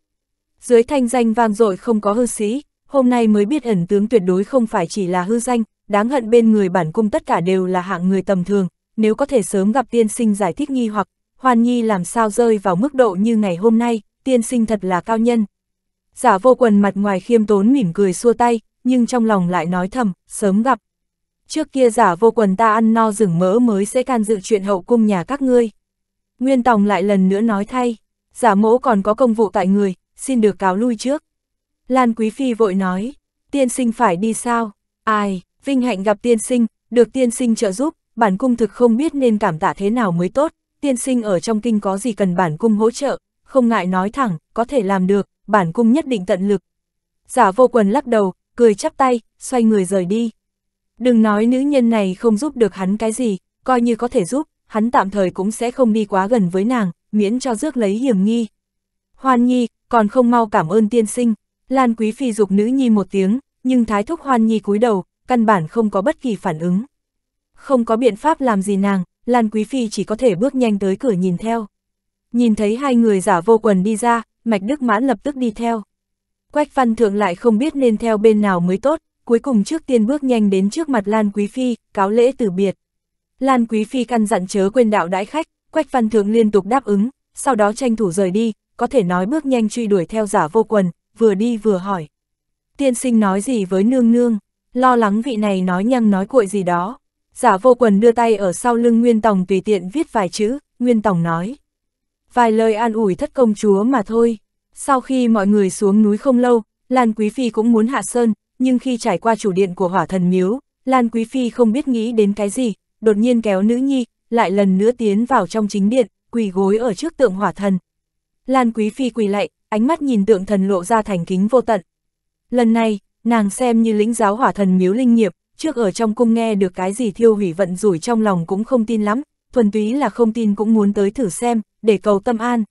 Dưới thanh danh vang dội không có hư sĩ, hôm nay mới biết ẩn tướng tuyệt đối không phải chỉ là hư danh, đáng hận bên người bản cung tất cả đều là hạng người tầm thường, nếu có thể sớm gặp tiên sinh giải thích nghi hoặc, Hoàn Nhi làm sao rơi vào mức độ như ngày hôm nay, tiên sinh thật là cao nhân giả vô quần mặt ngoài khiêm tốn mỉm cười xua tay, nhưng trong lòng lại nói thầm, sớm gặp. Trước kia giả vô quần ta ăn no rừng mỡ mới sẽ can dự chuyện hậu cung nhà các ngươi. Nguyên Tòng lại lần nữa nói thay, giả mỗ còn có công vụ tại người, xin được cáo lui trước. Lan Quý Phi vội nói, tiên sinh phải đi sao? Ai, vinh hạnh gặp tiên sinh, được tiên sinh trợ giúp, bản cung thực không biết nên cảm tạ thế nào mới tốt, tiên sinh ở trong kinh có gì cần bản cung hỗ trợ, không ngại nói thẳng, có thể làm được, bản cung nhất định tận lực. Giả vô quần lắc đầu, cười chắp tay, xoay người rời đi. Đừng nói nữ nhân này không giúp được hắn cái gì, coi như có thể giúp, hắn tạm thời cũng sẽ không đi quá gần với nàng, miễn cho rước lấy hiểm nghi. Hoan Nhi, còn không mau cảm ơn tiên sinh, Lan Quý Phi dục nữ Nhi một tiếng, nhưng Thái Thúc Hoan Nhi cúi đầu, căn bản không có bất kỳ phản ứng. Không có biện pháp làm gì nàng, Lan Quý Phi chỉ có thể bước nhanh tới cửa nhìn theo. Nhìn thấy hai người giả vô quần đi ra, Mạch Đức Mãn lập tức đi theo. Quách Văn Thượng lại không biết nên theo bên nào mới tốt, cuối cùng trước tiên bước nhanh đến trước mặt Lan Quý Phi, cáo lễ từ biệt. Lan Quý Phi căn dặn chớ quên đạo đãi khách, Quách Văn Thượng liên tục đáp ứng, sau đó tranh thủ rời đi, có thể nói bước nhanh truy đuổi theo giả vô quần, vừa đi vừa hỏi. Tiên sinh nói gì với nương nương, lo lắng vị này nói nhăng nói cuội gì đó. Giả vô quần đưa tay ở sau lưng Nguyên Tòng tùy tiện viết vài chữ, Nguyên Tòng nói vài lời an ủi thất công chúa mà thôi. Sau khi mọi người xuống núi không lâu, Lan Quý Phi cũng muốn hạ sơn, nhưng khi trải qua chủ điện của hỏa thần miếu, Lan Quý Phi không biết nghĩ đến cái gì, đột nhiên kéo nữ nhi, lại lần nữa tiến vào trong chính điện, quỳ gối ở trước tượng hỏa thần. Lan Quý Phi quỳ lại, ánh mắt nhìn tượng thần lộ ra thành kính vô tận. Lần này, nàng xem như lĩnh giáo hỏa thần miếu linh nghiệp, trước ở trong cung nghe được cái gì thiêu hủy vận rủi trong lòng cũng không tin lắm, thuần túy là không tin cũng muốn tới thử xem, để cầu tâm an.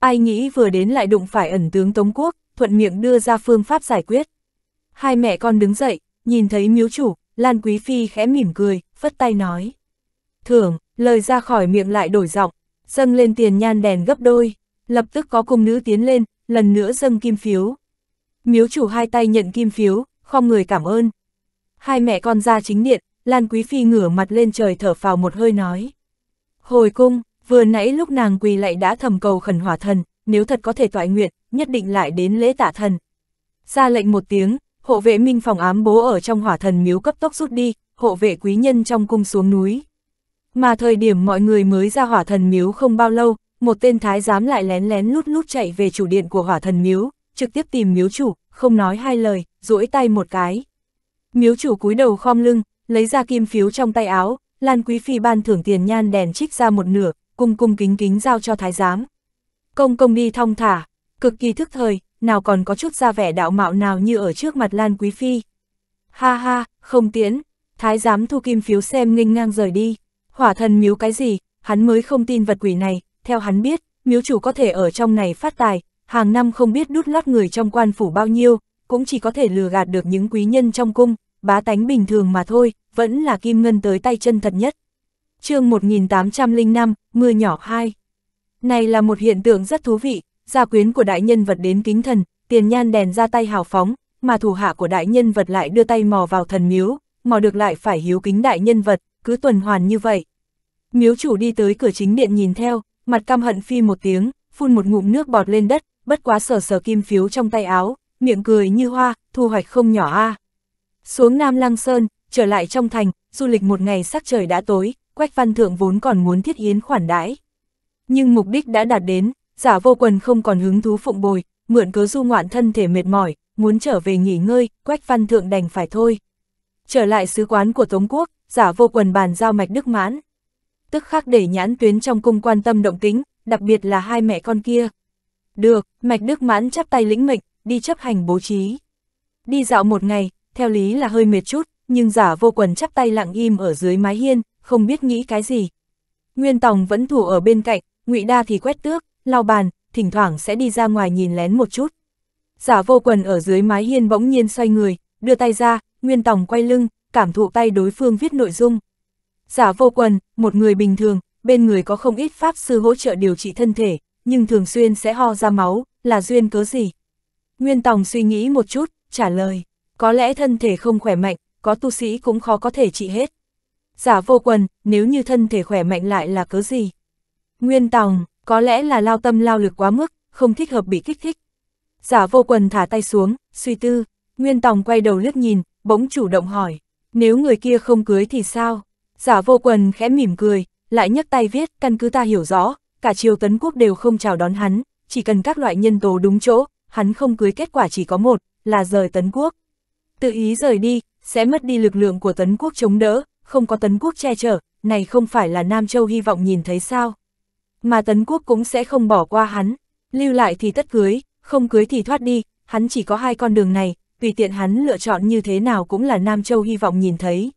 Ai nghĩ vừa đến lại đụng phải ẩn tướng Tống Quốc, thuận miệng đưa ra phương pháp giải quyết. Hai mẹ con đứng dậy, nhìn thấy miếu chủ, Lan Quý Phi khẽ mỉm cười, phất tay nói. Thưởng, lời ra khỏi miệng lại đổi giọng, dâng lên tiền nhan đèn gấp đôi, lập tức có cung nữ tiến lên, lần nữa dâng kim phiếu. Miếu chủ hai tay nhận kim phiếu, không người cảm ơn. Hai mẹ con ra chính điện, Lan Quý Phi ngửa mặt lên trời thở phào một hơi nói. Hồi cung, Vừa nãy lúc nàng quỳ lại đã thầm cầu khẩn hỏa thần, nếu thật có thể toại nguyện, nhất định lại đến lễ tạ thần. Ra lệnh một tiếng, hộ vệ minh phòng ám bố ở trong hỏa thần miếu cấp tốc rút đi, hộ vệ quý nhân trong cung xuống núi. Mà thời điểm mọi người mới ra hỏa thần miếu không bao lâu, một tên thái giám lại lén lén lút lút chạy về chủ điện của hỏa thần miếu, trực tiếp tìm miếu chủ, không nói hai lời, duỗi tay một cái. Miếu chủ cúi đầu khom lưng, lấy ra kim phiếu trong tay áo, Lan Quý Phi ban thưởng tiền nhan đèn trích ra một nửa, cung cung kính kính giao cho thái giám. Công công đi thong thả, cực kỳ thức thời, nào còn có chút ra vẻ đạo mạo nào như ở trước mặt Lan Quý Phi. Ha ha, không tiễn, thái giám thu kim phiếu xem nghênh ngang rời đi, hỏa thần miếu cái gì, hắn mới không tin vật quỷ này, theo hắn biết, miếu chủ có thể ở trong này phát tài, hàng năm không biết đút lót người trong quan phủ bao nhiêu, cũng chỉ có thể lừa gạt được những quý nhân trong cung, bá tánh bình thường mà thôi, vẫn là kim ngân tới tay chân thật nhất chương 1805, mưa nhỏ 2. Này là một hiện tượng rất thú vị, gia quyến của đại nhân vật đến kính thần, tiền nhan đèn ra tay hào phóng, mà thủ hạ của đại nhân vật lại đưa tay mò vào thần miếu, mò được lại phải hiếu kính đại nhân vật, cứ tuần hoàn như vậy. Miếu chủ đi tới cửa chính điện nhìn theo, mặt căm hận phi một tiếng, phun một ngụm nước bọt lên đất, bất quá sờ sờ kim phiếu trong tay áo, miệng cười như hoa, thu hoạch không nhỏ a. À. Xuống Nam Lăng Sơn, trở lại trong thành, du lịch một ngày sắc trời đã tối, Quách Văn Thượng vốn còn muốn thiết yến khoản đãi. Nhưng mục đích đã đạt đến, giả vô quần không còn hứng thú phụng bồi, mượn cớ du ngoạn thân thể mệt mỏi, muốn trở về nghỉ ngơi, Quách Văn Thượng đành phải thôi. Trở lại sứ quán của Tống Quốc, giả vô quần bàn giao mạch đức mãn. Tức khắc để nhãn tuyến trong cung quan tâm động tính, đặc biệt là hai mẹ con kia. Được, mạch đức mãn chắp tay lĩnh mệnh, đi chấp hành bố trí. Đi dạo một ngày, theo lý là hơi mệt chút, nhưng giả vô quần chắp tay lặng im ở dưới mái hiên, không biết nghĩ cái gì. Nguyên Tòng vẫn thủ ở bên cạnh, Ngụy Đa thì quét tước, lau bàn, thỉnh thoảng sẽ đi ra ngoài nhìn lén một chút. Giả vô quần ở dưới mái hiên bỗng nhiên xoay người, đưa tay ra, Nguyên Tòng quay lưng, cảm thụ tay đối phương viết nội dung. Giả vô quần, một người bình thường, bên người có không ít pháp sư hỗ trợ điều trị thân thể, nhưng thường xuyên sẽ ho ra máu, là duyên cớ gì? Nguyên Tòng suy nghĩ một chút, trả lời, có lẽ thân thể không khỏe mạnh, có tu sĩ cũng khó có thể trị hết giả vô quần, nếu như thân thể khỏe mạnh lại là cớ gì? Nguyên Tòng, có lẽ là lao tâm lao lực quá mức, không thích hợp bị kích thích. Giả vô quần thả tay xuống, suy tư, Nguyên Tòng quay đầu liếc nhìn, bỗng chủ động hỏi, nếu người kia không cưới thì sao? Giả vô quần khẽ mỉm cười, lại nhấc tay viết, căn cứ ta hiểu rõ, cả triều tấn quốc đều không chào đón hắn, chỉ cần các loại nhân tố đúng chỗ, hắn không cưới kết quả chỉ có một, là rời tấn quốc. Tự ý rời đi, sẽ mất đi lực lượng của tấn quốc chống đỡ, không có Tấn Quốc che chở, này không phải là Nam Châu hy vọng nhìn thấy sao. Mà Tấn Quốc cũng sẽ không bỏ qua hắn, lưu lại thì tất cưới, không cưới thì thoát đi, hắn chỉ có hai con đường này, tùy tiện hắn lựa chọn như thế nào cũng là Nam Châu hy vọng nhìn thấy.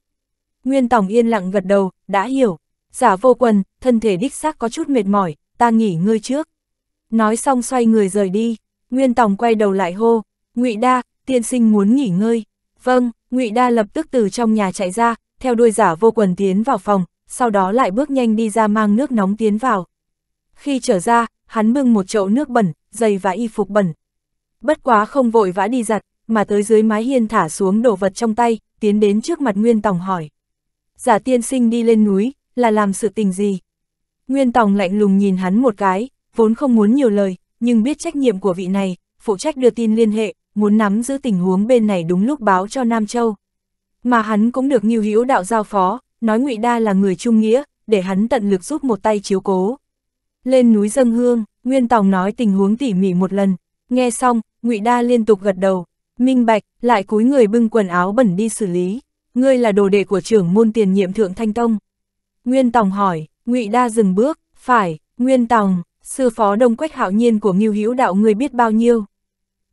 Nguyên Tổng yên lặng gật đầu, đã hiểu, giả vô quần, thân thể đích xác có chút mệt mỏi, ta nghỉ ngơi trước. Nói xong xoay người rời đi, Nguyên Tổng quay đầu lại hô, ngụy Đa, tiên sinh muốn nghỉ ngơi. Vâng, ngụy Đa lập tức từ trong nhà chạy ra, theo đuôi giả vô quần tiến vào phòng, sau đó lại bước nhanh đi ra mang nước nóng tiến vào. Khi trở ra, hắn bưng một chậu nước bẩn, giày và y phục bẩn. Bất quá không vội vã đi giặt, mà tới dưới mái hiên thả xuống đồ vật trong tay, tiến đến trước mặt Nguyên Tòng hỏi. Giả tiên sinh đi lên núi, là làm sự tình gì? Nguyên Tòng lạnh lùng nhìn hắn một cái, vốn không muốn nhiều lời, nhưng biết trách nhiệm của vị này, phụ trách đưa tin liên hệ, muốn nắm giữ tình huống bên này đúng lúc báo cho Nam Châu. Mà hắn cũng được Ngưu Hữu Đạo giao phó, nói Ngụy Đa là người trung nghĩa, để hắn tận lực giúp một tay chiếu cố. Lên núi Dâng Hương, Nguyên Tòng nói tình huống tỉ mỉ một lần, nghe xong, Ngụy Đa liên tục gật đầu, minh bạch, lại cúi người bưng quần áo bẩn đi xử lý. Ngươi là đồ đệ của trưởng môn tiền nhiệm thượng Thanh Tông. Nguyên Tòng hỏi, Ngụy Đa dừng bước, phải, Nguyên Tòng, sư phó đông quách hạo nhiên của Ngưu Hữu Đạo ngươi biết bao nhiêu.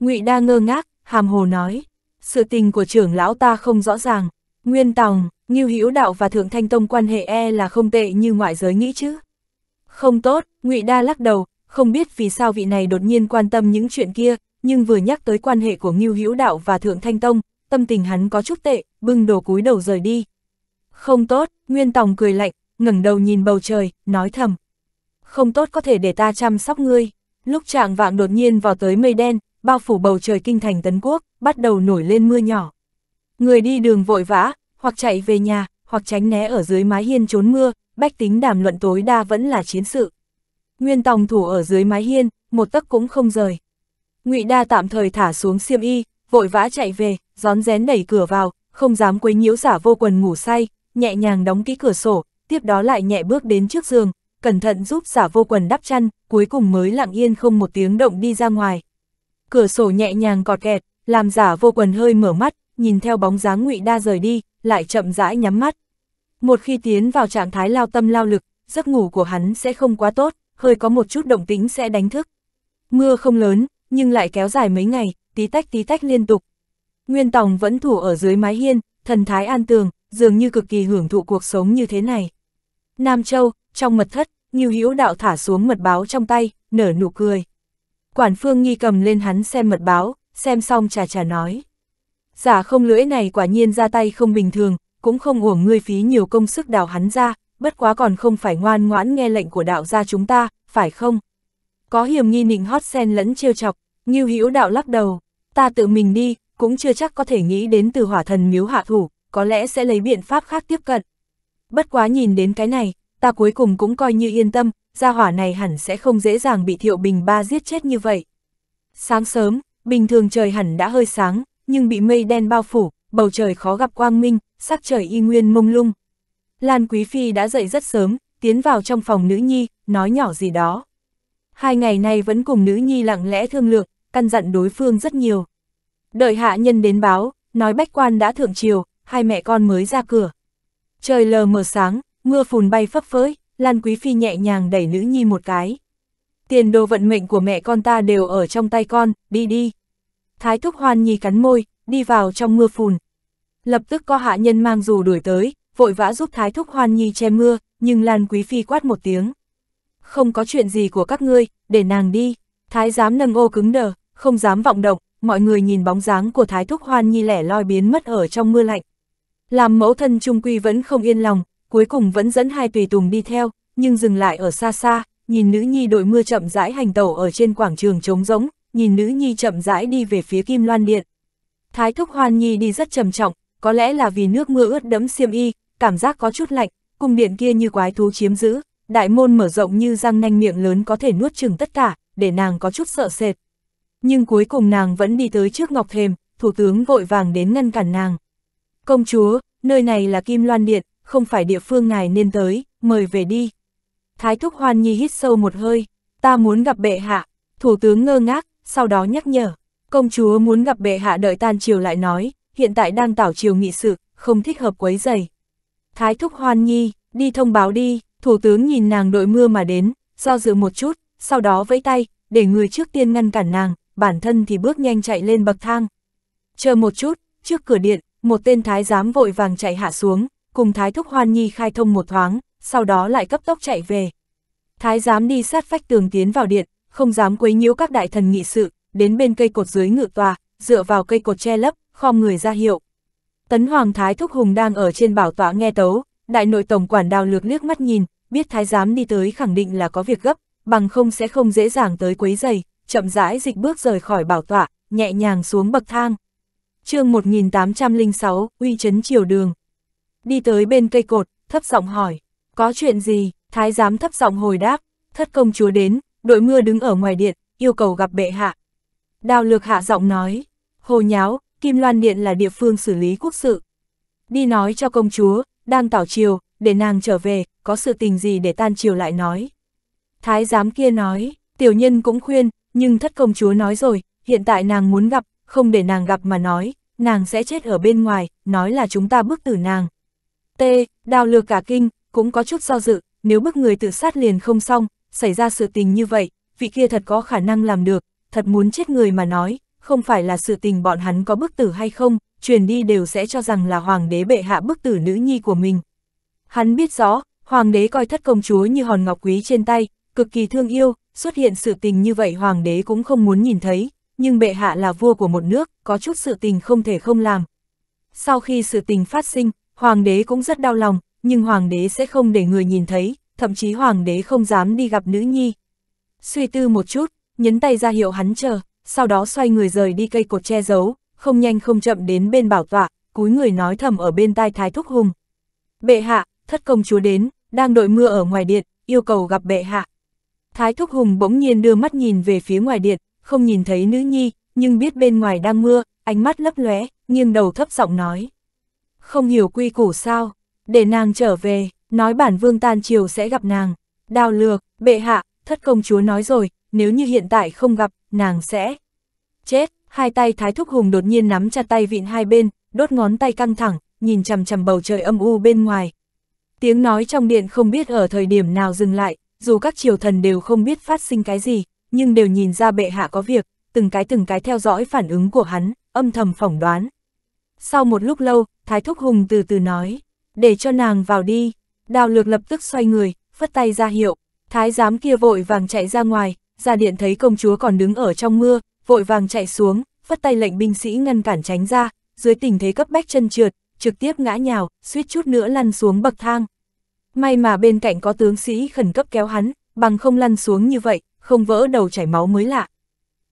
Ngụy Đa ngơ ngác, hàm hồ nói, sự tình của trưởng lão ta không rõ ràng, Nguyên Tòng, Ngưu Hữu Đạo và Thượng Thanh Tông quan hệ e là không tệ như ngoại giới nghĩ chứ. Không tốt, Ngụy Đa lắc đầu, không biết vì sao vị này đột nhiên quan tâm những chuyện kia, nhưng vừa nhắc tới quan hệ của Ngưu Hữu Đạo và Thượng Thanh Tông, tâm tình hắn có chút tệ, bưng đồ cúi đầu rời đi. Không tốt, Nguyên Tòng cười lạnh, ngẩng đầu nhìn bầu trời, nói thầm. Không tốt có thể để ta chăm sóc ngươi. Lúc trạng vạng đột nhiên vào tới mây đen, bao phủ bầu trời kinh thành Tấn Quốc bắt đầu nổi lên mưa nhỏ. Người đi đường vội vã, hoặc chạy về nhà, hoặc tránh né ở dưới mái hiên trốn mưa, bách tính đàm luận tối đa vẫn là chiến sự. Nguyên Tòng thủ ở dưới mái hiên, một tấc cũng không rời. Ngụy Đa tạm thời thả xuống xiêm y, vội vã chạy về, rón rén đẩy cửa vào, không dám quấy nhiễu xả vô quần ngủ say, nhẹ nhàng đóng kỹ cửa sổ, tiếp đó lại nhẹ bước đến trước giường, cẩn thận giúp xả vô quần đắp chăn, cuối cùng mới lặng yên không một tiếng động đi ra ngoài. Cửa sổ nhẹ nhàng cọt kẹt, làm giả vô quần hơi mở mắt, nhìn theo bóng dáng ngụy đa rời đi, lại chậm rãi nhắm mắt. Một khi tiến vào trạng thái lao tâm lao lực, giấc ngủ của hắn sẽ không quá tốt, hơi có một chút động tính sẽ đánh thức. Mưa không lớn, nhưng lại kéo dài mấy ngày, tí tách tí tách liên tục. Nguyên Tòng vẫn thủ ở dưới mái hiên, thần thái an tường, dường như cực kỳ hưởng thụ cuộc sống như thế này. Nam Châu, trong mật thất, Nhiêu Hữu Đạo thả xuống mật báo trong tay, nở nụ cười. Quản Phương nghi cầm lên hắn xem mật báo, xem xong trà trà nói. Giả dạ không lưỡi này quả nhiên ra tay không bình thường, cũng không uổng ngươi phí nhiều công sức đào hắn ra, bất quá còn không phải ngoan ngoãn nghe lệnh của đạo gia chúng ta, phải không? Có hiểm nghi nịnh hót sen lẫn trêu chọc, như Hữu đạo lắc đầu, ta tự mình đi, cũng chưa chắc có thể nghĩ đến từ hỏa thần miếu hạ thủ, có lẽ sẽ lấy biện pháp khác tiếp cận. Bất quá nhìn đến cái này, ta cuối cùng cũng coi như yên tâm, gia hỏa này hẳn sẽ không dễ dàng bị thiệu bình ba giết chết như vậy. Sáng sớm, Bình thường trời hẳn đã hơi sáng, nhưng bị mây đen bao phủ, bầu trời khó gặp quang minh, sắc trời y nguyên mông lung. Lan Quý Phi đã dậy rất sớm, tiến vào trong phòng nữ nhi, nói nhỏ gì đó. Hai ngày nay vẫn cùng nữ nhi lặng lẽ thương lượng, căn dặn đối phương rất nhiều. Đợi hạ nhân đến báo, nói bách quan đã thượng triều, hai mẹ con mới ra cửa. Trời lờ mờ sáng, mưa phùn bay phấp phới, Lan Quý Phi nhẹ nhàng đẩy nữ nhi một cái tiền đồ vận mệnh của mẹ con ta đều ở trong tay con, đi đi. Thái thúc hoan nhi cắn môi, đi vào trong mưa phùn. Lập tức có hạ nhân mang dù đuổi tới, vội vã giúp thái thúc hoan nhi che mưa, nhưng Lan Quý Phi quát một tiếng. Không có chuyện gì của các ngươi, để nàng đi. Thái giám nâng ô cứng đờ, không dám vọng động, mọi người nhìn bóng dáng của thái thúc hoan nhi lẻ loi biến mất ở trong mưa lạnh. Làm mẫu thân trung quy vẫn không yên lòng, cuối cùng vẫn dẫn hai tùy tùng đi theo, nhưng dừng lại ở xa xa, nhìn nữ nhi đội mưa chậm rãi hành tẩu ở trên quảng trường trống rỗng, nhìn nữ nhi chậm rãi đi về phía Kim Loan Điện. Thái thúc Hoan Nhi đi rất trầm trọng, có lẽ là vì nước mưa ướt đẫm xiêm y, cảm giác có chút lạnh, cung điện kia như quái thú chiếm giữ, đại môn mở rộng như răng nanh miệng lớn có thể nuốt chừng tất cả, để nàng có chút sợ sệt. Nhưng cuối cùng nàng vẫn đi tới trước ngọc thềm, thủ tướng vội vàng đến ngăn cản nàng. Công chúa, nơi này là Kim Loan Điện, không phải địa phương ngài nên tới, mời về đi. Thái Thúc Hoan Nhi hít sâu một hơi, ta muốn gặp bệ hạ, thủ tướng ngơ ngác, sau đó nhắc nhở, công chúa muốn gặp bệ hạ đợi tan chiều lại nói, hiện tại đang tảo chiều nghị sự, không thích hợp quấy giày. Thái Thúc Hoan Nhi, đi thông báo đi, thủ tướng nhìn nàng đội mưa mà đến, do dự một chút, sau đó vẫy tay, để người trước tiên ngăn cản nàng, bản thân thì bước nhanh chạy lên bậc thang. Chờ một chút, trước cửa điện, một tên thái giám vội vàng chạy hạ xuống, cùng Thái Thúc Hoan Nhi khai thông một thoáng, sau đó lại cấp tốc chạy về. Thái giám đi sát vách tường tiến vào điện, không dám quấy nhiễu các đại thần nghị sự, đến bên cây cột dưới ngự tòa, dựa vào cây cột che lấp, khom người ra hiệu. Tấn Hoàng Thái Thúc Hùng đang ở trên bảo tọa nghe tấu, đại nội tổng quản đào lược liếc mắt nhìn, biết thái giám đi tới khẳng định là có việc gấp, bằng không sẽ không dễ dàng tới quấy giày, chậm rãi dịch bước rời khỏi bảo tọa, nhẹ nhàng xuống bậc thang. chương 1806, uy chấn triều đường. Đi tới bên cây cột, thấp giọng hỏi. Có chuyện gì? Thái giám thấp giọng hồi đáp, thất công chúa đến, đội mưa đứng ở ngoài điện, yêu cầu gặp bệ hạ. Đào lược hạ giọng nói, hồ nháo, Kim Loan Điện là địa phương xử lý quốc sự. Đi nói cho công chúa, đang tảo chiều, để nàng trở về, có sự tình gì để tan chiều lại nói. Thái giám kia nói, tiểu nhân cũng khuyên, nhưng thất công chúa nói rồi, hiện tại nàng muốn gặp, không để nàng gặp mà nói, nàng sẽ chết ở bên ngoài, nói là chúng ta bức tử nàng. T, đào lược cả kinh, cũng có chút do dự, nếu bức người tự sát liền không xong, xảy ra sự tình như vậy, vị kia thật có khả năng làm được, thật muốn chết người mà nói, không phải là sự tình bọn hắn có bức tử hay không, truyền đi đều sẽ cho rằng là hoàng đế bệ hạ bức tử nữ nhi của mình. Hắn biết rõ, hoàng đế coi thất công chúa như hòn ngọc quý trên tay, cực kỳ thương yêu, xuất hiện sự tình như vậy hoàng đế cũng không muốn nhìn thấy, nhưng bệ hạ là vua của một nước, có chút sự tình không thể không làm. Sau khi sự tình phát sinh, hoàng đế cũng rất đau lòng, nhưng hoàng đế sẽ không để người nhìn thấy, thậm chí hoàng đế không dám đi gặp nữ nhi. Suy tư một chút, nhấn tay ra hiệu hắn chờ, sau đó xoay người rời đi cây cột che giấu, không nhanh không chậm đến bên bảo tọa, cúi người nói thầm ở bên tai Thái Thúc Hùng. Bệ hạ, thất công chúa đến, đang đội mưa ở ngoài điện, yêu cầu gặp bệ hạ. Thái Thúc Hùng bỗng nhiên đưa mắt nhìn về phía ngoài điện, không nhìn thấy nữ nhi, nhưng biết bên ngoài đang mưa, ánh mắt lấp lóe, nghiêng đầu thấp giọng nói. Không hiểu quy củ sao? để nàng trở về, nói bản vương tan chiều sẽ gặp nàng. Đào lược, bệ hạ, thất công chúa nói rồi, nếu như hiện tại không gặp, nàng sẽ chết. Hai tay Thái Thúc Hùng đột nhiên nắm chặt tay vịn hai bên, đốt ngón tay căng thẳng, nhìn chằm chằm bầu trời âm u bên ngoài. Tiếng nói trong điện không biết ở thời điểm nào dừng lại, dù các triều thần đều không biết phát sinh cái gì, nhưng đều nhìn ra bệ hạ có việc, từng cái từng cái theo dõi phản ứng của hắn, âm thầm phỏng đoán. Sau một lúc lâu, Thái Thúc Hùng từ từ nói để cho nàng vào đi. Đào lược lập tức xoay người, phất tay ra hiệu, thái giám kia vội vàng chạy ra ngoài, ra điện thấy công chúa còn đứng ở trong mưa, vội vàng chạy xuống, phất tay lệnh binh sĩ ngăn cản tránh ra, dưới tình thế cấp bách chân trượt, trực tiếp ngã nhào, suýt chút nữa lăn xuống bậc thang. May mà bên cạnh có tướng sĩ khẩn cấp kéo hắn, bằng không lăn xuống như vậy, không vỡ đầu chảy máu mới lạ.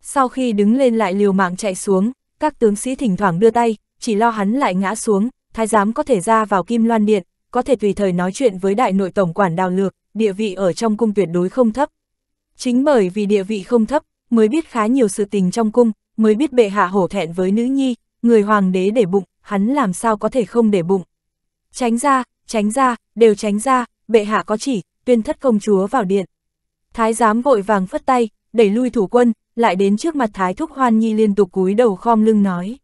Sau khi đứng lên lại liều mạng chạy xuống, các tướng sĩ thỉnh thoảng đưa tay, chỉ lo hắn lại ngã xuống, thái giám có thể ra vào Kim Loan Điện, có thể tùy thời nói chuyện với đại nội tổng quản đào lược, địa vị ở trong cung tuyệt đối không thấp. Chính bởi vì địa vị không thấp, mới biết khá nhiều sự tình trong cung, mới biết bệ hạ hổ thẹn với nữ nhi, người hoàng đế để bụng, hắn làm sao có thể không để bụng. Tránh ra, tránh ra, đều tránh ra, bệ hạ có chỉ, tuyên thất công chúa vào điện. Thái giám vội vàng phất tay, đẩy lui thủ quân, lại đến trước mặt Thái Thúc Hoan Nhi liên tục cúi đầu khom lưng nói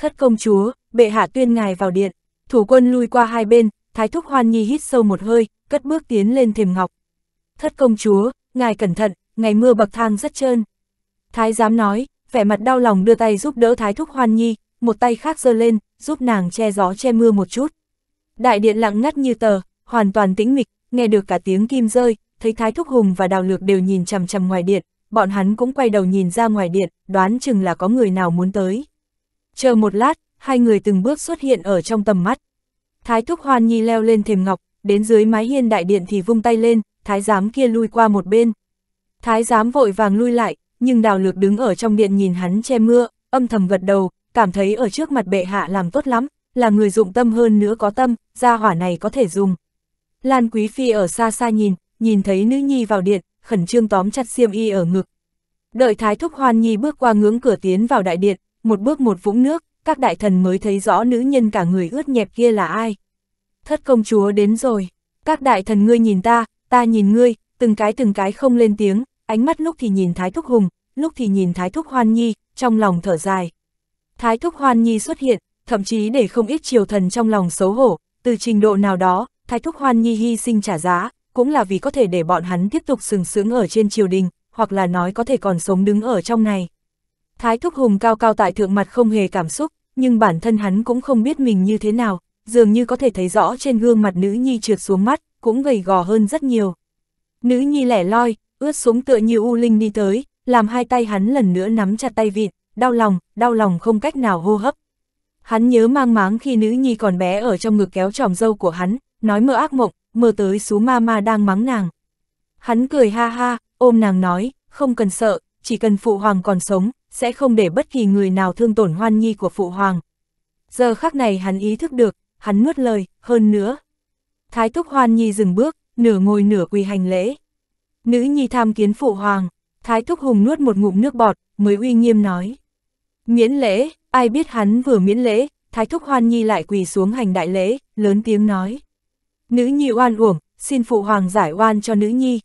thất công chúa, bệ hạ tuyên ngài vào điện, thủ quân lui qua hai bên, thái thúc hoan nhi hít sâu một hơi, cất bước tiến lên thềm ngọc. Thất công chúa, ngài cẩn thận, ngày mưa bậc thang rất trơn. Thái giám nói, vẻ mặt đau lòng đưa tay giúp đỡ thái thúc hoan nhi, một tay khác giơ lên, giúp nàng che gió che mưa một chút. Đại điện lặng ngắt như tờ, hoàn toàn tĩnh mịch, nghe được cả tiếng kim rơi, thấy Thái Thúc Hùng và Đào Lược đều nhìn chằm chằm ngoài điện, bọn hắn cũng quay đầu nhìn ra ngoài điện, đoán chừng là có người nào muốn tới. Chờ một lát, hai người từng bước xuất hiện ở trong tầm mắt. Thái thúc hoan nhi leo lên thềm ngọc, đến dưới mái hiên đại điện thì vung tay lên, thái giám kia lui qua một bên. Thái giám vội vàng lui lại, nhưng đào lược đứng ở trong điện nhìn hắn che mưa, âm thầm gật đầu, cảm thấy ở trước mặt bệ hạ làm tốt lắm, là người dụng tâm hơn nữa có tâm, gia hỏa này có thể dùng. Lan Quý Phi ở xa xa nhìn, nhìn thấy nữ nhi vào điện, khẩn trương tóm chặt xiêm y ở ngực. Đợi Thái Thúc Hoan Nhi bước qua ngưỡng cửa tiến vào đại điện, một bước một vũng nước, các đại thần mới thấy rõ nữ nhân cả người ướt nhẹp kia là ai. Thất công chúa đến rồi, các đại thần ngươi nhìn ta, ta nhìn ngươi, từng cái từng cái không lên tiếng, ánh mắt lúc thì nhìn Thái Thúc Hùng, lúc thì nhìn Thái Thúc Hoan Nhi, trong lòng thở dài. Thái Thúc Hoan Nhi xuất hiện, thậm chí để không ít triều thần trong lòng xấu hổ, từ trình độ nào đó, Thái Thúc Hoan Nhi hy sinh trả giá, cũng là vì có thể để bọn hắn tiếp tục sừng sướng ở trên triều đình, hoặc là nói có thể còn sống đứng ở trong này. Thái Thúc Hùng cao cao tại thượng mặt không hề cảm xúc, nhưng bản thân hắn cũng không biết mình như thế nào, dường như có thể thấy rõ trên gương mặt nữ nhi trượt xuống mắt, cũng gầy gò hơn rất nhiều. Nữ nhi lẻ loi, ướt xuống tựa như u linh đi tới, làm hai tay hắn lần nữa nắm chặt tay vịt, đau lòng, đau lòng không cách nào hô hấp. Hắn nhớ mang máng khi nữ nhi còn bé ở trong ngực kéo tròm dâu của hắn, nói mơ ác mộng, mơ tới xú ma ma đang mắng nàng. Hắn cười ha ha, ôm nàng nói, không cần sợ, chỉ cần Phụ Hoàng còn sống, sẽ không để bất kỳ người nào thương tổn hoan nhi của Phụ Hoàng. Giờ khắc này hắn ý thức được, hắn nuốt lời, hơn nữa. Thái thúc Hoan Nhi dừng bước, nửa ngồi nửa quỳ hành lễ. Nữ Nhi tham kiến Phụ Hoàng, Thái Thúc Hùng nuốt một ngụm nước bọt, mới uy nghiêm nói. Miễn lễ, ai biết hắn vừa miễn lễ, Thái Thúc Hoan Nhi lại quỳ xuống hành đại lễ, lớn tiếng nói. Nữ Nhi oan uổng, xin Phụ Hoàng giải oan cho Nữ Nhi,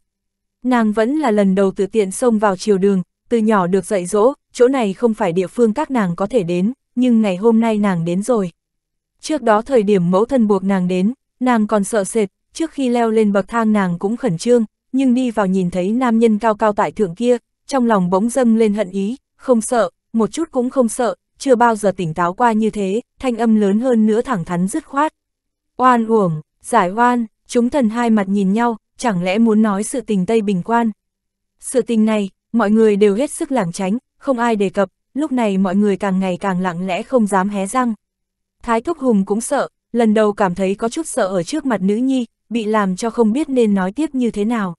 Nàng vẫn là lần đầu tự tiện xông vào chiều đường, từ nhỏ được dạy dỗ, chỗ này không phải địa phương các nàng có thể đến, nhưng ngày hôm nay nàng đến rồi. Trước đó thời điểm mẫu thân buộc nàng đến, nàng còn sợ sệt, trước khi leo lên bậc thang nàng cũng khẩn trương, nhưng đi vào nhìn thấy nam nhân cao cao tại thượng kia, trong lòng bỗng dâng lên hận ý, không sợ, một chút cũng không sợ, chưa bao giờ tỉnh táo qua như thế, thanh âm lớn hơn nữa thẳng thắn dứt khoát. Oan uổng, giải oan, chúng thần hai mặt nhìn nhau, chẳng lẽ muốn nói sự tình Tây Bình Quan. Sự tình này, mọi người đều hết sức lảng tránh, không ai đề cập, lúc này mọi người càng ngày càng lặng lẽ không dám hé răng. Thái Thúc Hùng cũng sợ, lần đầu cảm thấy có chút sợ ở trước mặt nữ nhi, bị làm cho không biết nên nói tiếp như thế nào.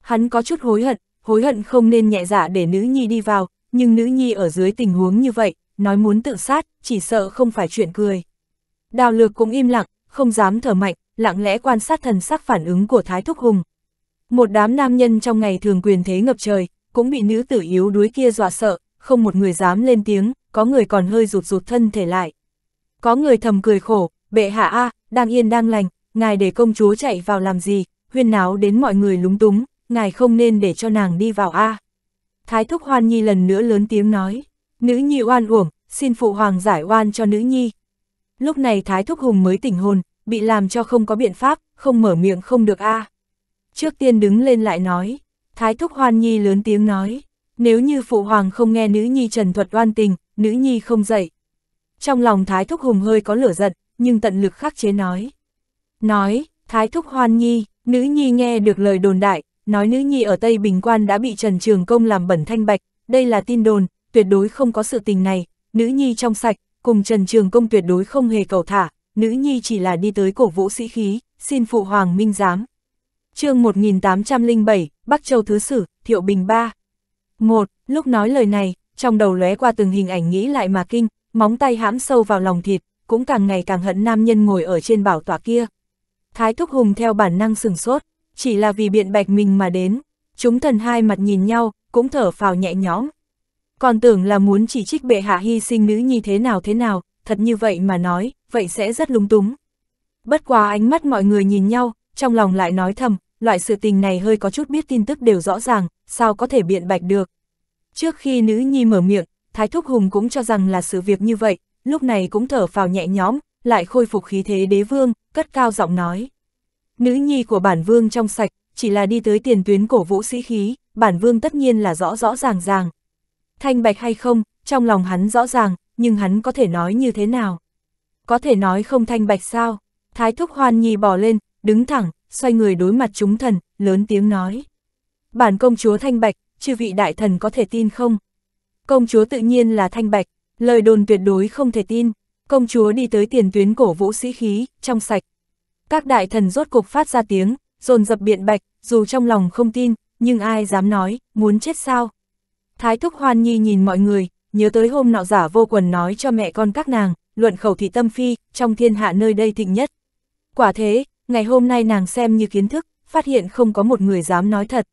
Hắn có chút hối hận, hối hận không nên nhẹ dạ để nữ nhi đi vào, nhưng nữ nhi ở dưới tình huống như vậy, nói muốn tự sát, chỉ sợ không phải chuyện cười. Đào lược cũng im lặng, không dám thở mạnh, lặng lẽ quan sát thần sắc phản ứng của Thái Thúc Hùng. Một đám nam nhân trong ngày thường quyền thế ngập trời, cũng bị nữ tử yếu đuối kia dọa sợ, không một người dám lên tiếng, có người còn hơi rụt rụt thân thể lại. Có người thầm cười khổ, bệ hạ a đang yên đang lành, ngài để công chúa chạy vào làm gì, huyên náo đến mọi người lúng túng, ngài không nên để cho nàng đi vào a Thái Thúc Hoan Nhi lần nữa lớn tiếng nói, nữ nhi oan uổng, xin phụ hoàng giải oan cho nữ nhi. Lúc này Thái Thúc Hùng mới tỉnh hồn, bị làm cho không có biện pháp, không mở miệng không được a. À. Trước tiên đứng lên lại nói, Thái Thúc Hoan Nhi lớn tiếng nói, nếu như Phụ Hoàng không nghe nữ nhi trần thuật oan tình, nữ nhi không dậy. Trong lòng Thái Thúc Hùng hơi có lửa giận, nhưng tận lực khắc chế nói. Nói, Thái Thúc Hoan Nhi, nữ nhi nghe được lời đồn đại, nói nữ nhi ở Tây Bình Quan đã bị Trần Trường Công làm bẩn thanh bạch, đây là tin đồn, tuyệt đối không có sự tình này, nữ nhi trong sạch, cùng Trần Trường Công tuyệt đối không hề cầu thả, nữ nhi chỉ là đi tới cổ vũ sĩ khí, xin phụ hoàng minh giám. chương 1807, Bắc Châu Thứ Sử, Thiệu Bình ba một Lúc nói lời này, trong đầu lóe qua từng hình ảnh nghĩ lại mà kinh, móng tay hãm sâu vào lòng thịt, cũng càng ngày càng hận nam nhân ngồi ở trên bảo tọa kia. Thái Thúc Hùng theo bản năng sừng sốt, chỉ là vì biện bạch mình mà đến. Chúng thần hai mặt nhìn nhau, cũng thở phào nhẹ nhõm. Còn tưởng là muốn chỉ trích bệ hạ hy sinh nữ nhi thế nào thế nào, thật như vậy mà nói, vậy sẽ rất lúng túng. Bất quá ánh mắt mọi người nhìn nhau, trong lòng lại nói thầm, loại sự tình này hơi có chút biết tin tức đều rõ ràng, sao có thể biện bạch được. Trước khi nữ nhi mở miệng, Thái Thúc Hùng cũng cho rằng là sự việc như vậy, lúc này cũng thở vào nhẹ nhõm, lại khôi phục khí thế đế vương, cất cao giọng nói. Nữ nhi của bản vương trong sạch, chỉ là đi tới tiền tuyến cổ vũ sĩ khí, bản vương tất nhiên là rõ rõ ràng ràng. Thanh bạch hay không, trong lòng hắn rõ ràng, nhưng hắn có thể nói như thế nào? Có thể nói không thanh bạch sao? Thái thúc hoan nhi bỏ lên, đứng thẳng, xoay người đối mặt chúng thần, lớn tiếng nói. Bản công chúa thanh bạch, chư vị đại thần có thể tin không? Công chúa tự nhiên là thanh bạch, lời đồn tuyệt đối không thể tin. Công chúa đi tới tiền tuyến cổ vũ sĩ khí, trong sạch. Các đại thần rốt cục phát ra tiếng, dồn dập biện bạch, dù trong lòng không tin, nhưng ai dám nói, muốn chết sao? Thái thúc hoan nhi nhìn mọi người, nhớ tới hôm nọ giả vô quần nói cho mẹ con các nàng, luận khẩu thị tâm phi, trong thiên hạ nơi đây thịnh nhất. Quả thế, ngày hôm nay nàng xem như kiến thức, phát hiện không có một người dám nói thật.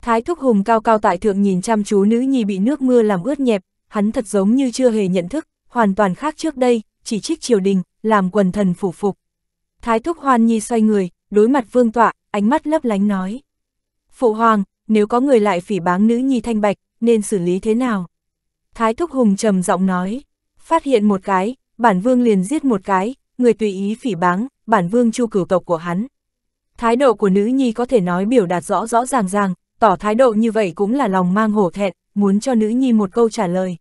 Thái Thúc Hùng cao cao tại thượng nhìn chăm chú nữ nhi bị nước mưa làm ướt nhẹp, hắn thật giống như chưa hề nhận thức, hoàn toàn khác trước đây, chỉ trích triều đình, làm quần thần phủ phục. Thái Thúc Hoan Nhi xoay người, đối mặt vương tọa, ánh mắt lấp lánh nói. Phụ hoàng, nếu có người lại phỉ báng nữ nhi thanh bạch, nên xử lý thế nào? Thái Thúc Hùng trầm giọng nói, phát hiện một cái, bản vương liền giết một cái, người tùy ý phỉ báng, bản vương chu cửu tộc của hắn. Thái độ của nữ nhi có thể nói biểu đạt rõ rõ ràng ràng, tỏ thái độ như vậy cũng là lòng mang hổ thẹn, muốn cho nữ nhi một câu trả lời.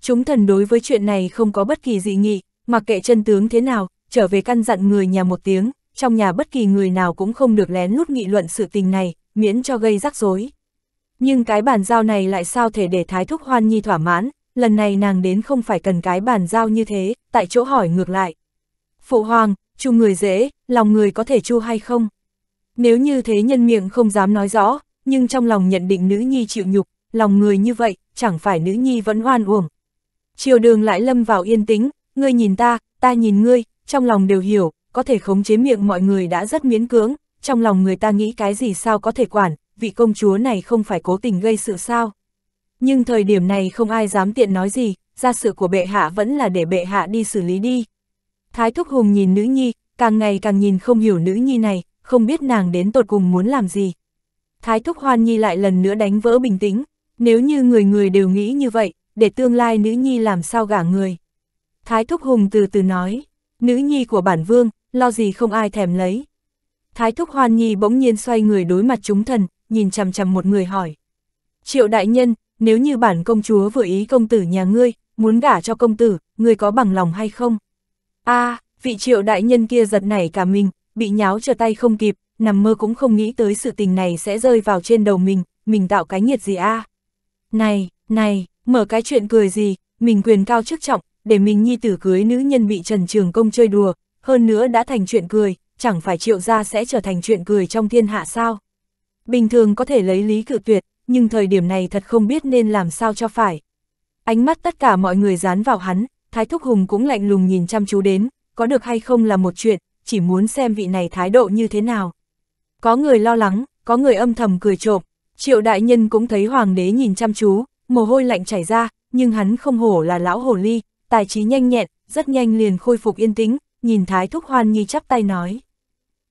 Chúng thần đối với chuyện này không có bất kỳ dị nghị, mặc kệ chân tướng thế nào, trở về căn dặn người nhà một tiếng, trong nhà bất kỳ người nào cũng không được lén lút nghị luận sự tình này, miễn cho gây rắc rối. Nhưng cái bàn giao này lại sao thể để Thái Thúc Hoan Nhi thỏa mãn, lần này nàng đến không phải cần cái bàn giao như thế, tại chỗ hỏi ngược lại. Phụ hoàng, chu người dễ, lòng người có thể chu hay không? Nếu như thế nhân miệng không dám nói rõ, nhưng trong lòng nhận định nữ nhi chịu nhục, lòng người như vậy, chẳng phải nữ nhi vẫn hoan uổng. Chiều đường lại lâm vào yên tĩnh, ngươi nhìn ta, ta nhìn ngươi, trong lòng đều hiểu, có thể khống chế miệng mọi người đã rất miễn cưỡng, trong lòng người ta nghĩ cái gì sao có thể quản, vị công chúa này không phải cố tình gây sự sao. Nhưng thời điểm này không ai dám tiện nói gì, ra sự của bệ hạ vẫn là để bệ hạ đi xử lý đi. Thái Thúc Hùng nhìn nữ nhi, càng ngày càng nhìn không hiểu nữ nhi này, không biết nàng đến tột cùng muốn làm gì. Thái Thúc Hoan Nhi lại lần nữa đánh vỡ bình tĩnh, nếu như người người đều nghĩ như vậy, để tương lai nữ nhi làm sao gả người. Thái Thúc Hùng từ từ nói, nữ nhi của bản vương, lo gì không ai thèm lấy. Thái Thúc Hoan Nhi bỗng nhiên xoay người đối mặt chúng thần, nhìn chằm chằm một người hỏi. Triệu đại nhân, nếu như bản công chúa vừa ý công tử nhà ngươi, muốn gả cho công tử, ngươi có bằng lòng hay không? a à, vị triệu đại nhân kia giật nảy cả mình, bị nháo trở tay không kịp, nằm mơ cũng không nghĩ tới sự tình này sẽ rơi vào trên đầu mình, mình tạo cái nhiệt gì a à? Này, này, mở cái chuyện cười gì, mình quyền cao chức trọng, để mình nhi tử cưới nữ nhân bị Trần Trường Công chơi đùa, hơn nữa đã thành chuyện cười, chẳng phải triệu gia sẽ trở thành chuyện cười trong thiên hạ sao? Bình thường có thể lấy lý cự tuyệt, nhưng thời điểm này thật không biết nên làm sao cho phải. Ánh mắt tất cả mọi người dán vào hắn, Thái Thúc Hùng cũng lạnh lùng nhìn chăm chú đến, có được hay không là một chuyện, chỉ muốn xem vị này thái độ như thế nào. Có người lo lắng, có người âm thầm cười trộm, triệu đại nhân cũng thấy hoàng đế nhìn chăm chú, mồ hôi lạnh chảy ra, nhưng hắn không hổ là lão hồ ly, tài trí nhanh nhẹn, rất nhanh liền khôi phục yên tĩnh, nhìn Thái Thúc Hoan Nhi chắp tay nói.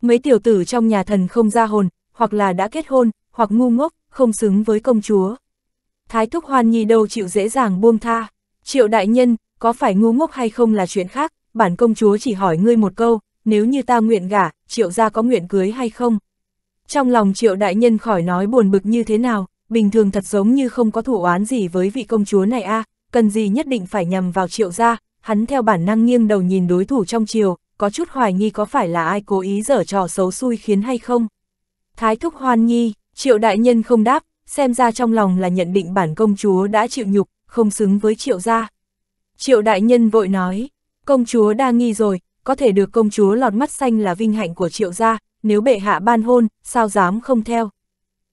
Mấy tiểu tử trong nhà thần không ra hồn, hoặc là đã kết hôn, hoặc ngu ngốc, không xứng với công chúa. Thái Thúc Hoan Nhi đâu chịu dễ dàng buông tha. Triệu đại nhân, có phải ngu ngốc hay không là chuyện khác, bản công chúa chỉ hỏi ngươi một câu, nếu như ta nguyện gả, triệu gia có nguyện cưới hay không? Trong lòng triệu đại nhân khỏi nói buồn bực như thế nào, bình thường thật giống như không có thủ oán gì với vị công chúa này a à, cần gì nhất định phải nhầm vào triệu gia, hắn theo bản năng nghiêng đầu nhìn đối thủ trong triều, có chút hoài nghi có phải là ai cố ý dở trò xấu xui khiến hay không? Thái thúc hoan nhi, triệu đại nhân không đáp, xem ra trong lòng là nhận định bản công chúa đã chịu nhục, không xứng với triệu gia. Triệu đại nhân vội nói, công chúa đa nghi rồi, có thể được công chúa lọt mắt xanh là vinh hạnh của triệu gia, nếu bệ hạ ban hôn, sao dám không theo.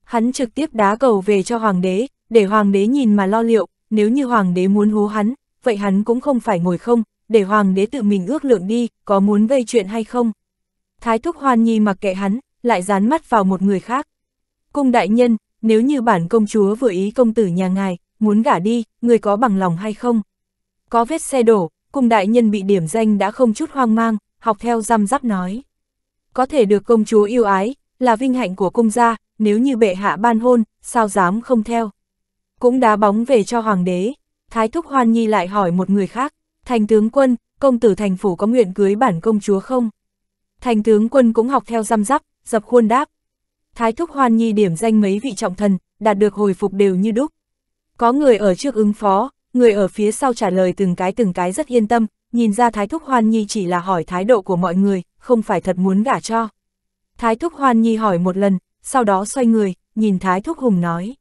Hắn trực tiếp đá cầu về cho hoàng đế, để hoàng đế nhìn mà lo liệu, nếu như hoàng đế muốn hú hắn, vậy hắn cũng không phải ngồi không, để hoàng đế tự mình ước lượng đi, có muốn gây chuyện hay không. Thái thúc hoan nhi mặc kệ hắn, lại dán mắt vào một người khác. Cung đại nhân, nếu như bản công chúa vừa ý công tử nhà ngài, muốn gả đi, người có bằng lòng hay không? Có vết xe đổ, cung đại nhân bị điểm danh đã không chút hoang mang, học theo răm rắp nói. Có thể được công chúa yêu ái, là vinh hạnh của cung gia, nếu như bệ hạ ban hôn, sao dám không theo. Cũng đá bóng về cho hoàng đế, thái thúc hoan nhi lại hỏi một người khác, thành tướng quân, công tử thành phủ có nguyện cưới bản công chúa không? Thành tướng quân cũng học theo răm rắp, dập khuôn đáp. Thái thúc hoan nhi điểm danh mấy vị trọng thần, đạt được hồi phục đều như đúc. Có người ở trước ứng phó, người ở phía sau trả lời từng cái từng cái rất yên tâm, nhìn ra Thái thúc hoan nhi chỉ là hỏi thái độ của mọi người, không phải thật muốn gả cho. Thái thúc hoan nhi hỏi một lần, sau đó xoay người, nhìn Thái thúc hùng nói.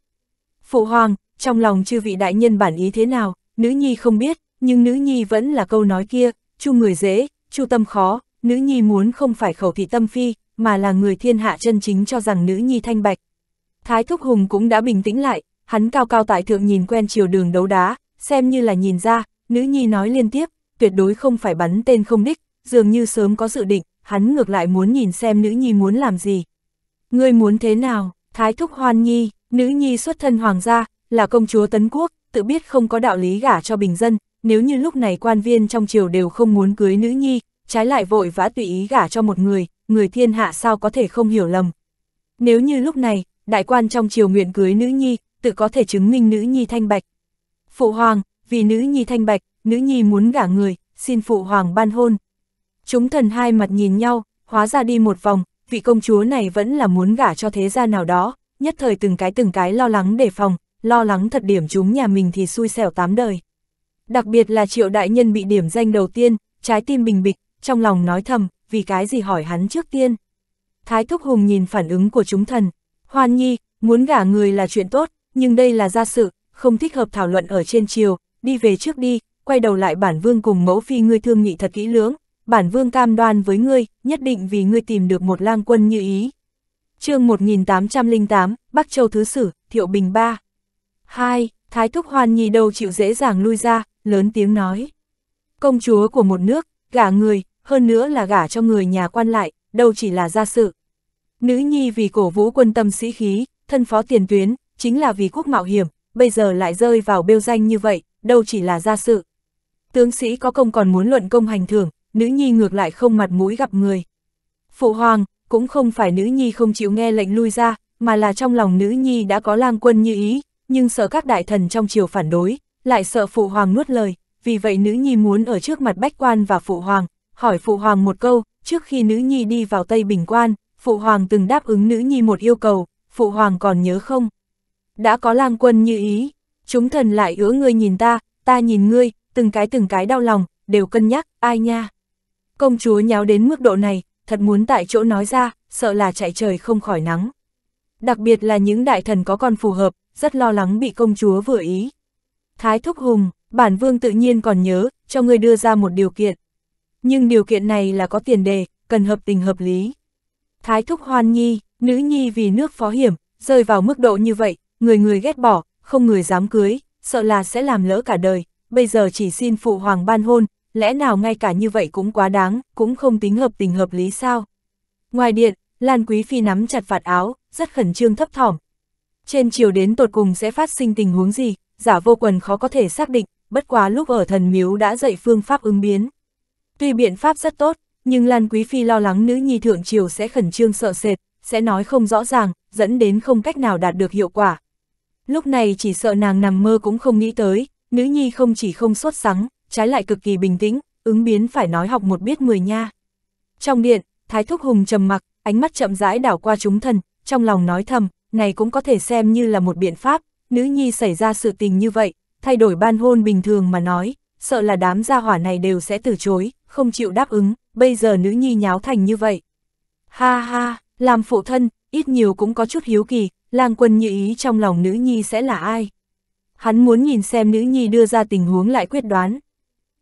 Phụ hoàng, trong lòng chư vị đại nhân bản ý thế nào, nữ nhi không biết, nhưng nữ nhi vẫn là câu nói kia, chu người dễ, chu tâm khó, nữ nhi muốn không phải khẩu thị tâm phi, mà là người thiên hạ chân chính cho rằng nữ nhi thanh bạch. Thái Thúc Hùng cũng đã bình tĩnh lại, hắn cao cao tại thượng nhìn quen chiều đường đấu đá, xem như là nhìn ra, nữ nhi nói liên tiếp, tuyệt đối không phải bắn tên không đích, dường như sớm có dự định, hắn ngược lại muốn nhìn xem nữ nhi muốn làm gì. Ngươi muốn thế nào, Thái Thúc Hoan Nhi, nữ nhi xuất thân hoàng gia, là công chúa Tấn Quốc, tự biết không có đạo lý gả cho bình dân, nếu như lúc này quan viên trong triều đều không muốn cưới nữ nhi, trái lại vội vã tùy ý gả cho một người, người thiên hạ sao có thể không hiểu lầm. Nếu như lúc này, đại quan trong triều nguyện cưới nữ nhi, tự có thể chứng minh nữ nhi thanh bạch. Phụ hoàng, vì nữ nhi thanh bạch, nữ nhi muốn gả người, xin phụ hoàng ban hôn. Chúng thần hai mặt nhìn nhau, hóa ra đi một vòng, vị công chúa này vẫn là muốn gả cho thế gia nào đó, nhất thời từng cái từng cái lo lắng đề phòng, lo lắng thật điểm chúng nhà mình thì xui xẻo tám đời. Đặc biệt là triệu đại nhân bị điểm danh đầu tiên, trái tim bình bịch, trong lòng nói thầm, vì cái gì hỏi hắn trước tiên. Thái Thúc Hùng nhìn phản ứng của chúng thần, hoan nhi, muốn gả người là chuyện tốt, nhưng đây là gia sự, không thích hợp thảo luận ở trên chiều, đi về trước đi, quay đầu lại bản vương cùng mẫu phi ngươi thương nghị thật kỹ lưỡng, bản vương cam đoan với ngươi, nhất định vì ngươi tìm được một lang quân như ý. chương 1808, Bắc Châu Thứ Sử, Thiệu Bình ba hai Thái Thúc Hoan Nhi đâu chịu dễ dàng lui ra, lớn tiếng nói. Công chúa của một nước, gả người, hơn nữa là gả cho người nhà quan lại, đâu chỉ là gia sự. Nữ nhi vì cổ vũ quân tâm sĩ khí, thân phó tiền tuyến, chính là vì quốc mạo hiểm, bây giờ lại rơi vào bêu danh như vậy, đâu chỉ là gia sự. Tướng sĩ có công còn muốn luận công hành thưởng, nữ nhi ngược lại không mặt mũi gặp người. Phụ hoàng, cũng không phải nữ nhi không chịu nghe lệnh lui ra, mà là trong lòng nữ nhi đã có lang quân như ý, nhưng sợ các đại thần trong triều phản đối, lại sợ phụ hoàng nuốt lời, vì vậy nữ nhi muốn ở trước mặt bách quan và phụ hoàng, hỏi Phụ Hoàng một câu, trước khi nữ nhi đi vào Tây Bình Quan, Phụ Hoàng từng đáp ứng nữ nhi một yêu cầu, Phụ Hoàng còn nhớ không? Đã có lang quân như ý, chúng thần lại ứa ngươi nhìn ta, ta nhìn ngươi, từng cái từng cái đau lòng, đều cân nhắc, ai nha? Công chúa nháo đến mức độ này, thật muốn tại chỗ nói ra, sợ là chạy trời không khỏi nắng. Đặc biệt là những đại thần có con phù hợp, rất lo lắng bị công chúa vừa ý. Thái Thúc Hùng, bản vương tự nhiên còn nhớ, cho ngươi đưa ra một điều kiện nhưng điều kiện này là có tiền đề, cần hợp tình hợp lý. Thái thúc hoan nhi, nữ nhi vì nước phó hiểm, rơi vào mức độ như vậy, người người ghét bỏ, không người dám cưới, sợ là sẽ làm lỡ cả đời, bây giờ chỉ xin phụ hoàng ban hôn, lẽ nào ngay cả như vậy cũng quá đáng, cũng không tính hợp tình hợp lý sao. Ngoài điện, Lan Quý Phi nắm chặt vạt áo, rất khẩn trương thấp thỏm. Trên chiều đến tột cùng sẽ phát sinh tình huống gì, giả vô quần khó có thể xác định, bất quá lúc ở thần miếu đã dạy phương pháp ứng biến. Tuy biện pháp rất tốt, nhưng Lan Quý Phi lo lắng nữ nhi thượng triều sẽ khẩn trương sợ sệt, sẽ nói không rõ ràng, dẫn đến không cách nào đạt được hiệu quả. Lúc này chỉ sợ nàng nằm mơ cũng không nghĩ tới, nữ nhi không chỉ không sốt sắng, trái lại cực kỳ bình tĩnh, ứng biến phải nói học một biết mười nha. Trong điện, Thái Thúc Hùng trầm mặc, ánh mắt chậm rãi đảo qua chúng thần, trong lòng nói thầm, này cũng có thể xem như là một biện pháp, nữ nhi xảy ra sự tình như vậy, thay đổi ban hôn bình thường mà nói, sợ là đám gia hỏa này đều sẽ từ chối, không chịu đáp ứng, bây giờ nữ nhi nháo thành như vậy. Ha ha, làm phụ thân, ít nhiều cũng có chút hiếu kỳ, lang quân như ý trong lòng nữ nhi sẽ là ai. Hắn muốn nhìn xem nữ nhi đưa ra tình huống lại quyết đoán.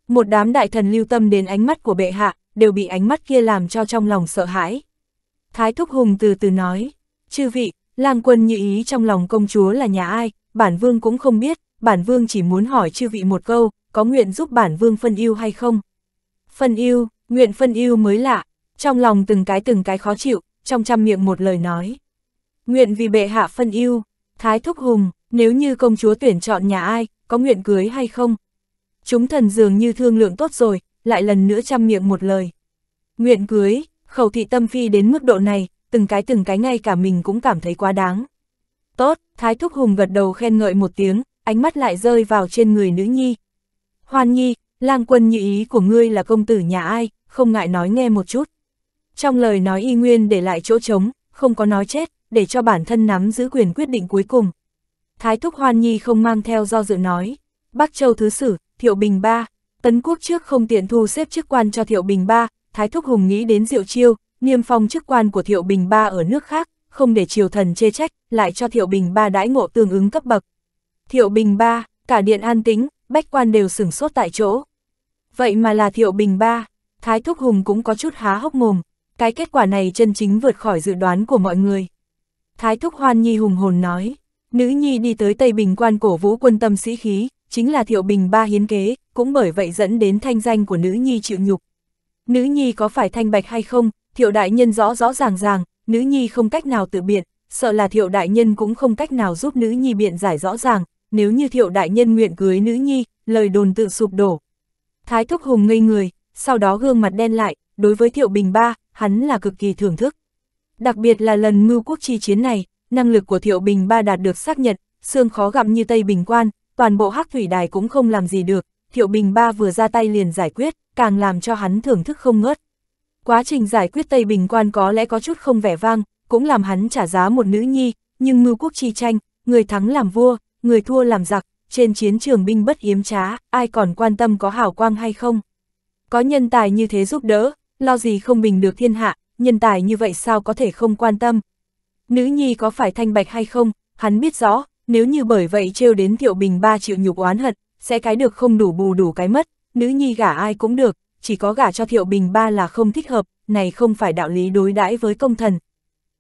Một đám đại thần lưu tâm đến ánh mắt của bệ hạ, đều bị ánh mắt kia làm cho trong lòng sợ hãi. Thái Thúc Hùng từ từ nói, chư vị, lang quân như ý trong lòng công chúa là nhà ai, bản vương cũng không biết, bản vương chỉ muốn hỏi chư vị một câu, có nguyện giúp bản vương phân ưu hay không. Phân yêu, nguyện phân yêu mới lạ, trong lòng từng cái từng cái khó chịu, trong trăm miệng một lời nói. Nguyện vì bệ hạ phân yêu, thái thúc hùng, nếu như công chúa tuyển chọn nhà ai, có nguyện cưới hay không? Chúng thần dường như thương lượng tốt rồi, lại lần nữa trăm miệng một lời. Nguyện cưới, khẩu thị tâm phi đến mức độ này, từng cái từng cái ngay cả mình cũng cảm thấy quá đáng. Tốt, Thái Thúc Hùng gật đầu khen ngợi một tiếng, ánh mắt lại rơi vào trên người nữ nhi. Hoan nhi, Lang quân như ý của ngươi là công tử nhà ai, không ngại nói nghe một chút. Trong lời nói y nguyên để lại chỗ trống, không có nói chết, để cho bản thân nắm giữ quyền quyết định cuối cùng. Thái Thúc Hoan Nhi không mang theo do dự nói, Bắc Châu Thứ Sử, Thiệu Bình Ba, Tấn Quốc trước không tiện thu xếp chức quan cho Thiệu Bình Ba, Thái Thúc Hùng nghĩ đến Diệu Chiêu, niêm phong chức quan của Thiệu Bình Ba ở nước khác, không để triều thần chê trách, lại cho Thiệu Bình Ba đãi ngộ tương ứng cấp bậc. Thiệu Bình Ba, cả điện an tĩnh, bách quan đều sửng sốt tại chỗ. Vậy mà là Thiệu Bình ba, Thái Thúc Hùng cũng có chút há hốc mồm, cái kết quả này chân chính vượt khỏi dự đoán của mọi người. Thái Thúc Hoan Nhi hùng hồn nói, nữ nhi đi tới Tây Bình quan cổ vũ quân tâm sĩ khí, chính là Thiệu Bình ba hiến kế, cũng bởi vậy dẫn đến thanh danh của nữ nhi chịu nhục. Nữ nhi có phải thanh bạch hay không, Thiệu Đại Nhân rõ rõ ràng ràng, nữ nhi không cách nào tự biện, sợ là Thiệu Đại Nhân cũng không cách nào giúp nữ nhi biện giải rõ ràng, nếu như Thiệu Đại Nhân nguyện cưới nữ nhi, lời đồn tự sụp đổ, Thái thúc hùng ngây người, sau đó gương mặt đen lại, đối với Thiệu Bình Ba, hắn là cực kỳ thưởng thức. Đặc biệt là lần mưu quốc chi chiến này, năng lực của Thiệu Bình Ba đạt được xác nhận, xương khó gặm như Tây Bình Quan, toàn bộ hắc thủy đài cũng không làm gì được, Thiệu Bình Ba vừa ra tay liền giải quyết, càng làm cho hắn thưởng thức không ngớt. Quá trình giải quyết Tây Bình Quan có lẽ có chút không vẻ vang, cũng làm hắn trả giá một nữ nhi, nhưng mưu quốc chi tranh, người thắng làm vua, người thua làm giặc, trên chiến trường binh bất yếm trá, ai còn quan tâm có hảo quang hay không. Có nhân tài như thế giúp đỡ, lo gì không bình được thiên hạ, nhân tài như vậy sao có thể không quan tâm. Nữ nhi có phải thanh bạch hay không, hắn biết rõ, nếu như bởi vậy trêu đến thiệu bình ba triệu nhục oán hận, sẽ cái được không đủ bù đủ cái mất, nữ nhi gả ai cũng được, chỉ có gả cho thiệu bình ba là không thích hợp, này không phải đạo lý đối đãi với công thần.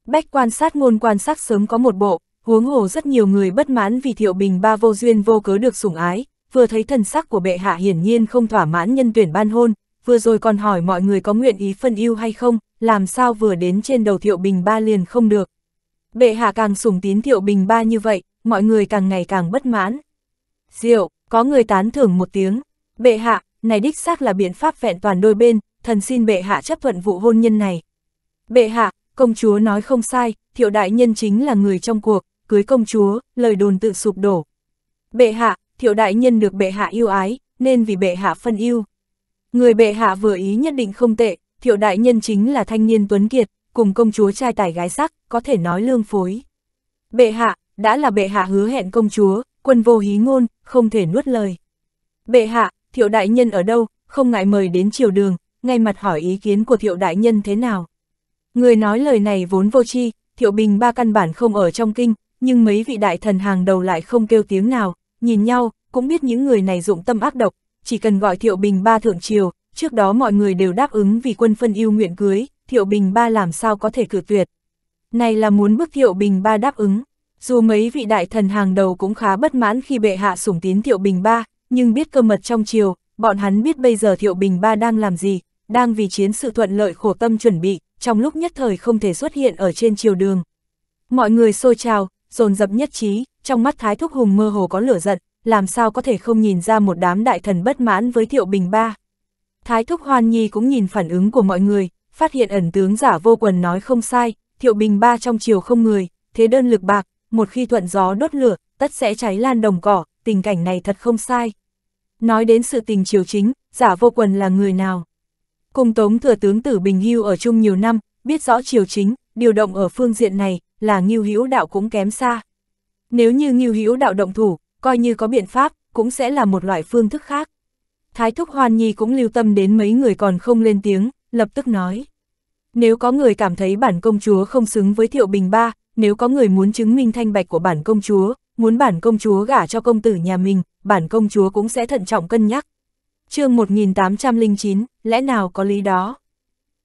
Bách quan sát ngôn quan sát sớm có một bộ, Huống hồ rất nhiều người bất mãn vì Thiệu Bình Ba vô duyên vô cớ được sủng ái, vừa thấy thần sắc của bệ hạ hiển nhiên không thỏa mãn nhân tuyển ban hôn, vừa rồi còn hỏi mọi người có nguyện ý phân ưu hay không, làm sao vừa đến trên đầu Thiệu Bình Ba liền không được. Bệ hạ càng sủng tín Thiệu Bình Ba như vậy, mọi người càng ngày càng bất mãn. Diệu, có người tán thưởng một tiếng, bệ hạ, này đích xác là biện pháp vẹn toàn đôi bên, thần xin bệ hạ chấp thuận vụ hôn nhân này. Bệ hạ, công chúa nói không sai, thiệu đại nhân chính là người trong cuộc, cưới công chúa, lời đồn tự sụp đổ. Bệ hạ, thiệu đại nhân được bệ hạ yêu ái, nên vì bệ hạ phân yêu. Người bệ hạ vừa ý nhất định không tệ, thiệu đại nhân chính là thanh niên tuấn kiệt, cùng công chúa trai tài gái sắc, có thể nói lương phối. Bệ hạ, đã là bệ hạ hứa hẹn công chúa, quân vô hí ngôn, không thể nuốt lời. Bệ hạ, thiệu đại nhân ở đâu, không ngại mời đến triều đường, ngay mặt hỏi ý kiến của thiệu đại nhân thế nào. Người nói lời này vốn vô tri thiệu bình ba căn bản không ở trong kinh, nhưng mấy vị đại thần hàng đầu lại không kêu tiếng nào, nhìn nhau, cũng biết những người này dụng tâm ác độc, chỉ cần gọi Thiệu Bình Ba thượng triều, trước đó mọi người đều đáp ứng vì quân phân yêu nguyện cưới, Thiệu Bình Ba làm sao có thể cử tuyệt. Này là muốn bức Thiệu Bình Ba đáp ứng, dù mấy vị đại thần hàng đầu cũng khá bất mãn khi bệ hạ sủng tín Thiệu Bình Ba, nhưng biết cơ mật trong triều, bọn hắn biết bây giờ Thiệu Bình Ba đang làm gì, đang vì chiến sự thuận lợi khổ tâm chuẩn bị, trong lúc nhất thời không thể xuất hiện ở trên triều đường. Mọi người xôi trào, dồn dập nhất trí, trong mắt Thái Thúc Hùng mơ hồ có lửa giận, làm sao có thể không nhìn ra một đám đại thần bất mãn với Thiệu Bình Ba. Thái Thúc Hoan Nhi cũng nhìn phản ứng của mọi người, phát hiện ẩn tướng giả vô quần nói không sai, Thiệu Bình Ba trong chiều không người, thế đơn lực bạc, một khi thuận gió đốt lửa, tất sẽ cháy lan đồng cỏ, tình cảnh này thật không sai. Nói đến sự tình chiều chính, giả vô quần là người nào? Cùng Tống Thừa Tướng Tử Bình Hưu ở chung nhiều năm, biết rõ chiều chính, điều động ở phương diện này, là Ngưu Hữu Đạo cũng kém xa. Nếu như Ngưu Hữu Đạo động thủ, coi như có biện pháp, cũng sẽ là một loại phương thức khác. Thái Thúc Hoan Nhi cũng lưu tâm đến mấy người còn không lên tiếng, lập tức nói. Nếu có người cảm thấy bản công chúa không xứng với Thiệu Bình Ba, nếu có người muốn chứng minh thanh bạch của bản công chúa, muốn bản công chúa gả cho công tử nhà mình, bản công chúa cũng sẽ thận trọng cân nhắc. chương 1809, lẽ nào có lý đó?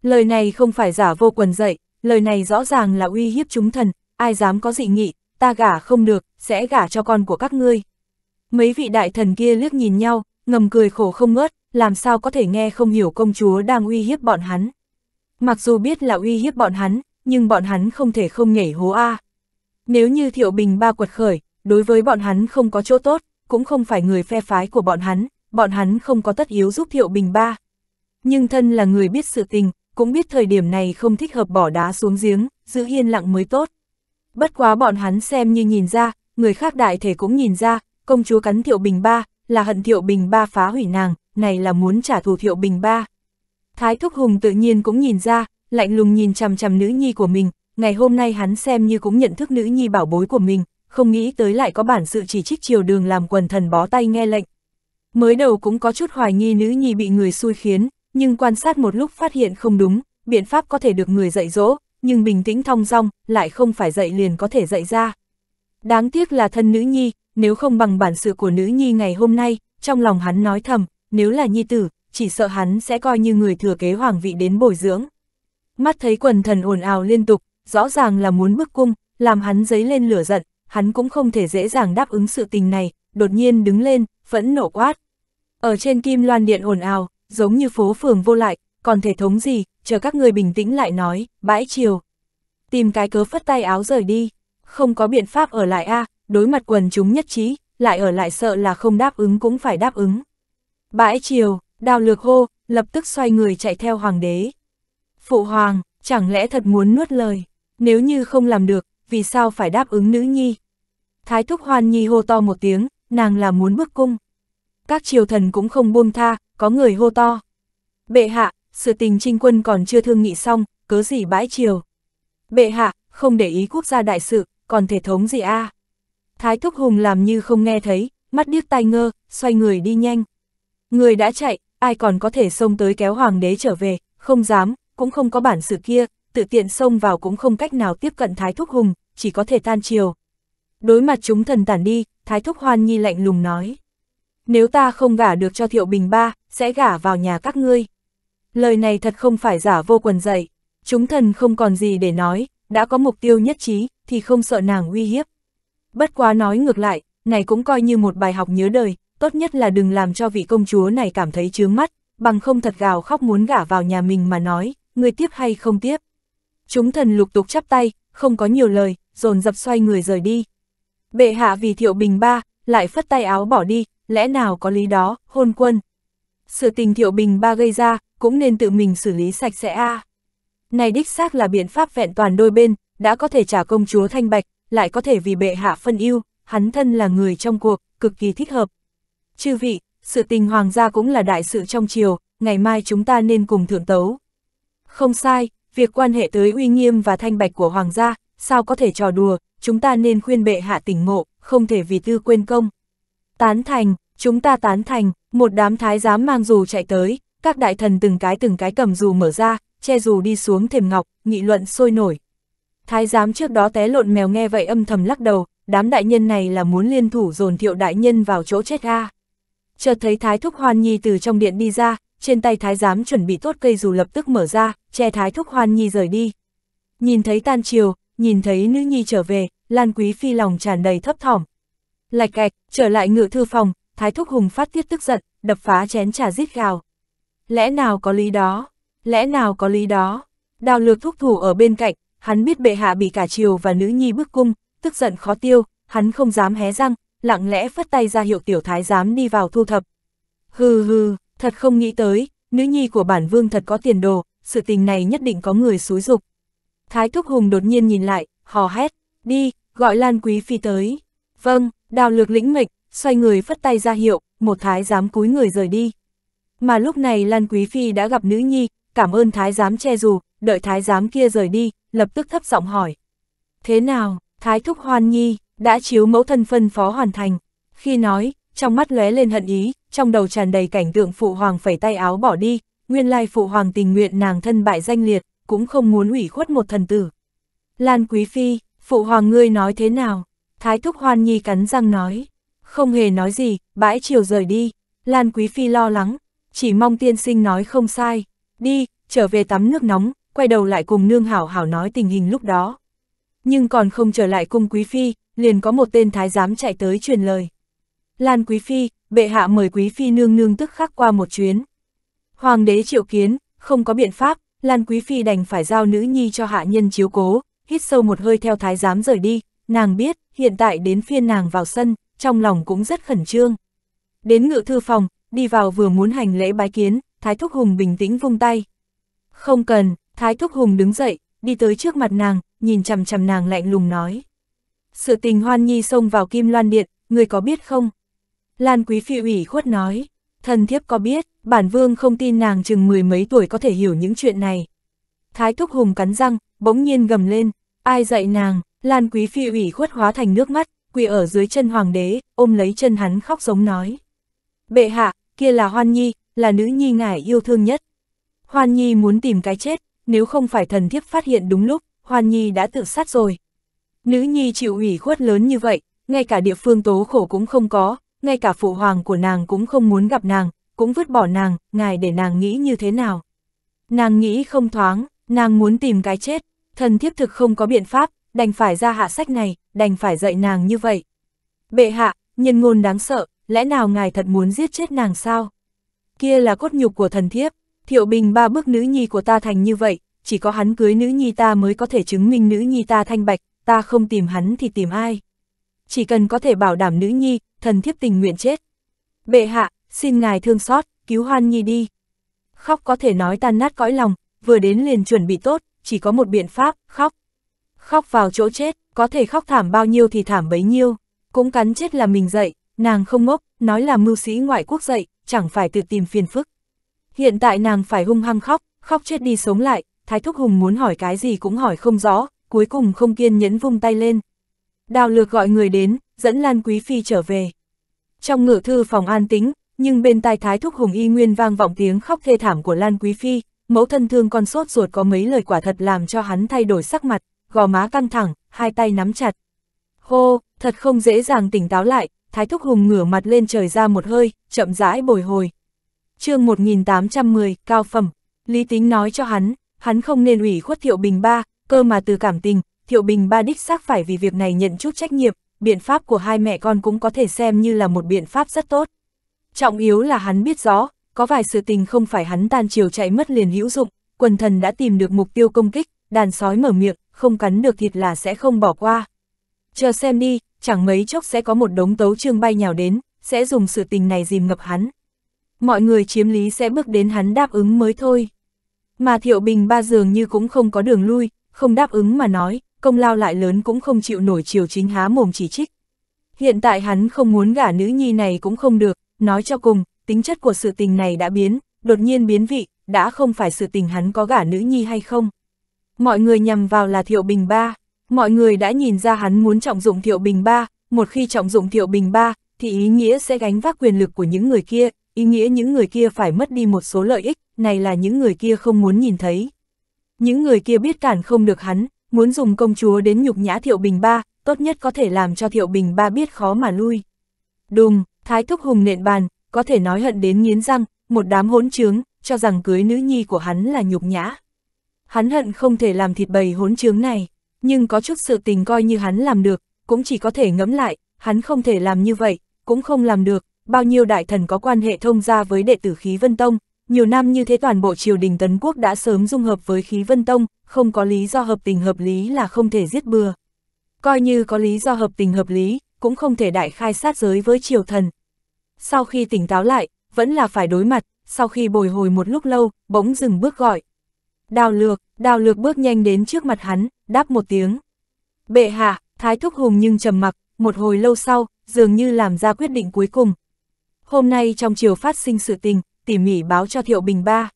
Lời này không phải giả vô quần dậy, lời này rõ ràng là uy hiếp chúng thần, ai dám có dị nghị, ta gả không được, sẽ gả cho con của các ngươi. Mấy vị đại thần kia liếc nhìn nhau, ngầm cười khổ không ngớt, làm sao có thể nghe không hiểu công chúa đang uy hiếp bọn hắn. Mặc dù biết là uy hiếp bọn hắn, nhưng bọn hắn không thể không nhảy hố A. À. Nếu như Thiệu Bình ba quật khởi, đối với bọn hắn không có chỗ tốt, cũng không phải người phe phái của bọn hắn, bọn hắn không có tất yếu giúp Thiệu Bình ba. Nhưng thân là người biết sự tình, cũng biết thời điểm này không thích hợp bỏ đá xuống giếng, giữ yên lặng mới tốt. Bất quá bọn hắn xem như nhìn ra, người khác đại thể cũng nhìn ra, công chúa cắn Thiệu Bình Ba, là hận Thiệu Bình Ba phá hủy nàng, này là muốn trả thù Thiệu Bình Ba. Thái Thúc Hùng tự nhiên cũng nhìn ra, lạnh lùng nhìn chằm chằm nữ nhi của mình, ngày hôm nay hắn xem như cũng nhận thức nữ nhi bảo bối của mình, không nghĩ tới lại có bản sự chỉ trích chiều đường làm quần thần bó tay nghe lệnh. Mới đầu cũng có chút hoài nghi nữ nhi bị người xui khiến, nhưng quan sát một lúc phát hiện không đúng, biện pháp có thể được người dạy dỗ, nhưng bình tĩnh thong dong lại không phải dạy liền có thể dạy ra. Đáng tiếc là thân nữ nhi, nếu không bằng bản sự của nữ nhi ngày hôm nay, trong lòng hắn nói thầm, nếu là nhi tử, chỉ sợ hắn sẽ coi như người thừa kế hoàng vị đến bồi dưỡng. Mắt thấy quần thần ồn ào liên tục, rõ ràng là muốn bức cung, làm hắn dấy lên lửa giận, hắn cũng không thể dễ dàng đáp ứng sự tình này, đột nhiên đứng lên, phẫn nộ quát. Ở trên kim loan điện ồn ào, giống như phố phường vô lại, còn thể thống gì, chờ các người bình tĩnh lại nói, bãi chiều. Tìm cái cớ phất tay áo rời đi, không có biện pháp ở lại a à, đối mặt quần chúng nhất trí, lại ở lại sợ là không đáp ứng cũng phải đáp ứng. Bãi chiều, đào lược hô, lập tức xoay người chạy theo hoàng đế. Phụ hoàng, chẳng lẽ thật muốn nuốt lời, nếu như không làm được, vì sao phải đáp ứng nữ nhi? Thái thúc hoan nhi hô to một tiếng, nàng là muốn bước cung. Các triều thần cũng không buông tha, có người hô to. Bệ hạ, sự tình trinh quân còn chưa thương nghị xong, cớ gì bãi chiều. Bệ hạ, không để ý quốc gia đại sự, còn thể thống gì a à? Thái Thúc Hùng làm như không nghe thấy, mắt điếc tai ngơ, xoay người đi nhanh. Người đã chạy, ai còn có thể xông tới kéo hoàng đế trở về, không dám, cũng không có bản sự kia, tự tiện xông vào cũng không cách nào tiếp cận Thái Thúc Hùng, chỉ có thể tan chiều. Đối mặt chúng thần tản đi, Thái Thúc Hoan Nhi lạnh lùng nói. Nếu ta không gả được cho Thiệu Bình Ba, sẽ gả vào nhà các ngươi. Lời này thật không phải giả vô quần dạy. chúng thần không còn gì để nói, đã có mục tiêu nhất trí, thì không sợ nàng uy hiếp. Bất quá nói ngược lại, này cũng coi như một bài học nhớ đời, tốt nhất là đừng làm cho vị công chúa này cảm thấy chướng mắt, bằng không thật gào khóc muốn gả vào nhà mình mà nói, người tiếp hay không tiếp. Chúng thần lục tục chắp tay, không có nhiều lời, dồn dập xoay người rời đi. Bệ hạ vì thiệu bình ba, lại phất tay áo bỏ đi, lẽ nào có lý đó, hôn quân sự tình Thiệu Bình ba gây ra, cũng nên tự mình xử lý sạch sẽ a. À. Này đích xác là biện pháp vẹn toàn đôi bên, đã có thể trả công chúa Thanh Bạch, lại có thể vì bệ hạ phân ưu, hắn thân là người trong cuộc, cực kỳ thích hợp. Chư vị, sự tình hoàng gia cũng là đại sự trong triều, ngày mai chúng ta nên cùng thượng tấu. Không sai, việc quan hệ tới uy nghiêm và thanh bạch của hoàng gia, sao có thể trò đùa, chúng ta nên khuyên bệ hạ tỉnh ngộ, không thể vì tư quên công. Tán thành, chúng ta tán thành, một đám thái giám mang dù chạy tới, các đại thần từng cái từng cái cầm dù mở ra, che dù đi xuống thềm ngọc, nghị luận sôi nổi. Thái giám trước đó té lộn mèo nghe vậy âm thầm lắc đầu, đám đại nhân này là muốn liên thủ dồn thiệu đại nhân vào chỗ chết a. À. Chợt thấy Thái Thúc Hoan Nhi từ trong điện đi ra, trên tay Thái giám chuẩn bị tốt cây dù lập tức mở ra, che Thái Thúc Hoan Nhi rời đi. Nhìn thấy tan chiều, nhìn thấy nữ nhi trở về, Lan Quý Phi lòng tràn đầy thấp thỏm. Lạch cạch, trở lại ngự thư phòng, Thái Thúc Hùng phát tiết tức giận, đập phá chén trà rít gào. Lẽ nào có lý đó? Lẽ nào có lý đó? Đào lược thúc thủ ở bên cạnh, hắn biết bệ hạ bị cả triều và nữ nhi bức cung, tức giận khó tiêu, hắn không dám hé răng, lặng lẽ phất tay ra hiệu tiểu thái dám đi vào thu thập. Hừ hừ, thật không nghĩ tới, nữ nhi của bản vương thật có tiền đồ, sự tình này nhất định có người xúi dục. Thái Thúc Hùng đột nhiên nhìn lại, hò hét, đi, gọi Lan Quý Phi tới. Vâng, đào lược lĩnh mệnh, xoay người phất tay ra hiệu, một thái giám cúi người rời đi. Mà lúc này Lan Quý Phi đã gặp nữ nhi, cảm ơn thái giám che dù, đợi thái giám kia rời đi, lập tức thấp giọng hỏi. Thế nào, thái thúc hoan nhi, đã chiếu mẫu thân phân phó hoàn thành. Khi nói, trong mắt lóe lên hận ý, trong đầu tràn đầy cảnh tượng phụ hoàng phẩy tay áo bỏ đi, nguyên lai phụ hoàng tình nguyện nàng thân bại danh liệt, cũng không muốn ủy khuất một thần tử. Lan Quý Phi, phụ hoàng ngươi nói thế nào? Thái thúc hoan nhi cắn răng nói không hề nói gì, bãi chiều rời đi. Lan Quý Phi lo lắng, chỉ mong tiên sinh nói không sai, đi, trở về tắm nước nóng, quay đầu lại cùng nương hảo hảo nói tình hình lúc đó. Nhưng còn không trở lại cung Quý Phi, liền có một tên thái giám chạy tới truyền lời. Lan Quý Phi, bệ hạ mời Quý Phi nương nương tức khắc qua một chuyến. Hoàng đế triệu kiến, không có biện pháp, Lan Quý Phi đành phải giao nữ nhi cho hạ nhân chiếu cố, hít sâu một hơi theo thái giám rời đi, nàng biết, hiện tại đến phiên nàng vào sân, trong lòng cũng rất khẩn trương. Đến ngự thư phòng, đi vào vừa muốn hành lễ bái kiến, Thái Thúc Hùng bình tĩnh vung tay. Không cần, Thái Thúc Hùng đứng dậy, đi tới trước mặt nàng, nhìn chằm chằm nàng lạnh lùng nói. Sự tình hoan nhi xông vào kim loan điện, người có biết không? Lan Quý Phi ủy khuất nói, thần thiếp có biết, bản vương không tin nàng chừng mười mấy tuổi có thể hiểu những chuyện này. Thái Thúc Hùng cắn răng, bỗng nhiên gầm lên, ai dạy nàng, Lan Quý Phi ủy khuất hóa thành nước mắt, quỳ ở dưới chân hoàng đế, ôm lấy chân hắn khóc giống nói. Bệ hạ, kia là Hoan Nhi, là nữ nhi ngài yêu thương nhất. Hoan Nhi muốn tìm cái chết, nếu không phải thần thiếp phát hiện đúng lúc, Hoan Nhi đã tự sát rồi. Nữ nhi chịu ủy khuất lớn như vậy, ngay cả địa phương tố khổ cũng không có, ngay cả phụ hoàng của nàng cũng không muốn gặp nàng, cũng vứt bỏ nàng, ngài để nàng nghĩ như thế nào. Nàng nghĩ không thoáng, nàng muốn tìm cái chết, thần thiếp thực không có biện pháp, đành phải ra hạ sách này, đành phải dạy nàng như vậy. Bệ hạ, nhân ngôn đáng sợ, lẽ nào ngài thật muốn giết chết nàng sao? Kia là cốt nhục của thần thiếp, thiệu bình ba bước nữ nhi của ta thành như vậy, chỉ có hắn cưới nữ nhi ta mới có thể chứng minh nữ nhi ta thanh bạch, ta không tìm hắn thì tìm ai. Chỉ cần có thể bảo đảm nữ nhi, thần thiếp tình nguyện chết. Bệ hạ, xin ngài thương xót, cứu hoan nhi đi. Khóc có thể nói tan nát cõi lòng, vừa đến liền chuẩn bị tốt, chỉ có một biện pháp, khóc. Khóc vào chỗ chết, có thể khóc thảm bao nhiêu thì thảm bấy nhiêu, cũng cắn chết là mình dậy, nàng không ngốc, nói là mưu sĩ ngoại quốc dậy, chẳng phải tự tìm phiền phức. Hiện tại nàng phải hung hăng khóc, khóc chết đi sống lại, Thái Thúc Hùng muốn hỏi cái gì cũng hỏi không rõ, cuối cùng không kiên nhẫn vung tay lên. Đào lược gọi người đến, dẫn Lan Quý Phi trở về. Trong ngự thư phòng an tĩnh, nhưng bên tai Thái Thúc Hùng y nguyên vang vọng tiếng khóc thê thảm của Lan Quý Phi, mẫu thân thương con sốt ruột có mấy lời quả thật làm cho hắn thay đổi sắc mặt, gò má căng thẳng, hai tay nắm chặt. Hô, thật không dễ dàng tỉnh táo lại, Thái Thúc Hùng ngửa mặt lên trời ra một hơi, chậm rãi bồi hồi. chương 1810, cao phẩm, lý tính nói cho hắn, hắn không nên ủy khuất Thiệu Bình Ba, cơ mà từ cảm tình, Thiệu Bình Ba đích xác phải vì việc này nhận chút trách nhiệm, biện pháp của hai mẹ con cũng có thể xem như là một biện pháp rất tốt. Trọng yếu là hắn biết rõ, có vài sự tình không phải hắn tan chiều chạy mất liền hữu dụng, quần thần đã tìm được mục tiêu công kích, đàn sói mở miệng, không cắn được thịt là sẽ không bỏ qua. Chờ xem đi, chẳng mấy chốc sẽ có một đống tấu trương bay nhào đến, sẽ dùng sự tình này dìm ngập hắn. Mọi người chiếm lý sẽ bước đến hắn đáp ứng mới thôi. Mà Thiệu Bình ba dường như cũng không có đường lui, không đáp ứng mà nói, công lao lại lớn cũng không chịu nổi chiều chính há mồm chỉ trích. Hiện tại hắn không muốn gả nữ nhi này cũng không được, nói cho cùng, tính chất của sự tình này đã biến, đột nhiên biến vị, đã không phải sự tình hắn có gả nữ nhi hay không. Mọi người nhằm vào là Thiệu Bình Ba, mọi người đã nhìn ra hắn muốn trọng dụng Thiệu Bình Ba, một khi trọng dụng Thiệu Bình Ba, thì ý nghĩa sẽ gánh vác quyền lực của những người kia, ý nghĩa những người kia phải mất đi một số lợi ích, này là những người kia không muốn nhìn thấy. Những người kia biết cản không được hắn, muốn dùng công chúa đến nhục nhã Thiệu Bình Ba, tốt nhất có thể làm cho Thiệu Bình Ba biết khó mà lui. Đùng, Thái Thúc Hùng nện bàn, có thể nói hận đến nghiến răng, một đám hỗn trướng, cho rằng cưới nữ nhi của hắn là nhục nhã hắn hận không thể làm thịt bầy hốn chướng này, nhưng có chút sự tình coi như hắn làm được, cũng chỉ có thể ngẫm lại, hắn không thể làm như vậy, cũng không làm được, bao nhiêu đại thần có quan hệ thông gia với đệ tử khí vân tông, nhiều năm như thế toàn bộ triều đình Tấn Quốc đã sớm dung hợp với khí vân tông, không có lý do hợp tình hợp lý là không thể giết bừa. Coi như có lý do hợp tình hợp lý, cũng không thể đại khai sát giới với triều thần. Sau khi tỉnh táo lại, vẫn là phải đối mặt, sau khi bồi hồi một lúc lâu, bỗng dừng bước gọi, Đào lược, đào lược bước nhanh đến trước mặt hắn, đáp một tiếng. Bệ hạ, thái thúc hùng nhưng trầm mặc, một hồi lâu sau, dường như làm ra quyết định cuối cùng. Hôm nay trong chiều phát sinh sự tình, tỉ mỉ báo cho thiệu bình ba.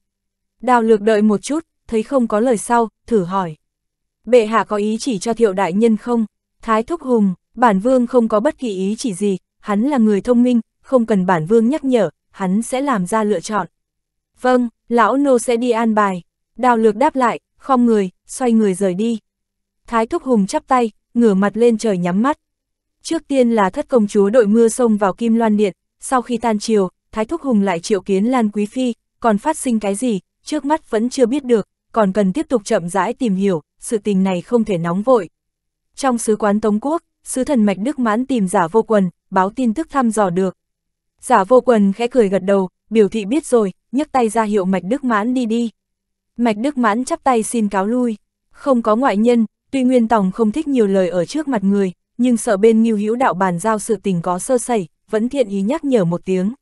Đào lược đợi một chút, thấy không có lời sau, thử hỏi. Bệ hạ có ý chỉ cho thiệu đại nhân không? Thái thúc hùng, bản vương không có bất kỳ ý chỉ gì, hắn là người thông minh, không cần bản vương nhắc nhở, hắn sẽ làm ra lựa chọn. Vâng, lão nô sẽ đi an bài. Đào lược đáp lại, không người, xoay người rời đi. Thái thúc hùng chắp tay, ngửa mặt lên trời nhắm mắt. Trước tiên là thất công chúa đội mưa sông vào kim loan điện, sau khi tan chiều, Thái thúc hùng lại triệu kiến Lan Quý Phi, còn phát sinh cái gì, trước mắt vẫn chưa biết được, còn cần tiếp tục chậm rãi tìm hiểu, sự tình này không thể nóng vội. Trong sứ quán Tống Quốc, sứ thần Mạch Đức Mãn tìm giả vô quần, báo tin tức thăm dò được. Giả vô quần khẽ cười gật đầu, biểu thị biết rồi, nhấc tay ra hiệu Mạch Đức Mãn đi đi. Mạch Đức Mãn chắp tay xin cáo lui. Không có ngoại nhân, tuy Nguyên Tòng không thích nhiều lời ở trước mặt người, nhưng sợ bên Ngưu Hữu Đạo bàn giao sự tình có sơ sẩy, vẫn thiện ý nhắc nhở một tiếng.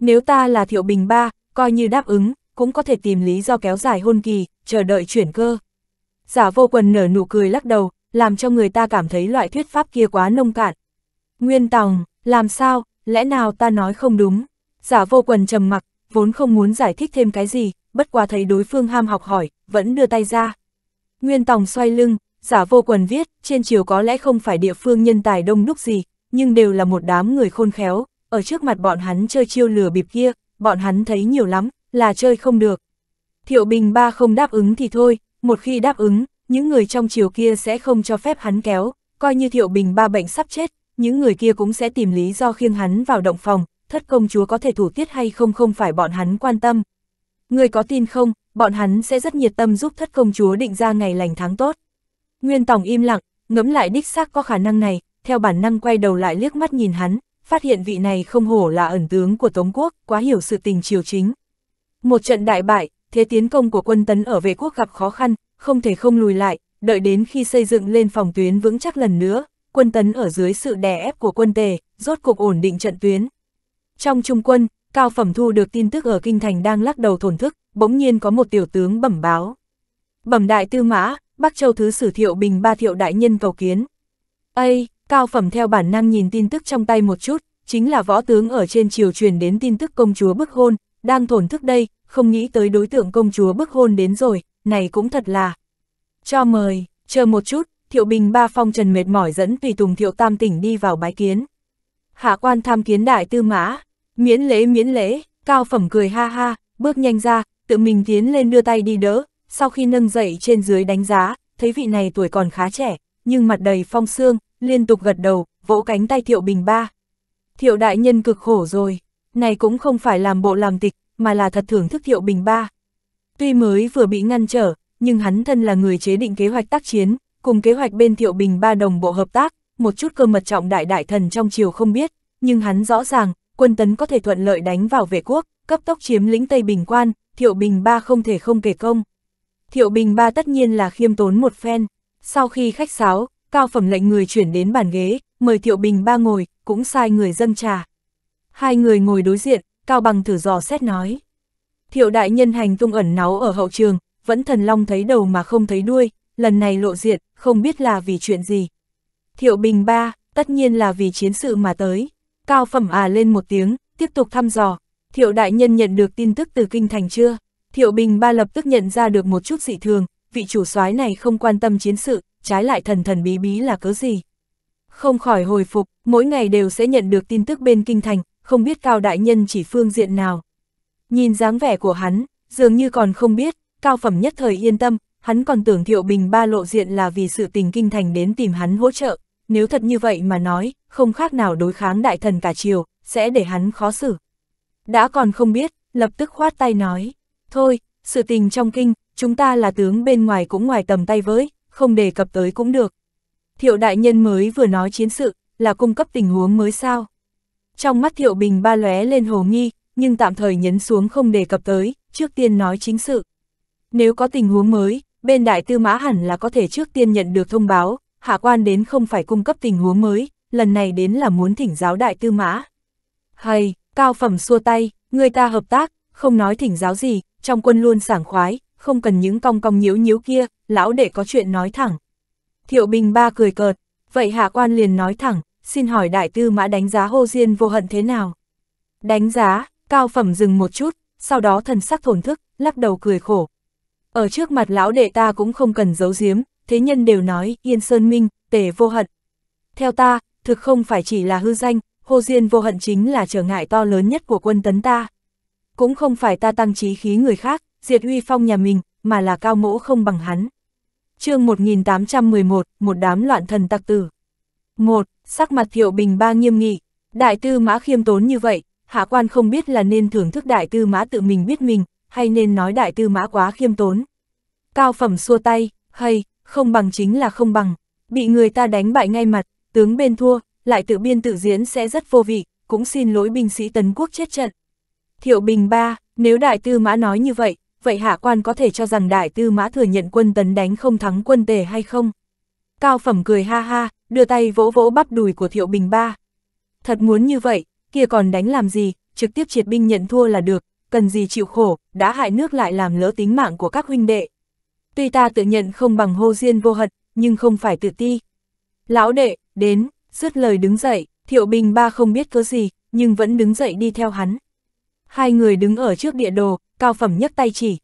Nếu ta là Thiệu Bình Ba, coi như đáp ứng, cũng có thể tìm lý do kéo dài hôn kỳ, chờ đợi chuyển cơ. Giả vô quần nở nụ cười lắc đầu, làm cho người ta cảm thấy loại thuyết pháp kia quá nông cạn. Nguyên Tòng, làm sao, lẽ nào ta nói không đúng? Giả vô quần trầm mặc, vốn không muốn giải thích thêm cái gì, bất quá thấy đối phương ham học hỏi, vẫn đưa tay ra. Nguyên Tòng xoay lưng, giả vô quần viết, trên chiều có lẽ không phải địa phương nhân tài đông đúc gì, nhưng đều là một đám người khôn khéo, ở trước mặt bọn hắn chơi chiêu lừa bịp kia, bọn hắn thấy nhiều lắm, là chơi không được. Thiệu Bình ba không đáp ứng thì thôi, một khi đáp ứng, những người trong chiều kia sẽ không cho phép hắn kéo, coi như Thiệu Bình ba bệnh sắp chết, những người kia cũng sẽ tìm lý do khiêng hắn vào động phòng, thất công chúa có thể thủ tiết hay không không phải bọn hắn quan tâm, Người có tin không, bọn hắn sẽ rất nhiệt tâm giúp thất công chúa định ra ngày lành tháng tốt. Nguyên Tòng im lặng, ngẫm lại đích xác có khả năng này, theo bản năng quay đầu lại liếc mắt nhìn hắn, phát hiện vị này không hổ là ẩn tướng của Tống Quốc, quá hiểu sự tình triều chính. Một trận đại bại, thế tiến công của quân tấn ở vệ quốc gặp khó khăn, không thể không lùi lại, đợi đến khi xây dựng lên phòng tuyến vững chắc lần nữa, quân tấn ở dưới sự đè ép của quân tề, rốt cuộc ổn định trận tuyến. Trong trung quân, Cao Phẩm thu được tin tức ở Kinh Thành đang lắc đầu thổn thức, bỗng nhiên có một tiểu tướng bẩm báo. Bẩm đại tư mã, Bắc Châu Thứ Sử Thiệu Bình ba thiệu đại nhân cầu kiến. Ây, Cao Phẩm theo bản năng nhìn tin tức trong tay một chút, chính là võ tướng ở trên triều truyền đến tin tức công chúa bức hôn, đang thổn thức đây, không nghĩ tới đối tượng công chúa bức hôn đến rồi, này cũng thật là. Cho mời, chờ một chút, Thiệu Bình ba phong trần mệt mỏi dẫn tùy tùng Thiệu Tam tỉnh đi vào bái kiến. Hạ quan tham kiến đại tư mã, Miễn lễ miễn lễ, cao phẩm cười ha ha, bước nhanh ra, tự mình tiến lên đưa tay đi đỡ, sau khi nâng dậy trên dưới đánh giá, thấy vị này tuổi còn khá trẻ, nhưng mặt đầy phong xương, liên tục gật đầu, vỗ cánh tay Thiệu Bình ba. Thiệu đại nhân cực khổ rồi, này cũng không phải làm bộ làm tịch, mà là thật thưởng thức Thiệu Bình ba. Tuy mới vừa bị ngăn trở, nhưng hắn thân là người chế định kế hoạch tác chiến, cùng kế hoạch bên Thiệu Bình ba đồng bộ hợp tác, một chút cơ mật trọng đại đại thần trong chiều không biết, nhưng hắn rõ ràng, quân tấn có thể thuận lợi đánh vào vệ quốc, cấp tốc chiếm lĩnh Tây Bình Quan, Thiệu Bình Ba không thể không kể công. Thiệu Bình Ba tất nhiên là khiêm tốn một phen. Sau khi khách sáo, Cao Phẩm lệnh người chuyển đến bàn ghế, mời Thiệu Bình Ba ngồi, cũng sai người dâng trà. Hai người ngồi đối diện, Cao Bằng thử dò xét nói. Thiệu đại nhân hành tung ẩn náu ở hậu trường, vẫn thần long thấy đầu mà không thấy đuôi, lần này lộ diện, không biết là vì chuyện gì. Thiệu Bình Ba, tất nhiên là vì chiến sự mà tới. Cao Phẩm à lên một tiếng, tiếp tục thăm dò, Thiệu Đại Nhân nhận được tin tức từ Kinh Thành chưa? Thiệu Bình Ba lập tức nhận ra được một chút dị thường, vị chủ soái này không quan tâm chiến sự, trái lại thần thần bí bí là cớ gì. Không khỏi hồi phục, mỗi ngày đều sẽ nhận được tin tức bên Kinh Thành, không biết Cao Đại Nhân chỉ phương diện nào. Nhìn dáng vẻ của hắn, dường như còn không biết, Cao Phẩm nhất thời yên tâm, hắn còn tưởng Thiệu Bình Ba lộ diện là vì sự tình Kinh Thành đến tìm hắn hỗ trợ nếu thật như vậy mà nói, không khác nào đối kháng đại thần cả chiều, sẽ để hắn khó xử. Đã còn không biết, lập tức khoát tay nói, thôi, sự tình trong kinh, chúng ta là tướng bên ngoài cũng ngoài tầm tay với, không đề cập tới cũng được. Thiệu đại nhân mới vừa nói chiến sự, là cung cấp tình huống mới sao. Trong mắt Thiệu Bình ba lóe lên hồ nghi, nhưng tạm thời nhấn xuống không đề cập tới, trước tiên nói chính sự. Nếu có tình huống mới, bên đại tư mã hẳn là có thể trước tiên nhận được thông báo, hạ quan đến không phải cung cấp tình huống mới, lần này đến là muốn thỉnh giáo đại tư mã. Hay, cao phẩm xua tay, người ta hợp tác, không nói thỉnh giáo gì, trong quân luôn sảng khoái, không cần những cong cong nhiễu nhiễu kia, lão để có chuyện nói thẳng. Thiệu Bình Ba cười cợt, vậy hạ quan liền nói thẳng, xin hỏi đại tư mã đánh giá hô diên vô hận thế nào? Đánh giá, cao phẩm dừng một chút, sau đó thần sắc thổn thức, lắc đầu cười khổ. Ở trước mặt lão đệ ta cũng không cần giấu giếm, thế nhân đều nói Yên Sơn Minh, tề vô hận. Theo ta, thực không phải chỉ là hư danh, hô Diên vô hận chính là trở ngại to lớn nhất của quân tấn ta. Cũng không phải ta tăng trí khí người khác, diệt uy phong nhà mình, mà là cao mỗ không bằng hắn. chương 1811, một đám loạn thần tặc tử. một Sắc mặt thiệu bình ba nghiêm nghị, đại tư mã khiêm tốn như vậy, hạ quan không biết là nên thưởng thức đại tư mã tự mình biết mình, hay nên nói đại tư mã quá khiêm tốn. Cao phẩm xua tay, hay, không bằng chính là không bằng, bị người ta đánh bại ngay mặt, tướng bên thua, lại tự biên tự diễn sẽ rất vô vị, cũng xin lỗi binh sĩ tấn quốc chết trận. Thiệu Bình ba, nếu đại tư mã nói như vậy, vậy hạ quan có thể cho rằng đại tư mã thừa nhận quân tấn đánh không thắng quân tề hay không? Cao phẩm cười ha ha, đưa tay vỗ vỗ bắp đùi của Thiệu Bình ba. Thật muốn như vậy, kia còn đánh làm gì, trực tiếp triệt binh nhận thua là được, cần gì chịu khổ, đã hại nước lại làm lỡ tính mạng của các huynh đệ tuy ta tự nhận không bằng hô diên vô hận, nhưng không phải tự ti. Lão đệ, đến, dứt lời đứng dậy, thiệu bình ba không biết cớ gì, nhưng vẫn đứng dậy đi theo hắn. Hai người đứng ở trước địa đồ, cao phẩm nhấc tay chỉ.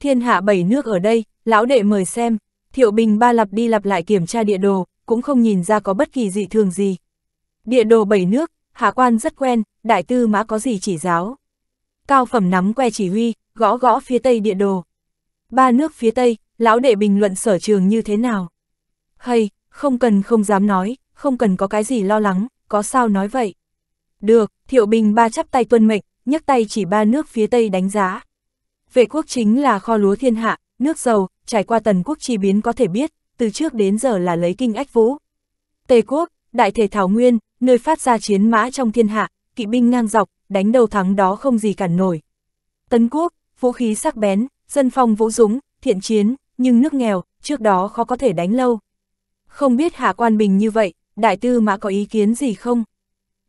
Thiên hạ bảy nước ở đây, lão đệ mời xem, thiệu bình ba lặp đi lặp lại kiểm tra địa đồ, cũng không nhìn ra có bất kỳ dị thường gì. Địa đồ bảy nước, hạ quan rất quen, đại tư mã có gì chỉ giáo. Cao phẩm nắm que chỉ huy, gõ gõ phía tây địa đồ ba nước phía Tây, lão đệ bình luận sở trường như thế nào? Hay, không cần không dám nói, không cần có cái gì lo lắng, có sao nói vậy? Được, Thiệu Bình ba chắp tay tuân mệnh, nhấc tay chỉ ba nước phía Tây đánh giá. Vệ quốc chính là kho lúa thiên hạ, nước giàu, trải qua tần quốc chi biến có thể biết, từ trước đến giờ là lấy kinh ách vũ. Tề quốc, đại thể thảo nguyên, nơi phát ra chiến mã trong thiên hạ, kỵ binh ngang dọc, đánh đầu thắng đó không gì cản nổi. Tấn quốc, vũ khí sắc bén, Dân phong vũ dũng, thiện chiến, nhưng nước nghèo, trước đó khó có thể đánh lâu. Không biết Hạ Quan Bình như vậy, đại tư mã có ý kiến gì không?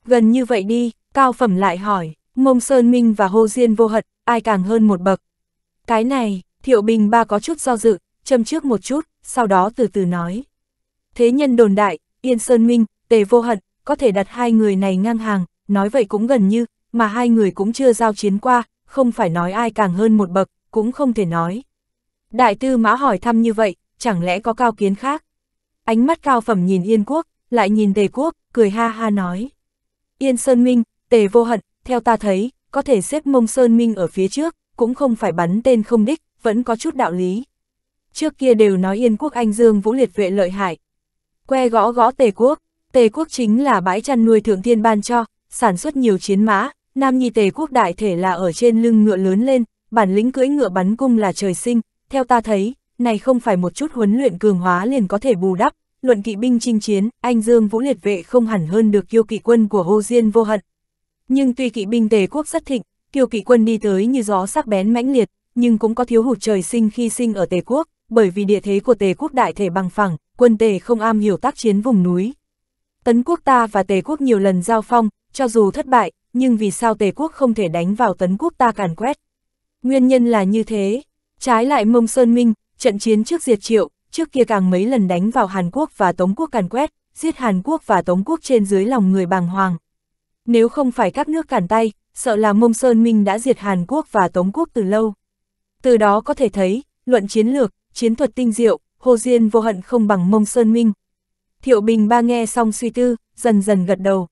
Gần như vậy đi, Cao Phẩm lại hỏi, Mông Sơn Minh và hô Diên vô hật, ai càng hơn một bậc. Cái này, Thiệu Bình ba có chút do dự, châm trước một chút, sau đó từ từ nói. Thế nhân đồn đại, Yên Sơn Minh, Tề vô hận, có thể đặt hai người này ngang hàng, nói vậy cũng gần như, mà hai người cũng chưa giao chiến qua, không phải nói ai càng hơn một bậc, cũng không thể nói. Đại tư mã hỏi thăm như vậy, chẳng lẽ có cao kiến khác? Ánh mắt cao phẩm nhìn Yên quốc, lại nhìn Tề quốc, cười ha ha nói. Yên Sơn Minh, Tề vô hận, theo ta thấy, có thể xếp mông Sơn Minh ở phía trước, cũng không phải bắn tên không đích, vẫn có chút đạo lý. Trước kia đều nói Yên quốc Anh Dương Vũ liệt vệ lợi hại. Que gõ gõ Tề quốc, Tề quốc chính là bãi chăn nuôi thượng thiên ban cho, sản xuất nhiều chiến mã, Nam Nhi Tề quốc đại thể là ở trên lưng ngựa lớn lên, bản lĩnh cưỡi ngựa bắn cung là trời sinh, theo ta thấy, này không phải một chút huấn luyện cường hóa liền có thể bù đắp, luận kỵ binh chinh chiến, anh Dương Vũ liệt vệ không hẳn hơn được kiêu kỵ quân của hô Diên vô hận. Nhưng tuy kỵ binh tề quốc rất thịnh, kiêu kỵ quân đi tới như gió sắc bén mãnh liệt, nhưng cũng có thiếu hụt trời sinh khi sinh ở tề quốc, bởi vì địa thế của tề quốc đại thể bằng phẳng, quân tề không am hiểu tác chiến vùng núi. Tấn quốc ta và tề quốc nhiều lần giao phong, cho dù thất bại, nhưng vì sao tề quốc không thể đánh vào tấn quốc ta càn quét? Nguyên nhân là như thế. Trái lại Mông Sơn Minh, trận chiến trước diệt triệu, trước kia càng mấy lần đánh vào Hàn Quốc và Tống Quốc càn quét, giết Hàn Quốc và Tống Quốc trên dưới lòng người bàng hoàng. Nếu không phải các nước cản tay, sợ là Mông Sơn Minh đã diệt Hàn Quốc và Tống Quốc từ lâu. Từ đó có thể thấy, luận chiến lược, chiến thuật tinh diệu, Hồ Diên vô hận không bằng Mông Sơn Minh. Thiệu Bình ba nghe xong suy tư, dần dần gật đầu.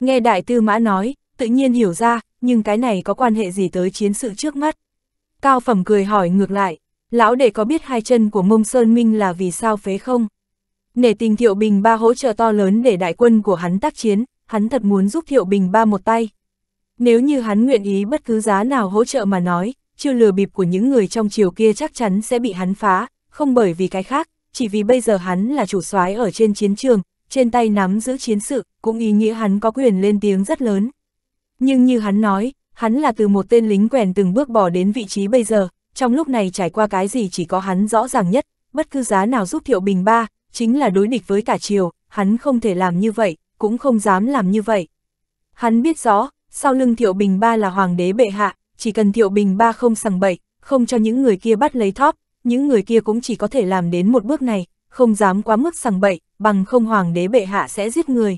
Nghe Đại Tư Mã nói, tự nhiên hiểu ra, nhưng cái này có quan hệ gì tới chiến sự trước mắt? Cao Phẩm cười hỏi ngược lại, lão để có biết hai chân của mông Sơn Minh là vì sao phế không? Nể tình Thiệu Bình ba hỗ trợ to lớn để đại quân của hắn tác chiến, hắn thật muốn giúp Thiệu Bình ba một tay. Nếu như hắn nguyện ý bất cứ giá nào hỗ trợ mà nói, chưa lừa bịp của những người trong triều kia chắc chắn sẽ bị hắn phá, không bởi vì cái khác, chỉ vì bây giờ hắn là chủ soái ở trên chiến trường, trên tay nắm giữ chiến sự, cũng ý nghĩa hắn có quyền lên tiếng rất lớn. Nhưng như hắn nói, hắn là từ một tên lính quèn từng bước bỏ đến vị trí bây giờ, trong lúc này trải qua cái gì chỉ có hắn rõ ràng nhất, bất cứ giá nào giúp Thiệu Bình ba, chính là đối địch với cả triều, hắn không thể làm như vậy, cũng không dám làm như vậy. Hắn biết rõ, sau lưng Thiệu Bình ba là hoàng đế bệ hạ, chỉ cần Thiệu Bình ba không sằng bậy, không cho những người kia bắt lấy thóp, những người kia cũng chỉ có thể làm đến một bước này, không dám quá mức sằng bậy, bằng không hoàng đế bệ hạ sẽ giết người.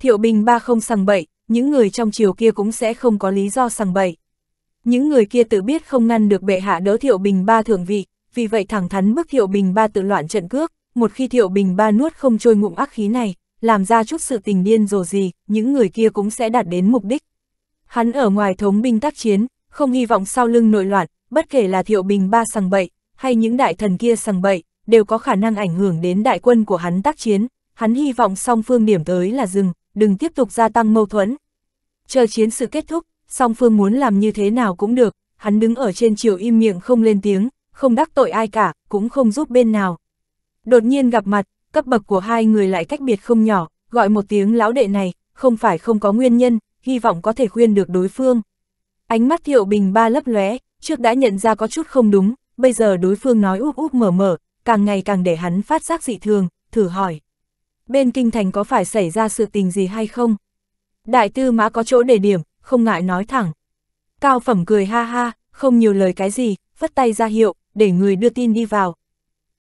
Thiệu Bình ba không sằng bậy, những người trong chiều kia cũng sẽ không có lý do sằng bậy. Những người kia tự biết không ngăn được bệ hạ đỡ Thiệu Bình Ba thưởng vị, vì vậy thẳng thắn bức Thiệu Bình Ba tự loạn trận cước, một khi Thiệu Bình Ba nuốt không trôi ngụm ác khí này, làm ra chút sự tình điên rồ gì, những người kia cũng sẽ đạt đến mục đích. Hắn ở ngoài thống binh tác chiến, không hy vọng sau lưng nội loạn, bất kể là Thiệu Bình Ba sằng bậy, hay những đại thần kia sằng bậy, đều có khả năng ảnh hưởng đến đại quân của hắn tác chiến, hắn hy vọng song phương điểm tới là dừng đừng tiếp tục gia tăng mâu thuẫn. Chờ chiến sự kết thúc, song phương muốn làm như thế nào cũng được, hắn đứng ở trên chiều im miệng không lên tiếng, không đắc tội ai cả, cũng không giúp bên nào. Đột nhiên gặp mặt, cấp bậc của hai người lại cách biệt không nhỏ, gọi một tiếng lão đệ này, không phải không có nguyên nhân, hy vọng có thể khuyên được đối phương. Ánh mắt Thiệu Bình ba lấp lóe, trước đã nhận ra có chút không đúng, bây giờ đối phương nói úp úp mở mở, càng ngày càng để hắn phát giác dị thường, thử hỏi bên kinh thành có phải xảy ra sự tình gì hay không? Đại tư mã có chỗ để điểm, không ngại nói thẳng. Cao phẩm cười ha ha, không nhiều lời cái gì, vất tay ra hiệu, để người đưa tin đi vào,